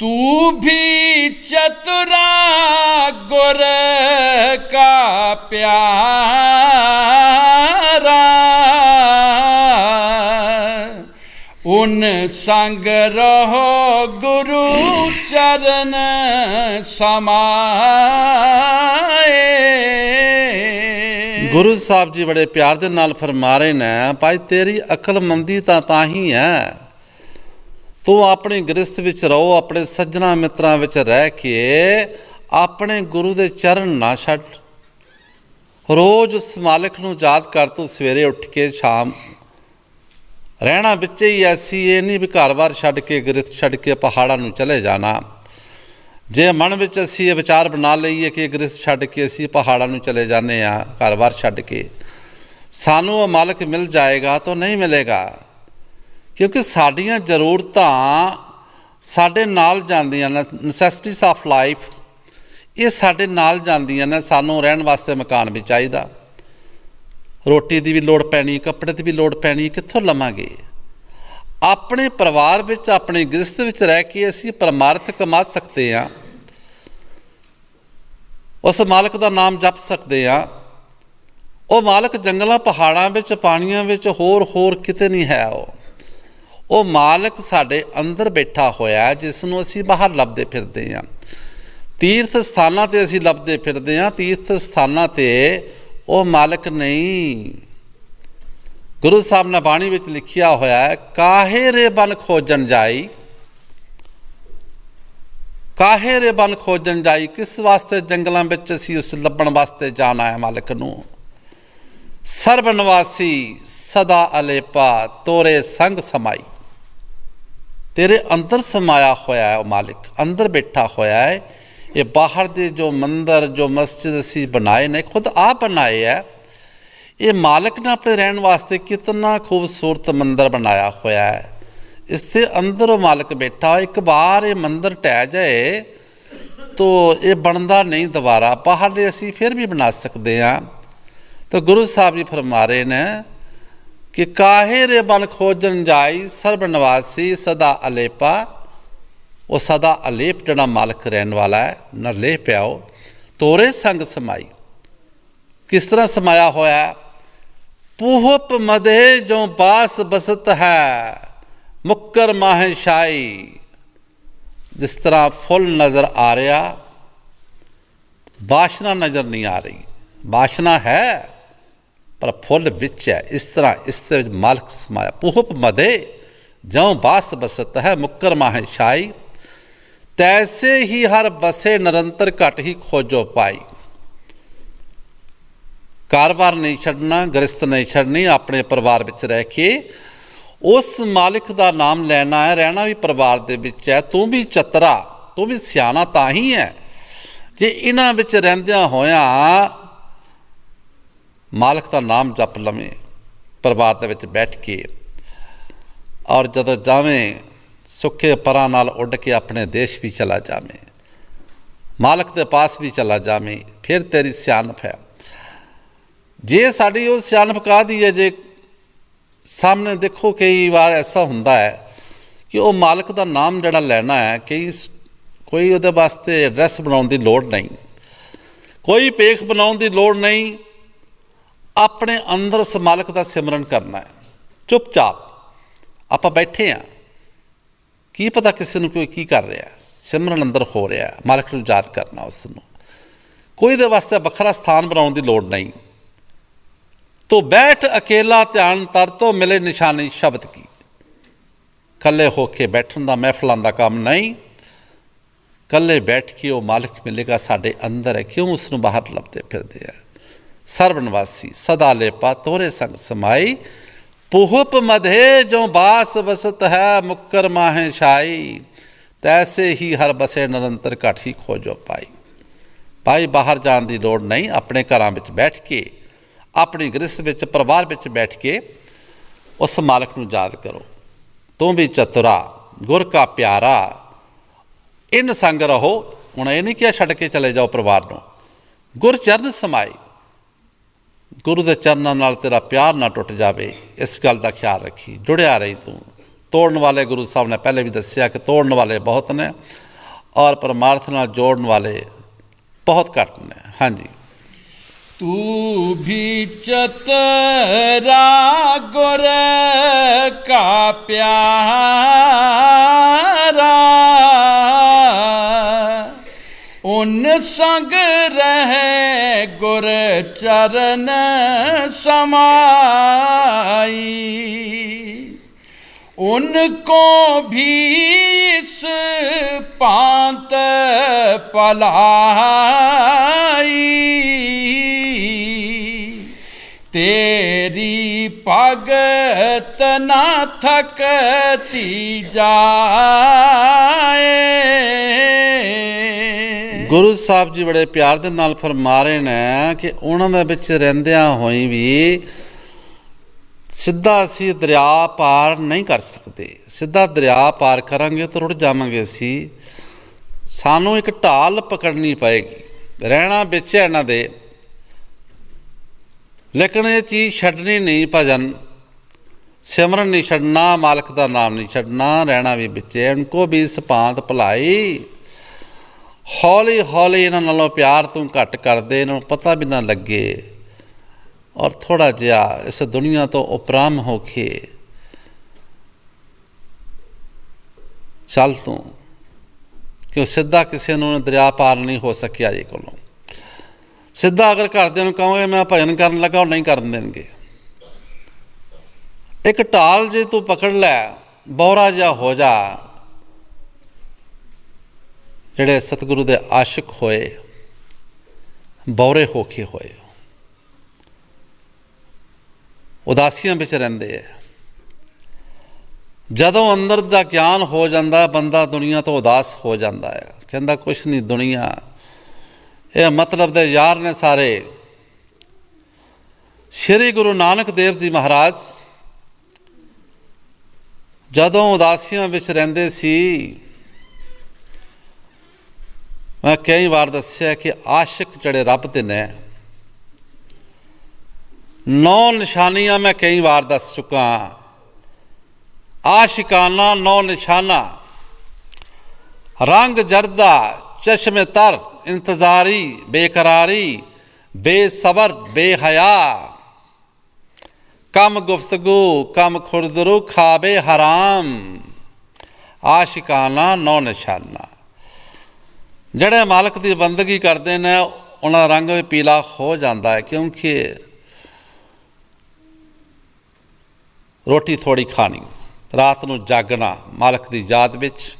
तू भी चतुरा गोर का प्यार ਗੁਣ ਸੰਗ ਰਹੋ ਗੁਰੂ ਚਰਨ ਸਮਾਏ ਗੁਰੂ
ਸਾਹਿਬ ਜੀ ਬੜੇ ਪਿਆਰ ਦੇ ਨਾਲ ਫਰਮਾ ਰਹੇ ਨੇ ਭਾਈ ਤੇਰੀ ਅਕਲਮੰਦੀ ਤਾਂ ਤਾਂ ਹੀ ਹੈ ਤੂੰ ਆਪਣੇ ਗ੍ਰਸਥ ਵਿੱਚ ਰਹੋ ਆਪਣੇ ਸੱਜਣਾ ਮਿੱਤਰਾਂ ਵਿੱਚ ਰਹਿ ਕੇ ਆਪਣੇ ਗੁਰੂ ਦੇ ਚਰਨ ਨਾ ਛੱਡ ਰੋਜ਼ ਉਸ ਮਾਲਕ ਨੂੰ ਯਾਦ ਕਰ ਤੂੰ ਸਵੇਰੇ ਉੱਠ ਕੇ ਸ਼ਾਮ ਰਹਿਣਾ ਵਿੱਚ ਹੀ ਐਸੀ ਇਹ ਨਹੀਂ ਵੀ ਘਰ-ਬਾਰ ਛੱਡ ਕੇ ਗ੍ਰਿਥ ਛੱਡ ਕੇ ਪਹਾੜਾਂ ਨੂੰ ਚਲੇ ਜਾਣਾ ਜੇ ਮਨ ਵਿੱਚ ਅਸੀਂ ਇਹ ਵਿਚਾਰ ਬਣਾ ਲਈਏ ਕਿ ਗ੍ਰਿਥ ਛੱਡ ਕੇ ਅਸੀਂ ਪਹਾੜਾਂ ਨੂੰ ਚਲੇ ਜਾਂਦੇ ਆ ਘਰ-ਬਾਰ ਛੱਡ ਕੇ ਸਾਨੂੰ ਉਹ ਮਾਲਕ ਮਿਲ ਜਾਏਗਾ ਤਾਂ ਨਹੀਂ ਮਿਲੇਗਾ ਕਿਉਂਕਿ ਸਾਡੀਆਂ ਜ਼ਰੂਰਤਾਂ ਸਾਡੇ ਨਾਲ ਜਾਂਦੀਆਂ ਨੇ ਨੈਸੈਸਿਟੀਜ਼ ਆਫ ਲਾਈਫ ਇਹ ਸਾਡੇ ਨਾਲ ਜਾਂਦੀਆਂ ਨੇ ਸਾਨੂੰ ਰਹਿਣ ਵਾਸਤੇ ਮਕਾਨ ਵੀ ਚਾਹੀਦਾ ਰੋਟੀ ਦੀ ਵੀ ਲੋੜ ਪੈਣੀ ਕੱਪੜੇ ਦੀ ਵੀ ਲੋੜ ਪੈਣੀ ਕਿੱਥੋਂ ਲਵਾਂਗੇ ਆਪਣੇ ਪਰਿਵਾਰ ਵਿੱਚ ਆਪਣੇ ਗ੍ਰਸਥ ਵਿੱਚ ਰਹਿ ਕੇ ਅਸੀਂ ਪਰਮਾਰਥ ਕਮਾ ਸਕਦੇ ਆ ਉਸ ਮਾਲਕ ਦਾ ਨਾਮ ਜਪ ਸਕਦੇ ਆ ਉਹ ਮਾਲਕ ਜੰਗਲਾਂ ਪਹਾੜਾਂ ਵਿੱਚ ਪਾਣੀਆਂ ਵਿੱਚ ਹੋਰ ਹੋਰ ਕਿਤੇ ਨਹੀਂ ਹੈ ਉਹ ਉਹ ਮਾਲਕ ਸਾਡੇ ਅੰਦਰ ਬੈਠਾ ਹੋਇਆ ਜਿਸ ਨੂੰ ਅਸੀਂ ਬਾਹਰ ਲੱਭਦੇ ਫਿਰਦੇ ਆ ਤੀਰਥ ਸਥਾਨਾਂ ਤੇ ਅਸੀਂ ਲੱਭਦੇ ਫਿਰਦੇ ਆ ਤੀਰਥ ਸਥਾਨਾਂ ਤੇ ਉਹ ਮਾਲਕ ਨਹੀਂ ਗੁਰੂ ਸਾਹਿਬ ਨੇ ਬਾਣੀ ਵਿੱਚ ਲਿਖਿਆ ਹੋਇਆ ਹੈ ਕਾਹੇ ਰੇ ਬਨ ਖੋਜਣ ਜਾਈ ਕਾਹੇ ਰੇ ਬਨ ਖੋਜਣ ਜਾਈ ਕਿਸ ਵਾਸਤੇ ਜੰਗਲਾਂ ਵਿੱਚ ਅਸੀਂ ਉਸ ਲੱਭਣ ਵਾਸਤੇ ਜਾਣਾ ਹੈ ਮਾਲਕ ਨੂੰ ਸਰਬ ਨਿਵਾਸੀ ਸਦਾ ਅਲੇਪਾ ਤੋਰੇ ਸੰਗ ਸਮਾਈ ਤੇਰੇ ਅੰਦਰ ਸਮਾਇਆ ਹੋਇਆ ਹੈ ਉਹ ਮਾਲਕ ਅੰਦਰ ਬੈਠਾ ਹੋਇਆ ਹੈ ਇਹ ਬਾਹਰ ਦੇ ਜੋ ਮੰਦਰ ਜੋ ਮਸਜਿਦ ਅਸੀਂ ਬਣਾਏ ਨੇ ਖੁਦ ਆਪ ਬਣਾਏ ਆ ਇਹ ਮਾਲਕ ਨੇ ਆਪਣੇ ਰਹਿਣ ਵਾਸਤੇ ਕਿੰਨਾ ਖੂਬਸੂਰਤ ਮੰਦਰ ਬਣਾਇਆ ਹੋਇਆ ਹੈ ਇਸ ਦੇ ਅੰਦਰ ਮਾਲਕ ਬੈਠਾ ਇੱਕ ਵਾਰ ਇਹ ਮੰਦਰ ਟਹਿ ਜਾਏ ਤੋ ਇਹ ਬਣਦਾ ਨਹੀਂ ਦੁਬਾਰਾ ਬਾਹਰ ਦੇ ਅਸੀਂ ਫਿਰ ਵੀ ਬਣਾ ਸਕਦੇ ਆ ਤਾਂ ਗੁਰੂ ਸਾਹਿਬ ਜੀ ਫਰਮਾ ਰਹੇ ਨੇ ਕਿ ਕਾਹੇ ਰੇ ਬਨ ਖੋਜਨ ਜਾਈ ਸਰਬ ਨਿਵਾਸੀ ਸਦਾ ਅਲੇਪਾ ਉਹ ਸਦਾ ਅਲੇਪ ਜਿਹੜਾ ਮਾਲਕ ਰਹਿਣ ਵਾਲਾ ਹੈ ਨਰਲੇ ਪਿਆਓ ਤੋਰੇ ਸੰਗ ਸਮਾਈ ਕਿਸ ਤਰ੍ਹਾਂ ਸਮਾਇਆ ਹੋਇਆ ਪੂਹਪ ਮਦੇ ਜੋ ਬਾਸ ਬਸਤ ਹੈ ਮੁੱਕਰ ਮਾਹੇ ਸ਼ਾਈ ਜਿਸ ਤਰ੍ਹਾਂ ਫੁੱਲ ਨਜ਼ਰ ਆ ਰਿਹਾ ਬਾਸ਼ਨਾ ਨਜ਼ਰ ਨਹੀਂ ਆ ਰਹੀ ਬਾਸ਼ਨਾ ਹੈ ਪਰ ਫੁੱਲ ਵਿੱਚ ਹੈ ਇਸ ਤਰ੍ਹਾਂ ਇਸ ਤੇ ਮਾਲਕ ਸਮਾਇਆ ਪੂਹਪ ਮਦੇ ਜੋ ਬਾਸ ਬਸਤ ਹੈ ਮੁੱਕਰ ਮਾਹੇ ਸ਼ਾਈ ਤੈਸੇ ਹੀ ਹਰ ਬਸੇ ਨਿਰੰਤਰ ਘਟ ਹੀ ਖੋਜੋ ਪਾਈ ਕਾਰਵਾਰ ਨਹੀਂ ਛੱਡਣਾ ਗ੍ਰਸਤ ਨਹੀਂ ਛੱਡਣੀ ਆਪਣੇ ਪਰਿਵਾਰ ਵਿੱਚ ਰਹਿ ਕੇ ਉਸ ਮਾਲਕ ਦਾ ਨਾਮ ਲੈਣਾ ਹੈ ਰਹਿਣਾ ਵੀ ਪਰਿਵਾਰ ਦੇ ਵਿੱਚ ਹੈ ਤੂੰ ਵੀ ਚਤਰਾ ਤੂੰ ਵੀ ਸਿਆਣਾ ਤਾਂ ਹੀ ਹੈ ਜੇ ਇਹਨਾਂ ਵਿੱਚ ਰਹਿੰਦਿਆਂ ਹੋਇਆ ਮਾਲਕ ਦਾ ਨਾਮ ਜਪ ਲਵੇਂ ਪਰਿਵਾਰ ਦੇ ਵਿੱਚ ਬੈਠ ਕੇ ਔਰ ਜਦੋਂ ਜਾਵੇਂ ਸੁੱਕੇ ਪਰਾਂ ਨਾਲ ਉੱਡ ਕੇ ਆਪਣੇ ਦੇਸ਼ ਵੀ ਚਲਾ ਜਾਵੇਂ ਮਾਲਕ ਦੇ ਪਾਸ ਵੀ ਚਲਾ ਜਾਵੇਂ ਫਿਰ ਤੇਰੀ ਸਿਆਣਪ ਹੈ ਜੇ ਸਾਡੀ ਉਹ ਸਿਆਣਪ ਕਾਦੀ ਹੈ ਜੇ ਸਾਹਮਣੇ ਦੇਖੋ ਕਈ ਵਾਰ ਐਸਾ ਹੁੰਦਾ ਹੈ ਕਿ ਉਹ ਮਾਲਕ ਦਾ ਨਾਮ ਜਿਹੜਾ ਲੈਣਾ ਹੈ ਕਿ ਕੋਈ ਉਹਦੇ ਵਾਸਤੇ ਐਡਰੈਸ ਬਣਾਉਣ ਦੀ ਲੋੜ ਨਹੀਂ ਕੋਈ ਪੇਖ ਬਣਾਉਣ ਦੀ ਲੋੜ ਨਹੀਂ ਆਪਣੇ ਅੰਦਰ ਉਸ ਮਾਲਕ ਦਾ ਸਿਮਰਨ ਕਰਨਾ ਹੈ ਚੁੱਪਚਾਪ ਆਪਾਂ ਬੈਠੇ ਆਂ ਕੀ ਪਤਾ ਕਿਸੇ ਨੂੰ ਕੋਈ ਕੀ ਕਰ ਰਿਹਾ ਸਿਮਰਨ ਅੰਦਰ ਹੋ ਰਿਹਾ ਮਾਲਕ ਨੂੰ ਯਾਦ ਕਰਨਾ ਉਸ ਨੂੰ ਕੋਈ ਦੇ ਵਾਸਤੇ ਵੱਖਰਾ ਸਥਾਨ ਬਣਾਉਣ ਦੀ ਲੋੜ ਨਹੀਂ ਤੋ ਬੈਠ ਇਕੱਲਾ ਧਿਆਨ ਤਰ ਤੋ ਮਿਲੇ ਨਿਸ਼ਾਨੀ ਸ਼ਬਦ ਕੀ ਕੱਲੇ ਹੋ ਕੇ ਬੈਠਣ ਦਾ ਮਹਿਫਲਾਂ ਦਾ ਕੰਮ ਨਹੀਂ ਕੱਲੇ ਬੈਠ ਕੇ ਉਹ ਮਾਲਕ ਮਿਲੇਗਾ ਸਾਡੇ ਅੰਦਰ ਹੈ ਕਿਉਂ ਉਸ ਨੂੰ ਬਾਹਰ ਲੱਭਦੇ ਫਿਰਦੇ ਆ ਸਰਵਨਵਾਸੀ ਸਦਾ ਲੇਪਾ ਤੋਰੇ ਸੰਗ ਸਮਾਈ ਪੁਹਪ ਮਧੇ ਜੋ ਬਾਸ ਵਸਤ ਹੈ ਮੁਕਰ ਮਾਹੇ ਛਾਈ ਤੈਸੇ ਹੀ ਹਰ ਬਸੇ ਨਿਰੰਤਰ ਕਾਠੀ ਖੋਜੋ ਪਾਈ ਭਾਈ ਬਾਹਰ ਜਾਣ ਦੀ ਲੋੜ ਨਹੀਂ ਆਪਣੇ ਘਰਾਂ ਵਿੱਚ ਬੈਠ ਕੇ ਆਪਣੀ ਗ੍ਰਸਥ ਵਿੱਚ ਪਰਿਵਾਰ ਵਿੱਚ ਬੈਠ ਕੇ ਉਸ ਮਾਲਕ ਨੂੰ ਯਾਦ ਕਰੋ ਤੂੰ ਵੀ ਚਤੁਰਾ ਗੁਰ ਕਾ ਪਿਆਰਾ ਇਨ ਸੰਗ ਰਹੋ ਹੁਣ ਇਹ ਨਹੀਂ ਕਿ ਛੱਡ ਕੇ ਚਲੇ ਜਾਓ ਪਰਿਵਾਰ ਨੂੰ ਗੁਰ ਚਰਨ ਸਮਾਈ ਗੁਰੂ ਦੇ ਚਰਨਾਂ ਨਾਲ ਤੇਰਾ ਪਿਆਰ ਨਾ ਟੁੱਟ ਜਾਵੇ ਇਸ ਗੱਲ ਦਾ ਖਿਆਲ ਰੱਖੀ ਜੁੜਿਆ ਰਹੀ ਤੂੰ ਤੋੜਨ ਵਾਲੇ ਗੁਰੂ ਸਾਹਿਬ ਨੇ ਪਹਿਲੇ ਵੀ ਦੱਸਿਆ ਕਿ ਤੋੜਨ ਵਾਲੇ ਬਹੁਤ ਨੇ ਔਰ ਪਰਮਾਰਥ ਨਾਲ ਜੋੜਨ ਵਾਲੇ ਬਹੁਤ ਘੱਟ ਨੇ
ਹਾਂਜੀ ਤੂੰ ਵੀ ਚਤਰਾ ਗੁਰ ਕਾ ਪਿਆਰਾ ਉਨ ਸੰਗ ਰਹਿ ਗੁਰ ਚਰਨ ਸਮਾਈ ਉਨ ਕੋ ਵੀ ਇਸ ਪਾਂਤ ਪਲਾਈ ਤੇਰੀ ਭਗਤ ਨਾ ਥਕਤੀ ਜਾ
ਗੁਰੂ ਸਾਹਿਬ ਜੀ ਬੜੇ ਪਿਆਰ ਦੇ ਨਾਲ ਫਰਮਾ ਰਹੇ ਨੇ ਕਿ ਉਹਨਾਂ ਦੇ ਵਿੱਚ ਰਹਿੰਦਿਆਂ ਹੋਈ ਵੀ ਸਿੱਧਾ ਅਸੀਂ ਦਰਿਆ ਪਾਰ ਨਹੀਂ ਕਰ ਸਕਦੇ ਸਿੱਧਾ ਦਰਿਆ ਪਾਰ ਕਰਾਂਗੇ ਤਾਂ ਰੁੜ ਜਾਵਾਂਗੇ ਅਸੀਂ ਸਾਨੂੰ ਇੱਕ ਢਾਲ ਪਕੜਨੀ ਪਏਗੀ ਰਹਿਣਾ ਵਿੱਚ ਹੈ ਇਹਨਾਂ ਦੇ ਲੇਕਿਨ ਇਹ ਚੀਜ਼ ਛੱਡਣੀ ਨਹੀਂ ਭਜਨ ਸਿਮਰਨ ਨਹੀਂ ਛੱਡਣਾ ਮਾਲਕ ਦਾ ਨਾਮ ਨਹੀਂ ਛੱਡਣਾ ਰਹਿਣਾ ਵੀ ਵਿੱਚ ਹੈ ਕੋ ਵੀ ਸਪਾਂਤ ਭਲਾਈ ਹੌਲੀ ਹੌਲੀ ਇਹਨਾਂ ਨਾਲੋਂ ਪਿਆਰ ਤੂੰ ਘਟ ਕਰਦੇ ਇਹਨਾਂ ਨੂੰ ਪਤਾ ਵੀ ਨਾ ਲੱਗੇ ਔਰ ਥੋੜਾ ਜਿਹਾ ਇਸ ਦੁਨੀਆ ਤੋਂ ਉਪਰਾਮ ਹੋ ਕੇ ਚੱਲ ਤੂੰ ਕਿ ਉਹ ਸਿੱਧਾ ਕਿਸੇ ਨੂੰ ਦਰਿਆ ਪਾਰ ਨਹੀਂ ਹੋ ਸਕਿਆ ਜੀ ਕੋਲੋਂ ਸਿੱਧਾ ਅਗਰ ਘਰਦਿਆਂ ਨੂੰ ਕਹੋਗੇ ਮੈਂ ਭਜਨ ਕਰਨ ਲੱਗਾ ਉਹ ਨਹੀਂ ਕਰਨ ਦੇਣਗੇ ਇੱਕ ਢਾਲ ਜੇ ਤੂੰ ਪਕੜ ਲੈ ਬੌਰਾ ਜਾ ਹੋ ਜਾ ਜਿਹੜੇ ਸਤਿਗੁਰੂ ਦੇ ਆਸ਼ਿਕ ਹੋਏ ਬੌਰੇ ਹੋ ਕੇ ਹੋਏ ਉਦਾਸੀਆਂ ਵਿੱਚ ਰਹਿੰਦੇ ਐ ਜਦੋਂ ਅੰਦਰ ਦਾ ਗਿਆਨ ਹੋ ਜਾਂਦਾ ਬੰਦਾ ਦੁਨੀਆ ਤੋਂ ਉਦਾਸ ਹੋ ਜਾਂਦਾ ਹੈ ਕਹਿੰਦਾ ਕੁਛ ਨਹੀਂ ਦੁਨੀਆ ਇਹ ਮਤਲਬ ਦੇ ਯਾਰ ਨੇ ਸਾਰੇ ਸ੍ਰੀ ਗੁਰੂ ਨਾਨਕ ਦੇਵ ਜੀ ਮਹਾਰਾਜ ਜਦੋਂ ਉਦਾਸੀਆਂ ਵਿੱਚ ਰਹਿੰਦੇ ਸੀ मैं कई बार ਦੱਸਿਆ कि आशिक जड़े रब के ने नौ निशानियां मैं कई बार दस चुका आशिकाना नौ निशाना रंग जरदा चश्मे तर इंतज़ारी बेकरारी बेसबर बेहया कम गुफ्तगु कम खुरदरु खाबे हराम आशिकाना नौ निशाना ਜਿਹੜੇ ਮਾਲਕ ਦੀ ਬੰਦਗੀ ਕਰਦੇ ਨੇ ਉਹਨਾਂ ਦਾ ਰੰਗ ਵੀ ਪੀਲਾ ਹੋ ਜਾਂਦਾ ਹੈ ਕਿਉਂਕਿ ਰੋਟੀ ਥੋੜੀ ਖਾਣੀ ਰਾਤ ਨੂੰ ਜਾਗਣਾ ਮਾਲਕ ਦੀ ਯਾਦ ਵਿੱਚ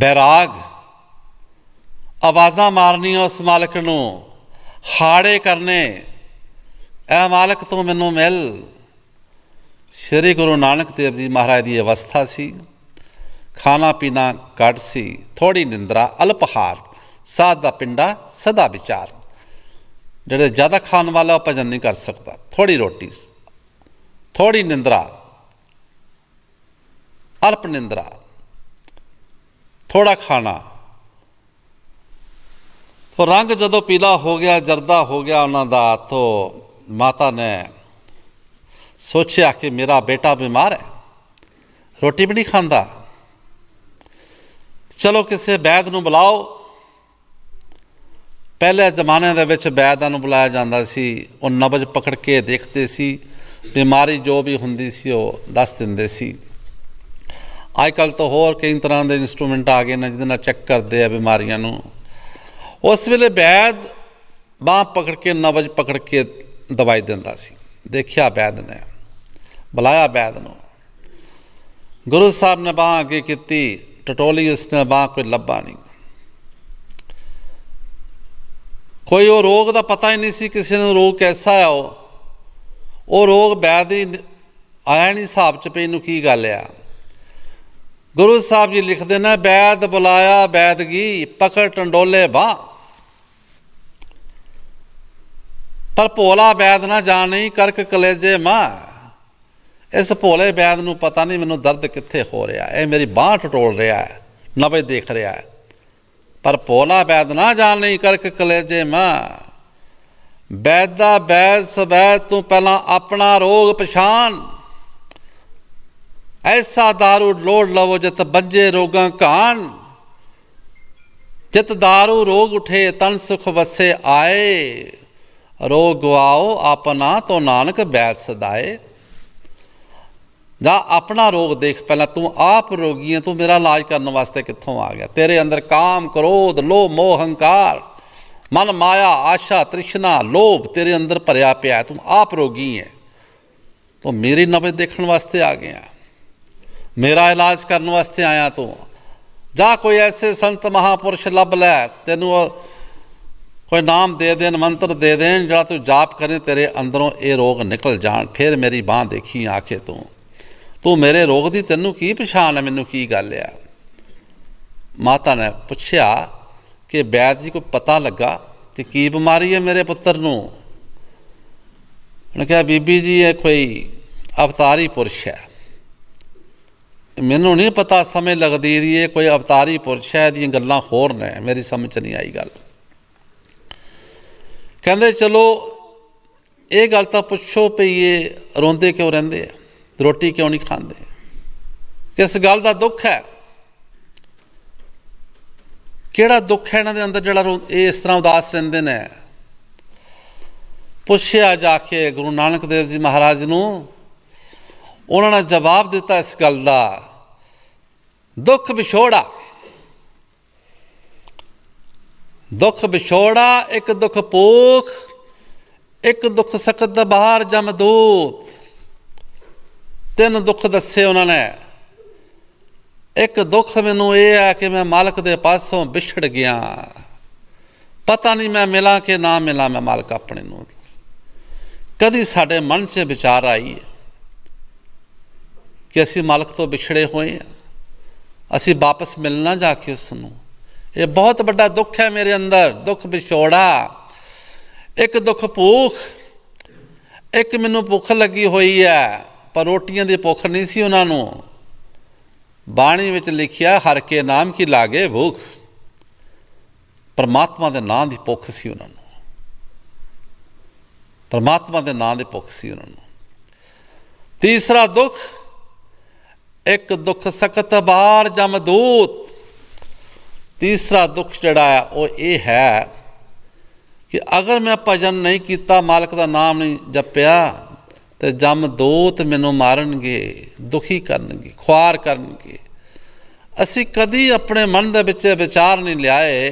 ਬੈਰਾਗ ਆਵਾਜ਼ਾਂ ਮਾਰਨੀ ਉਸ ਮਾਲਕ ਨੂੰ ਹਾੜੇ ਕਰਨੇ ਐ ਮਾਲਕ ਤੂੰ ਮੈਨੂੰ ਮਿਲ ਸ੍ਰੀ ਗੁਰੂ ਨਾਨਕ ਦੇਵ ਜੀ ਮਹਾਰਾਜ ਦੀ ਅਵਸਥਾ ਸੀ ਖਾਣਾ ਪੀਣਾ ਘੱਟ ਸੀ ਥੋੜੀ ਨਿੰਦਰਾ ਅਲਪਹਾਰ ਸਾਧ ਦਾ ਪਿੰਡਾ ਸਦਾ ਵਿਚਾਰ ਜਿਹੜੇ ਜ਼ਿਆਦਾ ਖਾਣ ਵਾਲਾ ਭਜਨ ਨਹੀਂ ਕਰ ਸਕਦਾ ਥੋੜੀ ਰੋਟੀ ਥੋੜੀ ਨਿੰਦਰਾ ਅਲਪ ਨਿੰਦਰਾ ਥੋੜਾ ਖਾਣਾ ਉਹ ਰੰਗ ਜਦੋਂ ਪੀਲਾ ਹੋ ਗਿਆ ਜਰਦਾ ਹੋ ਗਿਆ ਉਹਨਾਂ ਦਾ ਤੋਂ ਮਾਤਾ ਨੇ ਸੋਚਿਆ ਕਿ ਮੇਰਾ ਬੇਟਾ ਬਿਮਾਰ ਹੈ ਰੋਟੀ ਵੀ ਨਹੀਂ ਖਾਂਦਾ ਚਲੋ ਕਿਸੇ ਬੈਦ ਨੂੰ ਬੁਲਾਓ ਪਹਿਲੇ ਜ਼ਮਾਨੇ ਦੇ ਵਿੱਚ ਬੈਦਾਂ ਨੂੰ ਬੁਲਾਇਆ ਜਾਂਦਾ ਸੀ ਉਹ ਨਬਜ ਪਕੜ ਕੇ ਦੇਖਦੇ ਸੀ ਬਿਮਾਰੀ ਜੋ ਵੀ ਹੁੰਦੀ ਸੀ ਉਹ ਦੱਸ ਦਿੰਦੇ ਸੀ ਅੱਜ ਕੱਲ ਤਾਂ ਹੋਰ ਕਈ ਤਰ੍ਹਾਂ ਦੇ ਇਨਸਟਰੂਮੈਂਟ ਆ ਗਏ ਨੇ ਜਿਹਦੇ ਨਾਲ ਚੈੱਕ ਕਰਦੇ ਆ ਬਿਮਾਰੀਆਂ ਨੂੰ ਉਸ ਵੇਲੇ ਬੈਦ ਬਾਹ ਪਕੜ ਕੇ ਨਬਜ ਪਕੜ ਕੇ ਦਵਾਈ ਦਿੰਦਾ ਸੀ ਦੇਖਿਆ ਬੈਦ ਨੇ ਬੁਲਾਇਆ ਬੈਦ ਨੂੰ ਗੁਰੂ ਸਾਹਿਬ ਨੇ ਬਾਹ ਅੱਗੇ ਕੀਤੀ ਟਟੋਲੀਅਸ ਬਾ ਕੋਈ ਲੱਭਾ ਨਹੀਂ ਕੋਈ ਉਹ ਰੋਗ ਦਾ ਪਤਾ ਹੀ ਨਹੀਂ ਸੀ ਕਿਸੇ ਨੂੰ ਰੋਗ ਕੈਸਾ ਆ ਉਹ ਉਹ ਰੋਗ ਬੈਦ ਹੀ ਆਇਆ ਨਹੀਂ ਹਿਸਾਬ ਚ ਪਈ ਨੂੰ ਕੀ ਗੱਲ ਆ ਗੁਰੂ ਸਾਹਿਬ ਜੀ ਲਿਖਦੇ ਨੇ ਬੈਦ ਬੁਲਾਇਆ ਬੈਦਗੀ ਪਕੜ ਟੰਡੋਲੇ ਬਾ ਪਰ ਭੋਲਾ ਬੈਦ ਨਾ ਜਾਣ ਨਹੀਂ ਕਰਕ ਕਲੇਜੇ ਮਾ ਇਸ ਭੋਲੇ ਬੈਦ ਨੂੰ ਪਤਾ ਨਹੀਂ ਮੈਨੂੰ ਦਰਦ ਕਿੱਥੇ ਹੋ ਰਿਹਾ ਹੈ ਇਹ ਮੇਰੀ ਬਾਹ ਟਟੋਲ ਰਿਹਾ ਹੈ ਨਵੇ ਦੇਖ ਰਿਹਾ ਹੈ ਪਰ ਭੋਲਾ ਬੈਦ ਨਾ ਜਾਣ ਨਹੀਂ ਕਰਕ ਕਲੇਜੇ ਬੈਦ ਬੈਦਾ ਬੈਦ ਸਬੈ ਤੂੰ ਪਹਿਲਾਂ ਆਪਣਾ ਰੋਗ ਪਛਾਨ ਐਸਾ दारू ਲੋੜ ਲਵੋ ਜਿਤ ਬੰਜੇ ਰੋਗਾਂ ਕਾਨ ਜਿਤ दारू ਰੋਗ ਉਠੇ ਤਨ ਸੁਖ ਵਸੇ ਆਏ ਰੋਗ ਗਵਾਓ ਆਪਣਾ ਤੋ ਨਾਨਕ ਬੈਦ ਸਦਾਏ ਜਾਂ ਆਪਣਾ ਰੋਗ ਦੇਖ ਪਹਿਲਾਂ ਤੂੰ ਆਪ ਰੋਗੀ ਹੈ ਤੂੰ ਮੇਰਾ ਇਲਾਜ ਕਰਨ ਵਾਸਤੇ ਕਿੱਥੋਂ ਆ ਗਿਆ ਤੇਰੇ ਅੰਦਰ ਕਾਮ ਕ੍ਰੋਧ ਲੋਭ ਮੋਹ ਹੰਕਾਰ ਮਨ ਮਾਇਆ ਆਸ਼ਾ ਤ੍ਰਿਸ਼ਨਾ ਲੋਭ ਤੇਰੇ ਅੰਦਰ ਭਰਿਆ ਪਿਆ ਤੂੰ ਆਪ ਰੋਗੀ ਹੈ ਤੂੰ ਮੇਰੀ ਨਬਜ਼ ਦੇਖਣ ਵਾਸਤੇ ਆ ਗਿਆ ਮੇਰਾ ਇਲਾਜ ਕਰਨ ਵਾਸਤੇ ਆਇਆ ਤੂੰ ਜਾ ਕੋਈ ਐਸੇ ਸੰਤ ਮਹਾਪੁਰਸ਼ ਲੱਭ ਲੈ ਤੈਨੂੰ ਕੋਈ ਨਾਮ ਦੇ ਦੇਣ ਮੰਤਰ ਦੇ ਦੇਣ ਜਿਹੜਾ ਤੂੰ ਜਾਪ ਕਰੇ ਤੇਰੇ ਅੰਦਰੋਂ ਇਹ ਰੋਗ ਨਿਕਲ ਜਾਣ ਫਿਰ ਮੇਰੀ ਬਾਹ ਦੇਖੀ ਆਖੇ ਤੂੰ ਤੂੰ ਮੇਰੇ ਰੋਗ ਦੀ ਤੈਨੂੰ ਕੀ ਪਛਾਣ ਹੈ ਮੈਨੂੰ ਕੀ ਗੱਲ ਆ ਮਾਤਾ ਨੇ ਪੁੱਛਿਆ ਕਿ ਬੈਦ ਜੀ ਕੋ ਪਤਾ ਲੱਗਾ ਕਿ ਕੀ ਬਿਮਾਰੀ ਹੈ ਮੇਰੇ ਪੁੱਤਰ ਨੂੰ ਉਹਨੇ ਕਿਹਾ ਬੀਬੀ ਜੀ ਇਹ ਕੋਈ ਅਵਤਾਰੀ ਪੁਰਸ਼ ਹੈ ਮੈਨੂੰ ਨਹੀਂ ਪਤਾ ਸਮੇਂ ਲੱਗਦੀ ਦੀ ਇਹ ਕੋਈ ਅਵਤਾਰੀ ਪੁਰਸ਼ ਹੈ ਦੀਆਂ ਗੱਲਾਂ ਹੋਰ ਨੇ ਮੇਰੀ ਸਮਝ ਚ ਨਹੀਂ ਆਈ ਗੱਲ ਕਹਿੰਦੇ ਚਲੋ ਇਹ ਗੱਲ ਤਾਂ ਪੁੱਛੋ ਪਈਏ ਰੋਂਦੇ ਕਿਉਂ ਰਹਿੰਦੇ ਆ ਰੋਟੀ ਕਿਉਂ ਨਹੀਂ ਖਾਂਦੇ ਕਿਸ ਗੱਲ ਦਾ ਦੁੱਖ ਹੈ ਕਿਹੜਾ ਦੁੱਖ ਹੈ ਇਹਨਾਂ ਦੇ ਅੰਦਰ ਜਿਹੜਾ ਇਹ ਇਸ ਤਰ੍ਹਾਂ ਉਦਾਸ ਰਹਿੰਦੇ ਨੇ ਪੁੱਛਿਆ ਜਾ ਕੇ ਗੁਰੂ ਨਾਨਕ ਦੇਵ ਜੀ ਮਹਾਰਾਜ ਨੂੰ ਉਹਨਾਂ ਨੇ ਜਵਾਬ ਦਿੱਤਾ ਇਸ ਗੱਲ ਦਾ ਦੁੱਖ ਵਿਛੋੜਾ ਦੁੱਖ ਵਿਛੋੜਾ ਇੱਕ ਦੁੱਖ ਪੋਖ ਇੱਕ ਦੁੱਖ ਸਖਤ ਦਾ ਬਾਹਰ ਜਮਦੂਤ ਤਿੰਨ ਦੁੱਖ ਦੱਸੇ ਉਹਨਾਂ ਨੇ ਇੱਕ ਦੁੱਖ ਮੈਨੂੰ ਇਹ ਆ ਕਿ ਮੈਂ ਮਾਲਕ ਦੇ ਪਾਸੋਂ ਵਿਛੜ ਗਿਆ ਪਤਾ ਨਹੀਂ ਮੈਂ ਮਿਲਾਂ ਕਿ ਨਾ ਮਿਲਾਂ ਮੈਂ ਮਾਲਕ ਆਪਣੇ ਨੂੰ ਕਦੀ ਸਾਡੇ ਮਨ 'ਚ ਵਿਚਾਰ ਆਈ ਕਿ ਅਸੀਂ ਮਾਲਕ ਤੋਂ ਵਿਛੜੇ ਹੋਏ ਆ ਅਸੀਂ ਵਾਪਸ ਮਿਲਣਾ ਜਾ ਕੇ ਉਸ ਨੂੰ ਇਹ ਬਹੁਤ ਵੱਡਾ ਦੁੱਖ ਹੈ ਮੇਰੇ ਅੰਦਰ ਦੁੱਖ ਵਿਛੋੜਾ ਇੱਕ ਦੁੱਖ ਭੁੱਖ ਇੱਕ ਮੈਨੂੰ ਭੁੱਖ ਲੱਗੀ ਹੋਈ ਹੈ ਪਰ ਰੋਟੀਆਂ ਦੀ ਭੁੱਖ ਨਹੀਂ ਸੀ ਉਹਨਾਂ ਨੂੰ ਬਾਣੀ ਵਿੱਚ ਲਿਖਿਆ ਹਰ ਕੇ ਨਾਮ ਕੀ ਲਾਗੇ ਭੁੱਖ ਪਰਮਾਤਮਾ ਦੇ ਨਾਮ ਦੀ ਭੁੱਖ ਸੀ ਉਹਨਾਂ ਨੂੰ ਪਰਮਾਤਮਾ ਦੇ ਨਾਮ ਦੀ ਭੁੱਖ ਸੀ ਉਹਨਾਂ ਨੂੰ ਤੀਸਰਾ ਦੁੱਖ ਇੱਕ ਦੁੱਖ ਸਖਤ ਬਾਰ ਜਮਦੂਤ ਤੀਸਰਾ ਦੁੱਖ ਜਿਹੜਾ ਆ ਉਹ ਇਹ ਹੈ ਕਿ ਅਗਰ ਮੈਂ ਭਜਨ ਨਹੀਂ ਕੀਤਾ ਮਾਲਕ ਦਾ ਨਾਮ ਨਹੀਂ ਜਪਿਆ ਤੇ ਜਮ ਦੋਤ ਮੈਨੂੰ ਮਾਰਨਗੇ ਦੁਖੀ ਕਰਨਗੇ ਖੁਆਰ ਕਰਨਗੇ ਅਸੀਂ ਕਦੀ ਆਪਣੇ ਮਨ ਦੇ ਵਿੱਚ ਵਿਚਾਰ ਨਹੀਂ ਲਿਆਏ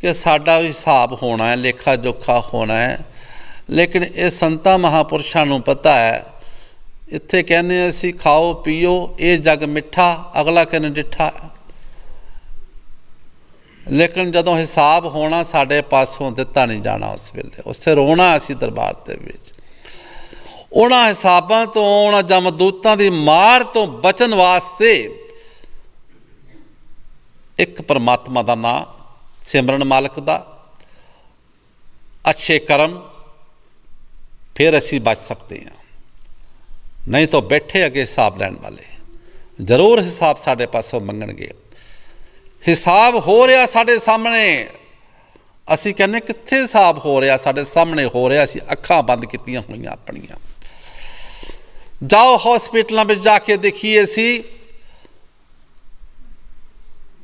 ਕਿ ਸਾਡਾ ਵੀ ਹਿਸਾਬ ਹੋਣਾ ਹੈ ਲੇਖਾ ਜੋਖਾ ਹੋਣਾ ਹੈ ਲੇਕਿਨ ਇਹ ਸੰਤਾ ਮਹਾਪੁਰਸ਼ਾਂ ਨੂੰ ਪਤਾ ਹੈ ਇੱਥੇ ਕਹਿੰਦੇ ਅਸੀਂ ਖਾਓ ਪੀਓ ਇਹ ਜਗ ਮਿੱਠਾ ਅਗਲਾ ਕਹਿੰਦੇ ਡਿੱਠਾ ਲੇਕਿਨ ਜਦੋਂ ਹਿਸਾਬ ਹੋਣਾ ਸਾਡੇ ਪਾਸੋਂ ਦਿੱਤਾ ਨਹੀਂ ਜਾਣਾ ਉਸ ਵੇਲੇ ਉਸੇ ਰੋਣਾ ਅਸੀਂ ਦਰਬਾਰ ਦੇ ਵਿੱਚ ਉਹਨਾਂ ਹਿਸਾਬਾਂ ਤੋਂ ਉਹਨਾਂ ਜਮਦੂਤਾਂ ਦੀ ਮਾਰ ਤੋਂ ਬਚਣ ਵਾਸਤੇ ਇੱਕ ਪਰਮਾਤਮਾ ਦਾ ਨਾਮ ਸਿਮਰਨ ਮਾਲਕ ਦਾ ਅੱਛੇ ਕਰਮ ਫਿਰ ਅਸੀਂ ਬਚ ਸਕਦੇ ਹਾਂ ਨਹੀਂ ਤਾਂ ਬੈਠੇ ਅਗੇ ਹਿਸਾਬ ਲੈਣ ਵਾਲੇ ਜ਼ਰੂਰ ਹਿਸਾਬ ਸਾਡੇ ਪਾਸੋਂ ਮੰਗਣਗੇ ਹਿਸਾਬ ਹੋ ਰਿਹਾ ਸਾਡੇ ਸਾਹਮਣੇ ਅਸੀਂ ਕਹਿੰਦੇ ਕਿੱਥੇ ਹਿਸਾਬ ਹੋ ਰਿਹਾ ਸਾਡੇ ਸਾਹਮਣੇ ਹੋ ਰਿਹਾ ਅਸੀਂ ਅੱਖਾਂ ਬੰਦ ਕੀਤੀਆਂ ਹੋਈਆਂ ਆਪਣੀਆਂ ਜਾਓ ਹਸਪੀਟਲਾਂ ਵਿੱਚ ਜਾ ਕੇ ਦੇਖੀਏ ਸੀ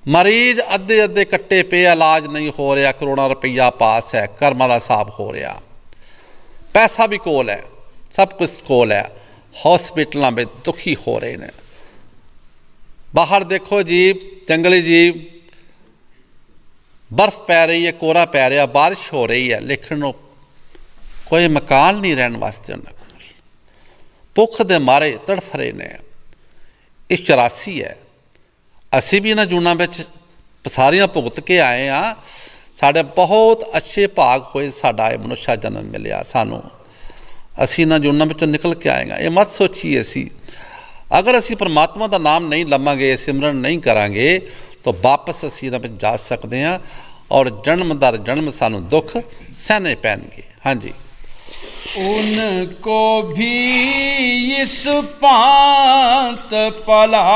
ਮਰੀਜ਼ ਅੱਧੇ ਅੱਧੇ ਕੱਟੇ ਪਏ ਇਲਾਜ ਨਹੀਂ ਹੋ ਰਿਹਾ ਕਰੋਨਾ ਰੁਪਈਆ ਪਾਸ ਹੈ ਕਰਮਾਂ ਦਾ ਸਾਫ ਹੋ ਰਿਹਾ ਪੈਸਾ ਵੀ ਕੋਲ ਹੈ ਸਭ ਕੁਝ ਕੋਲ ਹੈ ਹਸਪੀਟਲਾਂ ਵਿੱਚ ਦੁਖੀ ਹੋ ਰਹੇ ਨੇ ਬਾਹਰ ਦੇਖੋ ਜੀ ਜੰਗਲੀ ਜੀ ਬਰਫ਼ ਪੈ ਰਹੀ ਹੈ ਕੋਰਾ ਪੈ ਰਿਹਾ بارش ਹੋ ਰਹੀ ਹੈ ਲਿਖਣ ਨੂੰ ਕੋਈ ਮਕਾਨ ਨਹੀਂ ਰਹਿਣ ਵਾਸਤੇ ਉਹਨਾਂ ਭੁੱਖ ਦੇ ਮਾਰੇ ਤੜਫ ਰਹੇ ਨੇ ਇਹ 84 ਹੈ ਅਸੀਂ ਵੀ ਇਹਨਾਂ ਜੂਨਾਂ ਵਿੱਚ ਪਸਾਰੀਆਂ ਭੁਗਤ ਕੇ ਆਏ ਆ ਸਾਡੇ ਬਹੁਤ ਅੱਛੇ ਭਾਗ ਹੋਏ ਸਾਡਾ ਇਹ ਮਨੁੱਖਾ ਜਨਮ ਮਿਲਿਆ ਸਾਨੂੰ ਅਸੀਂ ਇਹਨਾਂ ਜੂਨਾਂ ਵਿੱਚੋਂ ਨਿਕਲ ਕੇ ਆਏਗਾ ਇਹ ਮਤ ਸੋਚੀਏ ਅਸੀਂ ਅਗਰ ਅਸੀਂ ਪਰਮਾਤਮਾ ਦਾ ਨਾਮ ਨਹੀਂ ਲਵਾਂਗੇ ਸਿਮਰਨ ਨਹੀਂ ਕਰਾਂਗੇ ਤਾਂ ਵਾਪਸ ਅਸੀਂ ਇਹਨਾਂ ਵਿੱਚ ਜਾ ਸਕਦੇ ਆ ਔਰ ਜਨਮ ਦਰ ਜਨਮ ਸਾਨੂੰ ਦੁੱਖ ਸਹਨੇ ਪੈਣਗੇ ਹਾਂਜੀ
उनको भी इस पात पलाई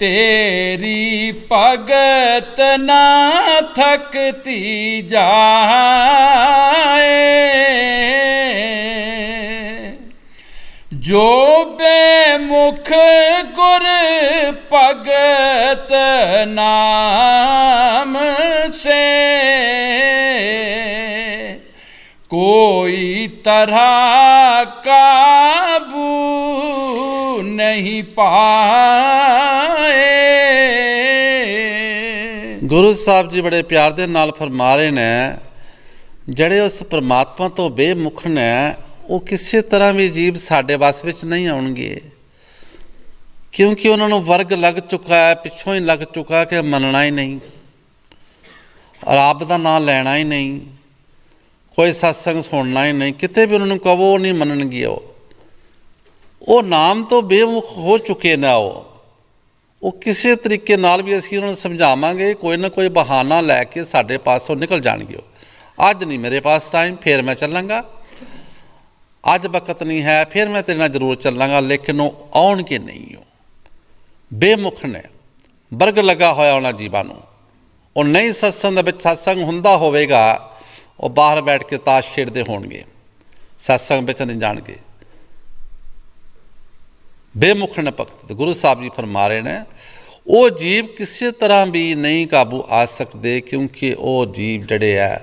तेरी पगत ना थकती जाए ਜੋ ਬੇਮੁਖ ਗੁਰ ਭਗਤ ਨਾਮ ਸੇ ਕੋਈ ਤਰ੍ਹਾਂ ਕਾਬੂ ਨਹੀਂ ਪਾਏ
ਗੁਰੂ ਸਾਹਿਬ ਜੀ ਬੜੇ ਪਿਆਰ ਦੇ ਨਾਲ ਫਰਮਾ ਰਹੇ ਨੇ ਜਿਹੜੇ ਉਸ ਪ੍ਰਮਾਤਮਾ ਤੋਂ ਬੇਮੁਖ ਨੇ ਉਹ ਕਿਸੇ ਤਰ੍ਹਾਂ ਵੀ ਜੀਵ ਸਾਡੇ ਵਸ ਵਿੱਚ ਨਹੀਂ ਆਉਣਗੇ ਕਿਉਂਕਿ ਉਹਨਾਂ ਨੂੰ ਵਰਗ ਲੱਗ ਚੁੱਕਾ ਹੈ ਪਿੱਛੋਂ ਹੀ ਲੱਗ ਚੁੱਕਾ ਕਿ ਮੰਨਣਾ ਹੀ ਨਹੀਂ ਰੱਬ ਦਾ ਨਾਮ ਲੈਣਾ ਹੀ ਨਹੀਂ ਕੋਈ satsang ਸੁਣਨਾ ਹੀ ਨਹੀਂ ਕਿਤੇ ਵੀ ਉਹਨਾਂ ਨੂੰ ਕਹੋ ਨਹੀਂ ਮੰਨਣਗੇ ਉਹ ਉਹ ਨਾਮ ਤੋਂ ਬੇਮੁਖ ਹੋ ਚੁੱਕੇ ਨੇ ਉਹ ਉਹ ਕਿਸੇ ਤਰੀਕੇ ਨਾਲ ਵੀ ਅਸੀਂ ਉਹਨਾਂ ਨੂੰ ਸਮਝਾਵਾਂਗੇ ਕੋਈ ਨਾ ਕੋਈ ਬਹਾਨਾ ਲੈ ਕੇ ਸਾਡੇ ਪਾਸੋਂ ਨਿਕਲ ਜਾਣਗੇ ਅੱਜ ਨਹੀਂ ਮੇਰੇ ਪਾਸ ਟਾਈਮ ਫੇਰ ਮੈਂ ਚੱਲਾਂਗਾ ਅੱਜ ਵਕਤ ਨਹੀਂ ਹੈ ਫਿਰ ਮੈਂ ਤੇਰੇ ਨਾਲ ਜ਼ਰੂਰ ਚੱਲਾਂਗਾ ਲੇਕਿਨ ਉਹ ਆਉਣ ਕੇ ਨਹੀਂ ਹੋ ਬੇਮੁਖ ਨੇ ਬਰਗ ਲਗਾ ਹੋਇਆ ਉਹਨਾਂ ਜੀਵਾਂ ਨੂੰ ਉਹ ਨਹੀਂ ਸਤਸੰਗ ਦੇ ਵਿੱਚ ਸਤਸੰਗ ਹੁੰਦਾ ਹੋਵੇਗਾ ਉਹ ਬਾਹਰ ਬੈਠ ਕੇ ਤਾਸ਼ ਖੇਡਦੇ ਹੋਣਗੇ ਸਤਸੰਗ ਵਿੱਚ ਨਹੀਂ ਜਾਣਗੇ ਬੇਮੁਖ ਨੇ ਪਕਤ ਗੁਰੂ ਸਾਹਿਬ ਜੀ ਫਰਮਾ ਰਹੇ ਨੇ ਉਹ ਜੀਵ ਕਿਸੇ ਤਰ੍ਹਾਂ ਵੀ ਨਹੀਂ ਕਾਬੂ ਆ ਸਕਦੇ ਕਿਉਂਕਿ ਉਹ ਜੀਵ ਜਿਹੜੇ ਆ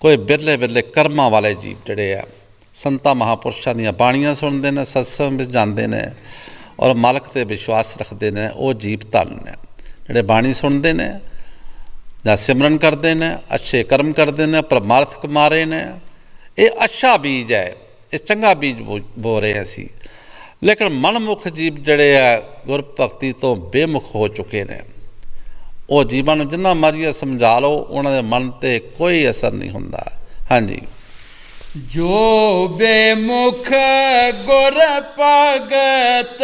ਕੋਈ ਬਿਰਲੇ ਬਿਰਲੇ ਕਰਮਾਂ ਵਾਲੇ ਜੀਵ ਜਿਹੜੇ ਆ ਸੰਤਾ ਮਹਾਪੁਰਸ਼ਾਂ ਦੀਆਂ ਬਾਣੀਆਂ ਸੁਣਦੇ ਨੇ ਸਤਸੰਗ ਵਿੱਚ ਜਾਂਦੇ ਨੇ ਔਰ ਮਾਲਕ ਤੇ ਵਿਸ਼ਵਾਸ ਰੱਖਦੇ ਨੇ ਉਹ ਜੀਵ ਧਨ ਨੇ ਜਿਹੜੇ ਬਾਣੀ ਸੁਣਦੇ ਨੇ ਦਾ ਸਿਮਰਨ ਕਰਦੇ ਨੇ ਅੱਛੇ ਕਰਮ ਕਰਦੇ ਨੇ ਪਰਮਾਰਥ ਕਮਾਰੇ ਨੇ ਇਹ ਅੱਛਾ ਬੀਜ ਹੈ ਇਹ ਚੰਗਾ ਬੀਜ ਬੋ ਰਹੇ ਅਸੀਂ ਲੇਕਿਨ ਮਨਮੁਖ ਜੀਵ ਜਿਹੜੇ ਆ ਗੁਰ ਭਗਤੀ ਤੋਂ ਬੇਮੁਖ ਹੋ ਚੁੱਕੇ ਨੇ ਉਹ ਜੀਵਾਂ ਨੂੰ ਜਿੰਨਾ ਮਰਜ਼ੀ ਸਮਝਾ ਲਓ ਉਹਨਾਂ ਦੇ ਮਨ ਤੇ ਕੋਈ ਅਸਰ ਨਹੀਂ ਹੁੰਦਾ ਹਾਂਜੀ
जो बेमुख गुर पगत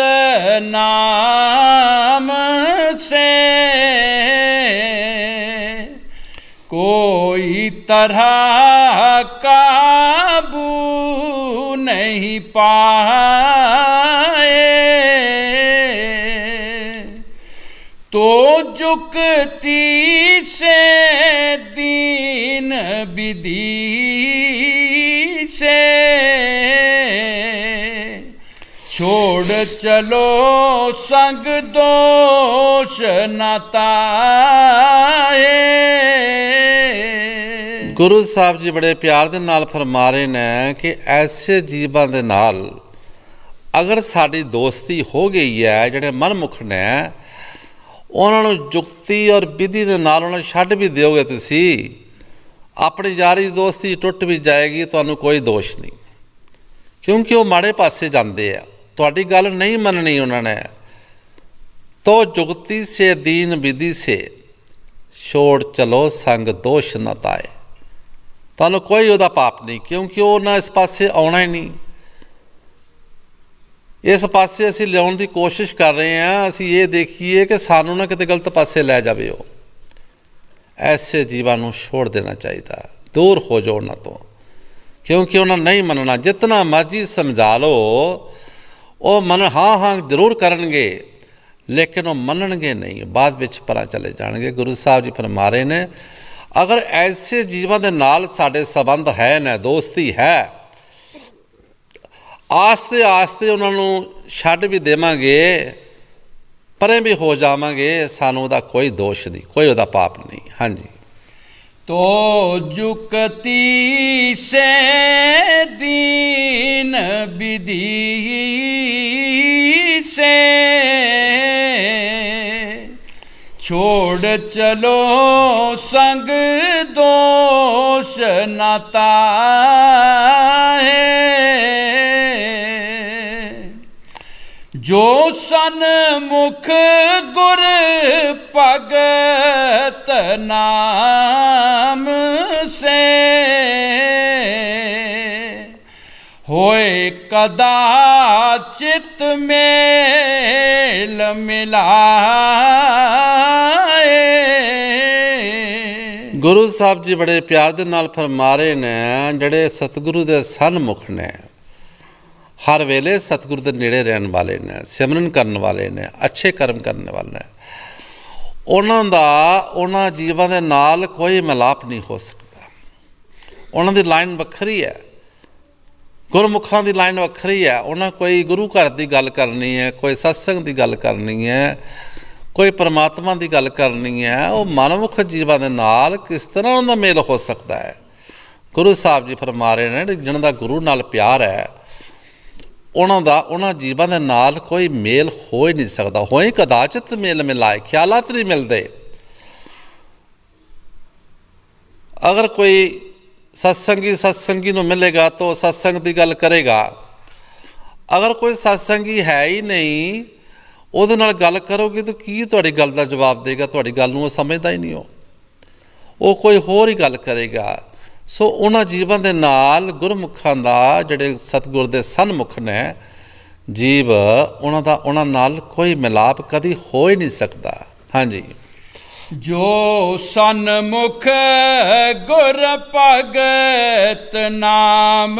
नाम से कोई तरह काबू नहीं पाए तो जुकती से दीन विधि ਛੋੜ ਚਲੋ ਸੰਗ संग दोष ਨਤਾਏ
ਗੁਰੂ ਸਾਹਿਬ ਜੀ ਬੜੇ ਪਿਆਰ ਦੇ ਨਾਲ ਫਰਮਾ ਰਹੇ ਨੇ ਕਿ ਐਸੇ ਜੀਵਾਂ ਦੇ ਨਾਲ ਅਗਰ ਸਾਡੀ ਦੋਸਤੀ ਹੋ ਗਈ ਹੈ ਜਿਹੜੇ ਮਨਮੁਖ ਨੇ ਉਹਨਾਂ ਨੂੰ ਜੁਗਤੀ ਔਰ ਵਿਧੀ ਦੇ ਨਾਲ ਉਹਨਾਂ ਛੱਡ ਵੀ ਦਿਓਗੇ ਤੁਸੀਂ ਆਪਣੀ ਯਾਰੀ ਦੋਸਤੀ ਟੁੱਟ ਵੀ ਜਾਏਗੀ ਤੁਹਾਨੂੰ ਕੋਈ ਦੋਸ਼ ਨਹੀਂ ਕਿਉਂਕਿ ਉਹ ਮਾੜੇ ਪਾਸੇ ਜਾਂਦੇ ਆ ਤੁਹਾਡੀ ਗੱਲ ਨਹੀਂ ਮੰਨਣੀ ਉਹਨਾਂ ਨੇ ਤੋ ਜੁਗਤੀ ਸੇ ਦੀਨ ਵਿਧੀ ਸੇ ਛੋੜ ਚਲੋ ਸੰਗ ਦੋਸ਼ ਨਾ ਤਾਏ ਤੁਹਾਨੂੰ ਕੋਈ ਉਹਦਾ ਪਾਪ ਨਹੀਂ ਕਿਉਂਕਿ ਉਹ ਨਾ ਇਸ ਪਾਸੇ ਆਉਣਾ ਹੀ ਨਹੀਂ ਇਸ ਪਾਸੇ ਅਸੀਂ ਲਿਆਉਣ ਦੀ ਕੋਸ਼ਿਸ਼ ਕਰ ਰਹੇ ਹਾਂ ਅਸੀਂ ਇਹ ਦੇਖੀਏ ਕਿ ਸਾਨੂੰ ਨਾ ਕਿਤੇ ਗਲਤ ਪਾਸੇ ਲੈ ਜਾਵੇ ਉਹ ਐਸੇ ਜੀਵਾਂ ਨੂੰ ਛੋੜ ਦੇਣਾ ਚਾਹੀਦਾ ਦੂਰ ਹੋ ਜਾਓ ਉਹਨਾਂ ਤੋਂ ਕਿਉਂਕਿ ਉਹਨਾਂ ਨਹੀਂ ਮੰਨਣਾ ਜਿੰਨਾ ਮਰਜ਼ੀ ਸਮਝਾ ਲਓ ਉਹ ਮਨ ਹਾਂ ਹਾਂ ਜ਼ਰੂਰ ਕਰਨਗੇ ਲੇਕਿਨ ਉਹ ਮੰਨਣਗੇ ਨਹੀਂ ਬਾਅਦ ਵਿੱਚ ਪਰਾ ਚਲੇ ਜਾਣਗੇ ਗੁਰੂ ਸਾਹਿਬ ਜੀ ਫਰਮਾ ਰਹੇ ਨੇ ਅਗਰ ਐਸੇ ਜੀਵਾਂ ਦੇ ਨਾਲ ਸਾਡੇ ਸਬੰਧ ਹੈ ਨਾ ਦੋਸਤੀ ਹੈ ਆਸਤੇ ਆਸਤੇ ਉਹਨਾਂ ਨੂੰ ਛੱਡ ਵੀ ਦੇਵਾਂਗੇ ਪਰੇ ਵੀ ਹੋ ਜਾਵਾਂਗੇ ਸਾਨੂੰ ਉਹਦਾ ਕੋਈ ਦੋਸ਼ ਨਹੀਂ ਕੋਈ ਉਹਦਾ ਪਾਪ ਨਹੀਂ ਹਾਂਜੀ
ਤੋ ਜੁਕਤੀ ਸੇ ਦੀਨ ਬਿਦੀ ਸੇ ਛੋੜ ਚਲੋ ਸੰਗ ਦੋਸ਼ ਨਾਤਾ ਹੈ ਜੋ ਸਨ ਮੁਖ ਗੁਰ ਭਗਤ ਨਾਮ ਸੇ ਹੋਏ ਕਦਾ ਚਿਤ ਮੇਲ ਮਿਲਾਏ
ਗੁਰੂ ਸਾਹਿਬ ਜੀ ਬੜੇ ਪਿਆਰ ਦੇ ਨਾਲ ਫਰਮਾ ਰਹੇ ਨੇ ਜਿਹੜੇ ਸਤਿਗੁਰੂ ਦੇ ਸਨਮੁਖ ਨੇ ਹਰ ਵੇਲੇ ਸਤਿਗੁਰ ਦੇ ਨੇੜੇ ਰਹਿਣ ਵਾਲੇ ਨੇ ਸਿਮਰਨ ਕਰਨ ਵਾਲੇ ਨੇ ਅੱਛੇ ਕਰਮ ਕਰਨ ਵਾਲੇ ਨੇ ਉਹਨਾਂ ਦਾ ਉਹਨਾਂ ਜੀਵਾਂ ਦੇ ਨਾਲ ਕੋਈ ਮਿਲਾਪ ਨਹੀਂ ਹੋ ਸਕਦਾ ਉਹਨਾਂ ਦੀ ਲਾਈਨ ਵੱਖਰੀ ਹੈ ਗੁਰਮੁਖਾਂ ਦੀ ਲਾਈਨ ਵੱਖਰੀ ਹੈ ਉਹਨਾਂ ਕੋਈ ਗੁਰੂ ਘਰ ਦੀ ਗੱਲ ਕਰਨੀ ਹੈ ਕੋਈ ਸਤਸੰਗ ਦੀ ਗੱਲ ਕਰਨੀ ਹੈ ਕੋਈ ਪਰਮਾਤਮਾ ਦੀ ਗੱਲ ਕਰਨੀ ਹੈ ਉਹ ਮਨਮੁਖ ਜੀਵਾਂ ਦੇ ਨਾਲ ਕਿਸ ਤਰ੍ਹਾਂ ਉਹਨਾਂ ਦਾ ਮੇਲ ਹੋ ਸਕਦਾ ਹੈ ਗੁਰੂ ਸਾਹਿਬ ਜੀ ਫਰਮਾ ਰਹੇ ਨੇ ਜਿਹਨਾਂ ਦਾ ਗੁਰੂ ਨਾਲ ਪਿਆਰ ਹੈ ਉਹਨਾਂ ਦਾ ਉਹਨਾਂ ਜੀਵਾਂ ਦੇ ਨਾਲ ਕੋਈ ਮੇਲ ਹੋ ਹੀ ਨਹੀਂ ਸਕਦਾ ਹੋਈ ਕਦਾਚਤ ਮੇਲ ਮਿਲਾਇ ਖਿਆਲਾਤ ਨਹੀਂ ਮਿਲਦੇ ਅਗਰ ਕੋਈ ਸਤਸੰਗੀ ਸਤਸੰਗੀ ਨੂੰ ਮਿਲੇਗਾ ਤਾਂ ਸਤਸੰਗ ਦੀ ਗੱਲ ਕਰੇਗਾ ਅਗਰ ਕੋਈ ਸਤਸੰਗੀ ਹੈ ਹੀ ਨਹੀਂ ਉਹਦੇ ਨਾਲ ਗੱਲ ਕਰੋਗੇ ਤਾਂ ਕੀ ਤੁਹਾਡੀ ਗੱਲ ਦਾ ਜਵਾਬ ਦੇਗਾ ਤੁਹਾਡੀ ਗੱਲ ਨੂੰ ਉਹ ਸਮਝਦਾ ਹੀ ਨਹੀਂ ਉਹ ਉਹ ਕੋਈ ਹੋਰ ਹੀ ਗੱਲ ਕਰੇਗਾ ਸੋ ਉਹਨਾਂ ਜੀਵਾਂ ਦੇ ਨਾਲ ਗੁਰਮੁਖਾਂ ਦਾ ਜਿਹੜੇ ਸਤਗੁਰ ਦੇ ਸਨਮੁਖ ਨੇ ਜੀਵ ਉਹਨਾਂ ਦਾ ਉਹਨਾਂ ਨਾਲ ਕੋਈ ਮਿਲਾਪ ਕਦੀ ਹੋ ਹੀ ਨਹੀਂ ਸਕਦਾ ਹਾਂਜੀ
ਜੋ ਸਨਮੁਖ ਗੁਰ ਭਗਤ ਨਾਮ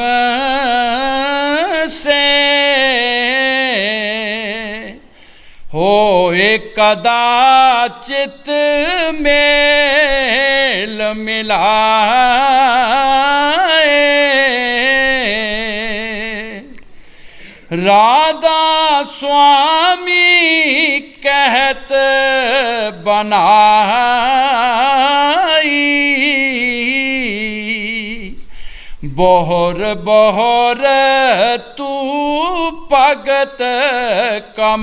ਸੇ ਹੋਏ ਕਦਾ ਚਿਤ ਮੇਲ ਮਿਲਾਏ ਰਾਧਾ ਸੁਆਮੀ ਕਹਿਤ ਬਨਾਏ ਬਹਰ ਬਹਰ ਤੂੰ ਪਗਤ ਕਮਾਏ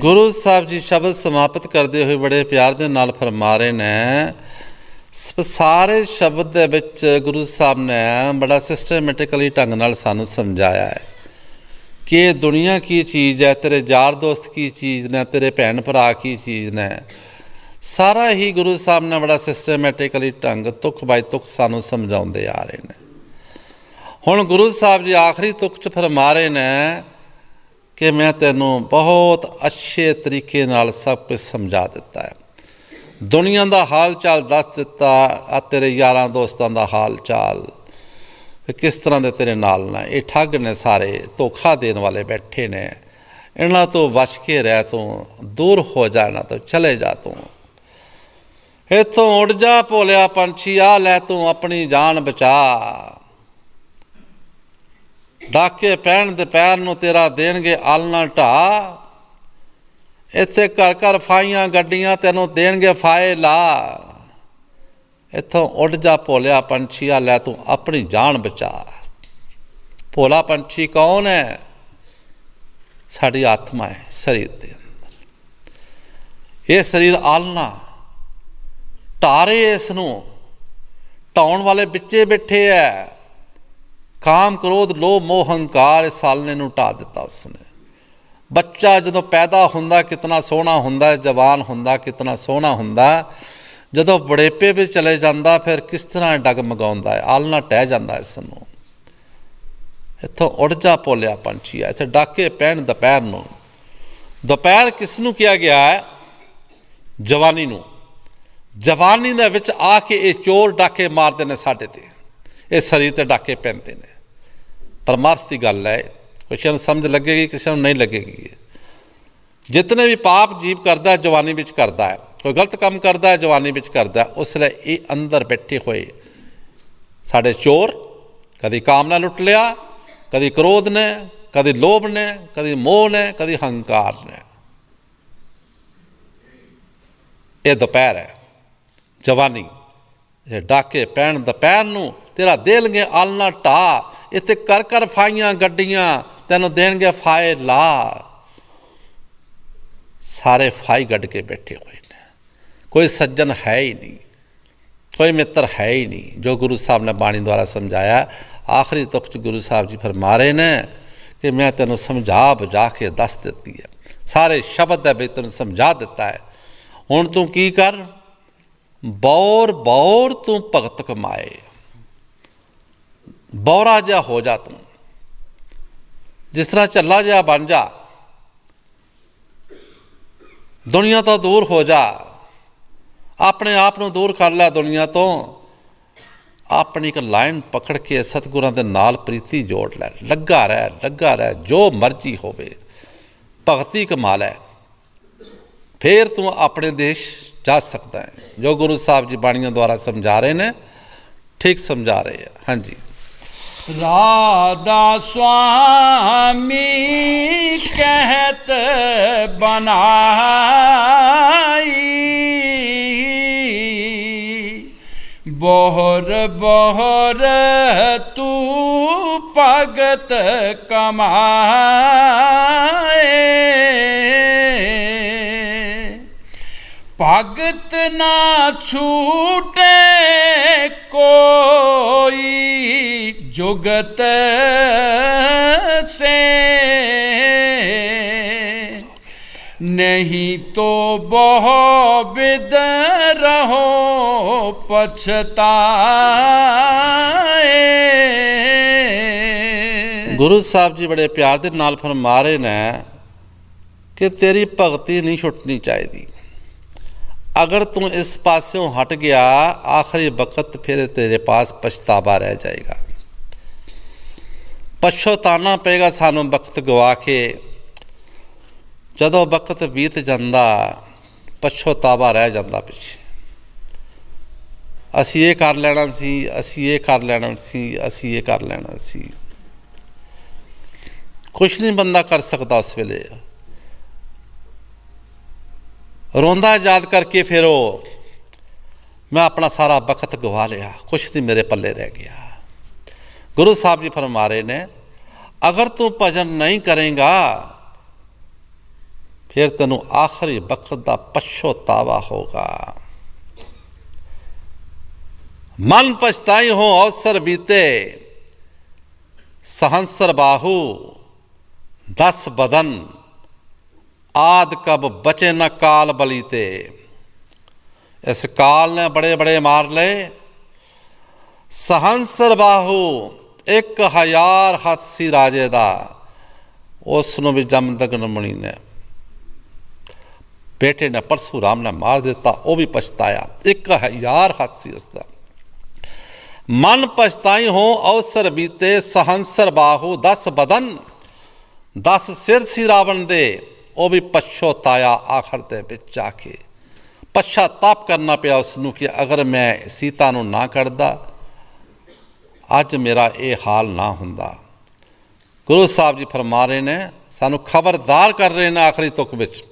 ਗੁਰੂ ਸਾਹਿਬ ਜੀ ਸ਼ਬਦ ਸਮਾਪਤ ਕਰਦੇ ਹੋਏ ਬੜੇ ਪਿਆਰ ਦੇ ਨਾਲ ਫਰਮਾ ਰਹੇ ਨੇ ਸਾਰੇ ਸ਼ਬਦ ਦੇ ਵਿੱਚ ਗੁਰੂ ਸਾਹਿਬ ਨੇ ਬੜਾ ਸਿਸਟਮੈਟਿਕਲੀ ਢੰਗ ਨਾਲ ਸਾਨੂੰ ਸਮਝਾਇਆ ਹੈ ਕਿ ਇਹ ਦੁਨੀਆ ਕੀ ਚੀਜ਼ ਹੈ ਤੇਰੇ ਯਾਰ ਦੋਸਤ ਕੀ ਚੀਜ਼ ਨੇ ਤੇਰੇ ਭੈਣ ਭਰਾ ਕੀ ਚੀਜ਼ ਨੇ ਸਾਰਾ ਹੀ ਗੁਰੂ ਸਾਹਿਬ ਨੇ ਬੜਾ ਸਿਸਟਮੈਟਿਕਲੀ ਢੰਗ ਤੁਖ ਬਾਈ ਤੁਖ ਸਾਨੂੰ ਸਮਝਾਉਂਦੇ ਆ ਰਹੇ ਨੇ ਹੁਣ ਗੁਰੂ ਸਾਹਿਬ ਜੀ ਆਖਰੀ ਤੁਖ ਚ ਫਰਮਾ ਰਹੇ ਨੇ ਕਿ ਮੈਂ ਤੈਨੂੰ ਬਹੁਤ ਅੱਛੇ ਤਰੀਕੇ ਨਾਲ ਸਭ ਕੁਝ ਸਮਝਾ ਦਿੱਤਾ ਹੈ ਦੁਨੀਆ ਦਾ ਹਾਲ ਚਾਲ ਦੱਸ ਦਿੱਤਾ ਆ ਤੇਰੇ ਯਾਰਾਂ ਦੋਸਤਾਂ ਦਾ ਹਾਲ ਚਾਲ ਕਿਸ ਤਰ੍ਹਾਂ ਦੇ ਤੇਰੇ ਨਾਲ ਨਾ ਇਹ ਠੱਗ ਨੇ ਸਾਰੇ ਧੋਖਾ ਦੇਣ ਵਾਲੇ ਬੈਠੇ ਨੇ ਇਹਨਾਂ ਤੋਂ ਬਚ ਕੇ ਰਹਿ ਤੂੰ ਦੂਰ ਹੋ ਜਾ ਨਾ ਚਲੇ ਜਾ ਤੂੰ ਇਥੋਂ ਉੱਡ ਜਾ ਭੋਲਿਆ ਪੰਛੀ ਆ ਲੈ ਤੂੰ ਆਪਣੀ ਜਾਨ ਬਚਾ ਡਾਕੇ ਪੈਣ ਦੇ ਪੈਰ ਨੂੰ ਤੇਰਾ ਦੇਣਗੇ ਆਲਣਾ ਢਾ ਇੱਥੇ ਘਰ ਘਰ ਫਾਈਆਂ ਗੱਡੀਆਂ ਤੈਨੂੰ ਦੇਣਗੇ ਫਾਇ ਲਾ ਇਥੋਂ ਉੱਡ ਜਾ ਭੋਲਿਆ ਆ ਲੈ ਤੂੰ ਆਪਣੀ ਜਾਨ ਬਚਾ ਭੋਲਾ ਪੰਛੀ ਕੌਣ ਹੈ ਸਾਡੀ ਆਤਮਾ ਹੈ ਸਰੀਰ ਦੇ ਅੰਦਰ ਇਹ ਸਰੀਰ ਆਲਣਾ ਤਾਰੇ ਇਸ ਨੂੰ ਟਾਉਣ ਵਾਲੇ ਵਿੱਚੇ ਬੈਠੇ ਐ ਕਾਮ ਕ੍ਰੋਧ ਲੋਭ ਮੋਹ ਹੰਕਾਰ ਇਸ ਸਾਲਨੇ ਨੂੰ ਢਾ ਦਿੱਤਾ ਉਸਨੇ ਬੱਚਾ ਜਦੋਂ ਪੈਦਾ ਹੁੰਦਾ ਕਿਤਨਾ ਸੋਹਣਾ ਹੁੰਦਾ ਜਵਾਨ ਹੁੰਦਾ ਕਿਤਨਾ ਸੋਹਣਾ ਹੁੰਦਾ ਜਦੋਂ ਬੜੇਪੇ ਵਿੱਚ ਚਲੇ ਜਾਂਦਾ ਫਿਰ ਕਿਸ ਤਰ੍ਹਾਂ ਡਗ ਮਗਾਉਂਦਾ ਹੈ ਆਲਣਾ ਟਹਿ ਜਾਂਦਾ ਇਸ ਨੂੰ ਇੱਥੋਂ ਉੜ ਜਾ ਪੋਲਿਆ ਪੰਛੀ ਇੱਥੇ ਡਾਕੇ ਪੈਣ ਦੁਪਹਿਰ ਨੂੰ ਦੁਪਹਿਰ ਕਿਸ ਨੂੰ ਕਿਹਾ ਗਿਆ ਹੈ ਜਵਾਨੀ ਨੂੰ ਜਵਾਨੀ ਦੇ ਵਿੱਚ ਆ ਕੇ ਇਹ ਚੋਰ ਡਾਕੇ ਮਾਰਦੇ ਨੇ ਸਾਡੇ ਤੇ ਇਹ ਸਰੀਰ ਤੇ ਡਾਕੇ ਪੈਂਦੇ ਨੇ ਪਰਮਾਰਥ ਦੀ ਗੱਲ ਹੈ ਕਿਸੇ ਨੂੰ ਸਮਝ ਲੱਗੇਗੀ ਕਿਸੇ ਨੂੰ ਨਹੀਂ ਲੱਗੇਗੀ ਜਿਤਨੇ ਵੀ ਪਾਪ ਜੀਵ ਕਰਦਾ ਜਵਾਨੀ ਵਿੱਚ ਕਰਦਾ ਹੈ ਕੋਈ ਗਲਤ ਕੰਮ ਕਰਦਾ ਜਵਾਨੀ ਵਿੱਚ ਕਰਦਾ ਉਸ ਲਈ ਇਹ ਅੰਦਰ ਬੈਠੇ ਹੋਏ ਸਾਡੇ ਚੋਰ ਕਦੀ ਕਾਮਨਾ ਲੁੱਟ ਲਿਆ ਕਦੀ ਕ੍ਰੋਧ ਨੇ ਕਦੀ ਲੋਭ ਨੇ ਕਦੀ ਮੋਹ ਨੇ ਕਦੀ ਹੰਕਾਰ ਨੇ ਇਹ ਦੁਪਹਿਰ ਹੈ ਜਵਾਨੀ ਇਹ ਡਾਕੇ ਪੈਣ ਦਾ ਪੈਰ ਨੂੰ ਤੇਰਾ ਦੇ ਲਗੇ ਆਲਣਾ ਢਾ ਇੱਥੇ ਕਰ ਕਰ ਫਾਈਆਂ ਗੱਡੀਆਂ ਤੈਨੂੰ ਦੇਣਗੇ ਫਾਇ ਲਾ ਸਾਰੇ ਫਾਈ ਗੱਡ ਕੇ ਬੈਠੇ ਹੋਏ ਨੇ ਕੋਈ ਸੱਜਣ ਹੈ ਹੀ ਨਹੀਂ ਕੋਈ ਮਿੱਤਰ ਹੈ ਹੀ ਨਹੀਂ ਜੋ ਗੁਰੂ ਸਾਹਿਬ ਨੇ ਬਾਣੀ ਦੁਆਰਾ ਸਮਝਾਇਆ ਆਖਰੀ ਤਖਤ ਗੁਰੂ ਸਾਹਿਬ ਜੀ ਫਰਮਾ ਰਹੇ ਨੇ ਕਿ ਮੈਂ ਤੈਨੂੰ ਸਮਝਾ ਬਜਾ ਕੇ ਦੱਸ ਦਿੱਤੀ ਹੈ ਸਾਰੇ ਸ਼ਬਦ ਦਾ ਬੇਤਨ ਸਮਝਾ ਦਿੱਤਾ ਹੈ ਹੁਣ ਤੂੰ ਕੀ ਕਰ ਬੌਰ ਬੌਰ ਤੂੰ ਭਗਤ ਕਮਾਏ ਬੌਰਾ ਜਾ ਹੋ ਜਾ ਤੂੰ ਜਿਸ ਤਰ੍ਹਾਂ ਚੱਲਾ ਜਾ ਬਣ ਜਾ ਦੁਨੀਆ ਤੋਂ ਦੂਰ ਹੋ ਜਾ ਆਪਣੇ ਆਪ ਨੂੰ ਦੂਰ ਕਰ ਲੈ ਦੁਨੀਆ ਤੋਂ ਆਪਣੀ ਇੱਕ ਲਾਈਨ ਪਕੜ ਕੇ ਸਤਿਗੁਰਾਂ ਦੇ ਨਾਲ ਪ੍ਰੀਤੀ ਜੋੜ ਲੈ ਲੱਗਾ ਰਹਿ ਲੱਗਾ ਰਹਿ ਜੋ ਮਰਜ਼ੀ ਹੋਵੇ ਭਗਤੀ ਕਮਾਲ ਹੈ ਫੇਰ ਤੂੰ ਆਪਣੇ ਦੇਸ਼ जा सकते हैं जो गुरु साहब जी बाणियों द्वारा समझा रहे ने ठीक समझा रहे हैं हाँ जी
राधा स्वामी कहत बनाई बोहर बोहर तू भगत कमाए ਭਗਤ ਨਾ ਛੂਟੇ ਕੋਈ ਜੁਗਤ ਸੇ ਨਹੀਂ ਤੋ ਬਹੁ ਬਿਦ ਰਹੋ ਪਛਤਾਏ
ਗੁਰੂ ਸਾਹਿਬ ਜੀ ਬੜੇ ਪਿਆਰ ਦੇ ਨਾਲ ਫਰਮਾ ਰਹੇ ਨੇ ਕਿ ਤੇਰੀ ਭਗਤੀ ਨਹੀਂ ਛੁੱਟਣੀ ਚਾਹੀਦੀ ਅਗਰ ਤੂੰ ਇਸ ਪਾਸਿਓਂ ਹਟ ਗਿਆ ਆਖਰੀ ਵਕਤ ਫਿਰ ਤੇਰੇ ਪਾਸ ਪਛਤਾਵਾ ਰਹਿ ਜਾਏਗਾ ਪਛਤਾਣਾ ਪਏਗਾ ਸਾਨੂੰ ਵਕਤ ਗਵਾ ਕੇ ਜਦੋਂ ਵਕਤ ਬੀਤ ਜਾਂਦਾ ਪਛਤਾਵਾ ਰਹਿ ਜਾਂਦਾ ਪਿੱਛੇ ਅਸੀਂ ਇਹ ਕਰ ਲੈਣਾ ਸੀ ਅਸੀਂ ਇਹ ਕਰ ਲੈਣਾ ਸੀ ਅਸੀਂ ਇਹ ਕਰ ਲੈਣਾ ਸੀ ਕੁਝ ਨਹੀਂ ਬੰਦਾ ਕਰ ਸਕਦਾ ਉਸ ਵੇਲੇ ਰੋਂਦਾ ਯਾਦ ਕਰਕੇ ਫਿਰ ਉਹ ਮੈਂ ਆਪਣਾ ਸਾਰਾ ਵਕਤ ਗਵਾ ਲਿਆ ਕੁਛ ਨਹੀਂ ਮੇਰੇ ਪੱਲੇ ਰਹਿ ਗਿਆ ਗੁਰੂ ਸਾਹਿਬ ਜੀ ਫਰਮਾ ਰਹੇ ਨੇ ਅਗਰ ਤੂੰ ਭਜਨ ਨਹੀਂ ਕਰੇਗਾ ਫਿਰ ਤੈਨੂੰ ਆਖਰੀ ਵਕਤ ਦਾ ਪਛਤਾਵਾ ਹੋਗਾ ਮਨ ਪਛਤਾਈ ਹੋ ਅਵਸਰ ਬੀਤੇ ਸਹੰਸਰ ਬਾਹੂ 10 ਬਦਨ ਆਦ ਕਬ ਬਚੇ ਨਾ ਕਾਲ ਬਲੀ ਤੇ ਇਸ ਕਾਲ ਨੇ ਬੜੇ ਬੜੇ ਮਾਰ ਲਏ ਸਹੰਸਰ ਬਾਹੂ 1000 ਸੀ ਰਾਜੇ ਦਾ ਉਸ ਨੂੰ ਵੀ ਜਮ ਤੱਕ ਨਮਣੀ ਨੇ ਬੇਟੇ ਨੇ ਪਰਸੂ ਰਾਮ ਨੇ ਮਾਰ ਦਿੱਤਾ ਉਹ ਵੀ ਪਛਤਾਇਆ 1000 ਸੀ ਉਸ ਦਾ ਮਨ ਪਛਤਾਈ ਹੋ ਅਵਸਰ ਬੀਤੇ ਸਹੰਸਰ ਬਾਹੂ 10 ਬਦਨ 10 ਸਿਰ ਸੀ ਰਾਵਣ ਦੇ ਉਹ ਵੀ ਪਛੋਤਾਇਆ ਆਖਰ ਤੇ ਵਿੱਚ ਆ ਕੇ ਪਛਤਾਪ ਕਰਨਾ ਪਿਆ ਉਸ ਨੂੰ ਕਿ ਅਗਰ ਮੈਂ ਸੀਤਾ ਨੂੰ ਨਾ ਕਰਦਾ ਅੱਜ ਮੇਰਾ ਇਹ ਹਾਲ ਨਾ ਹੁੰਦਾ ਗੁਰੂ ਸਾਹਿਬ ਜੀ ਫਰਮਾ ਰਹੇ ਨੇ ਸਾਨੂੰ ਖਬਰਦਾਰ ਕਰ ਰਹੇ ਨੇ ਆਖਰੀ ਤੁਕ ਵਿੱਚ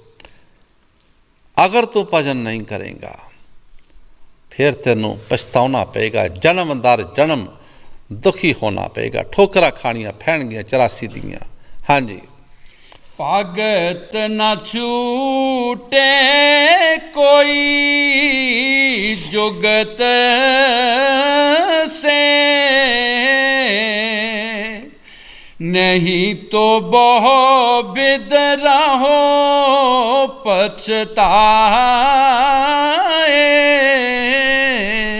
ਅਗਰ ਤੂੰ ਭਜਨ ਨਹੀਂ ਕਰੇਗਾ ਫਿਰ ਤੈਨੂੰ ਪਛਤਾਉਣਾ ਪਏਗਾ ਜਨਮ ਜਨਮ ਦੁਖੀ ਹੋਣਾ ਪਏਗਾ ਠੋਕਰਾ ਖਾਣੀਆਂ ਫੈਣਗੀਆਂ 84 ਦੀਆਂ ਹਾਂਜੀ
पागत न छूटे कोई जुगत से नहीं तो बहो बिदरा हो पछताए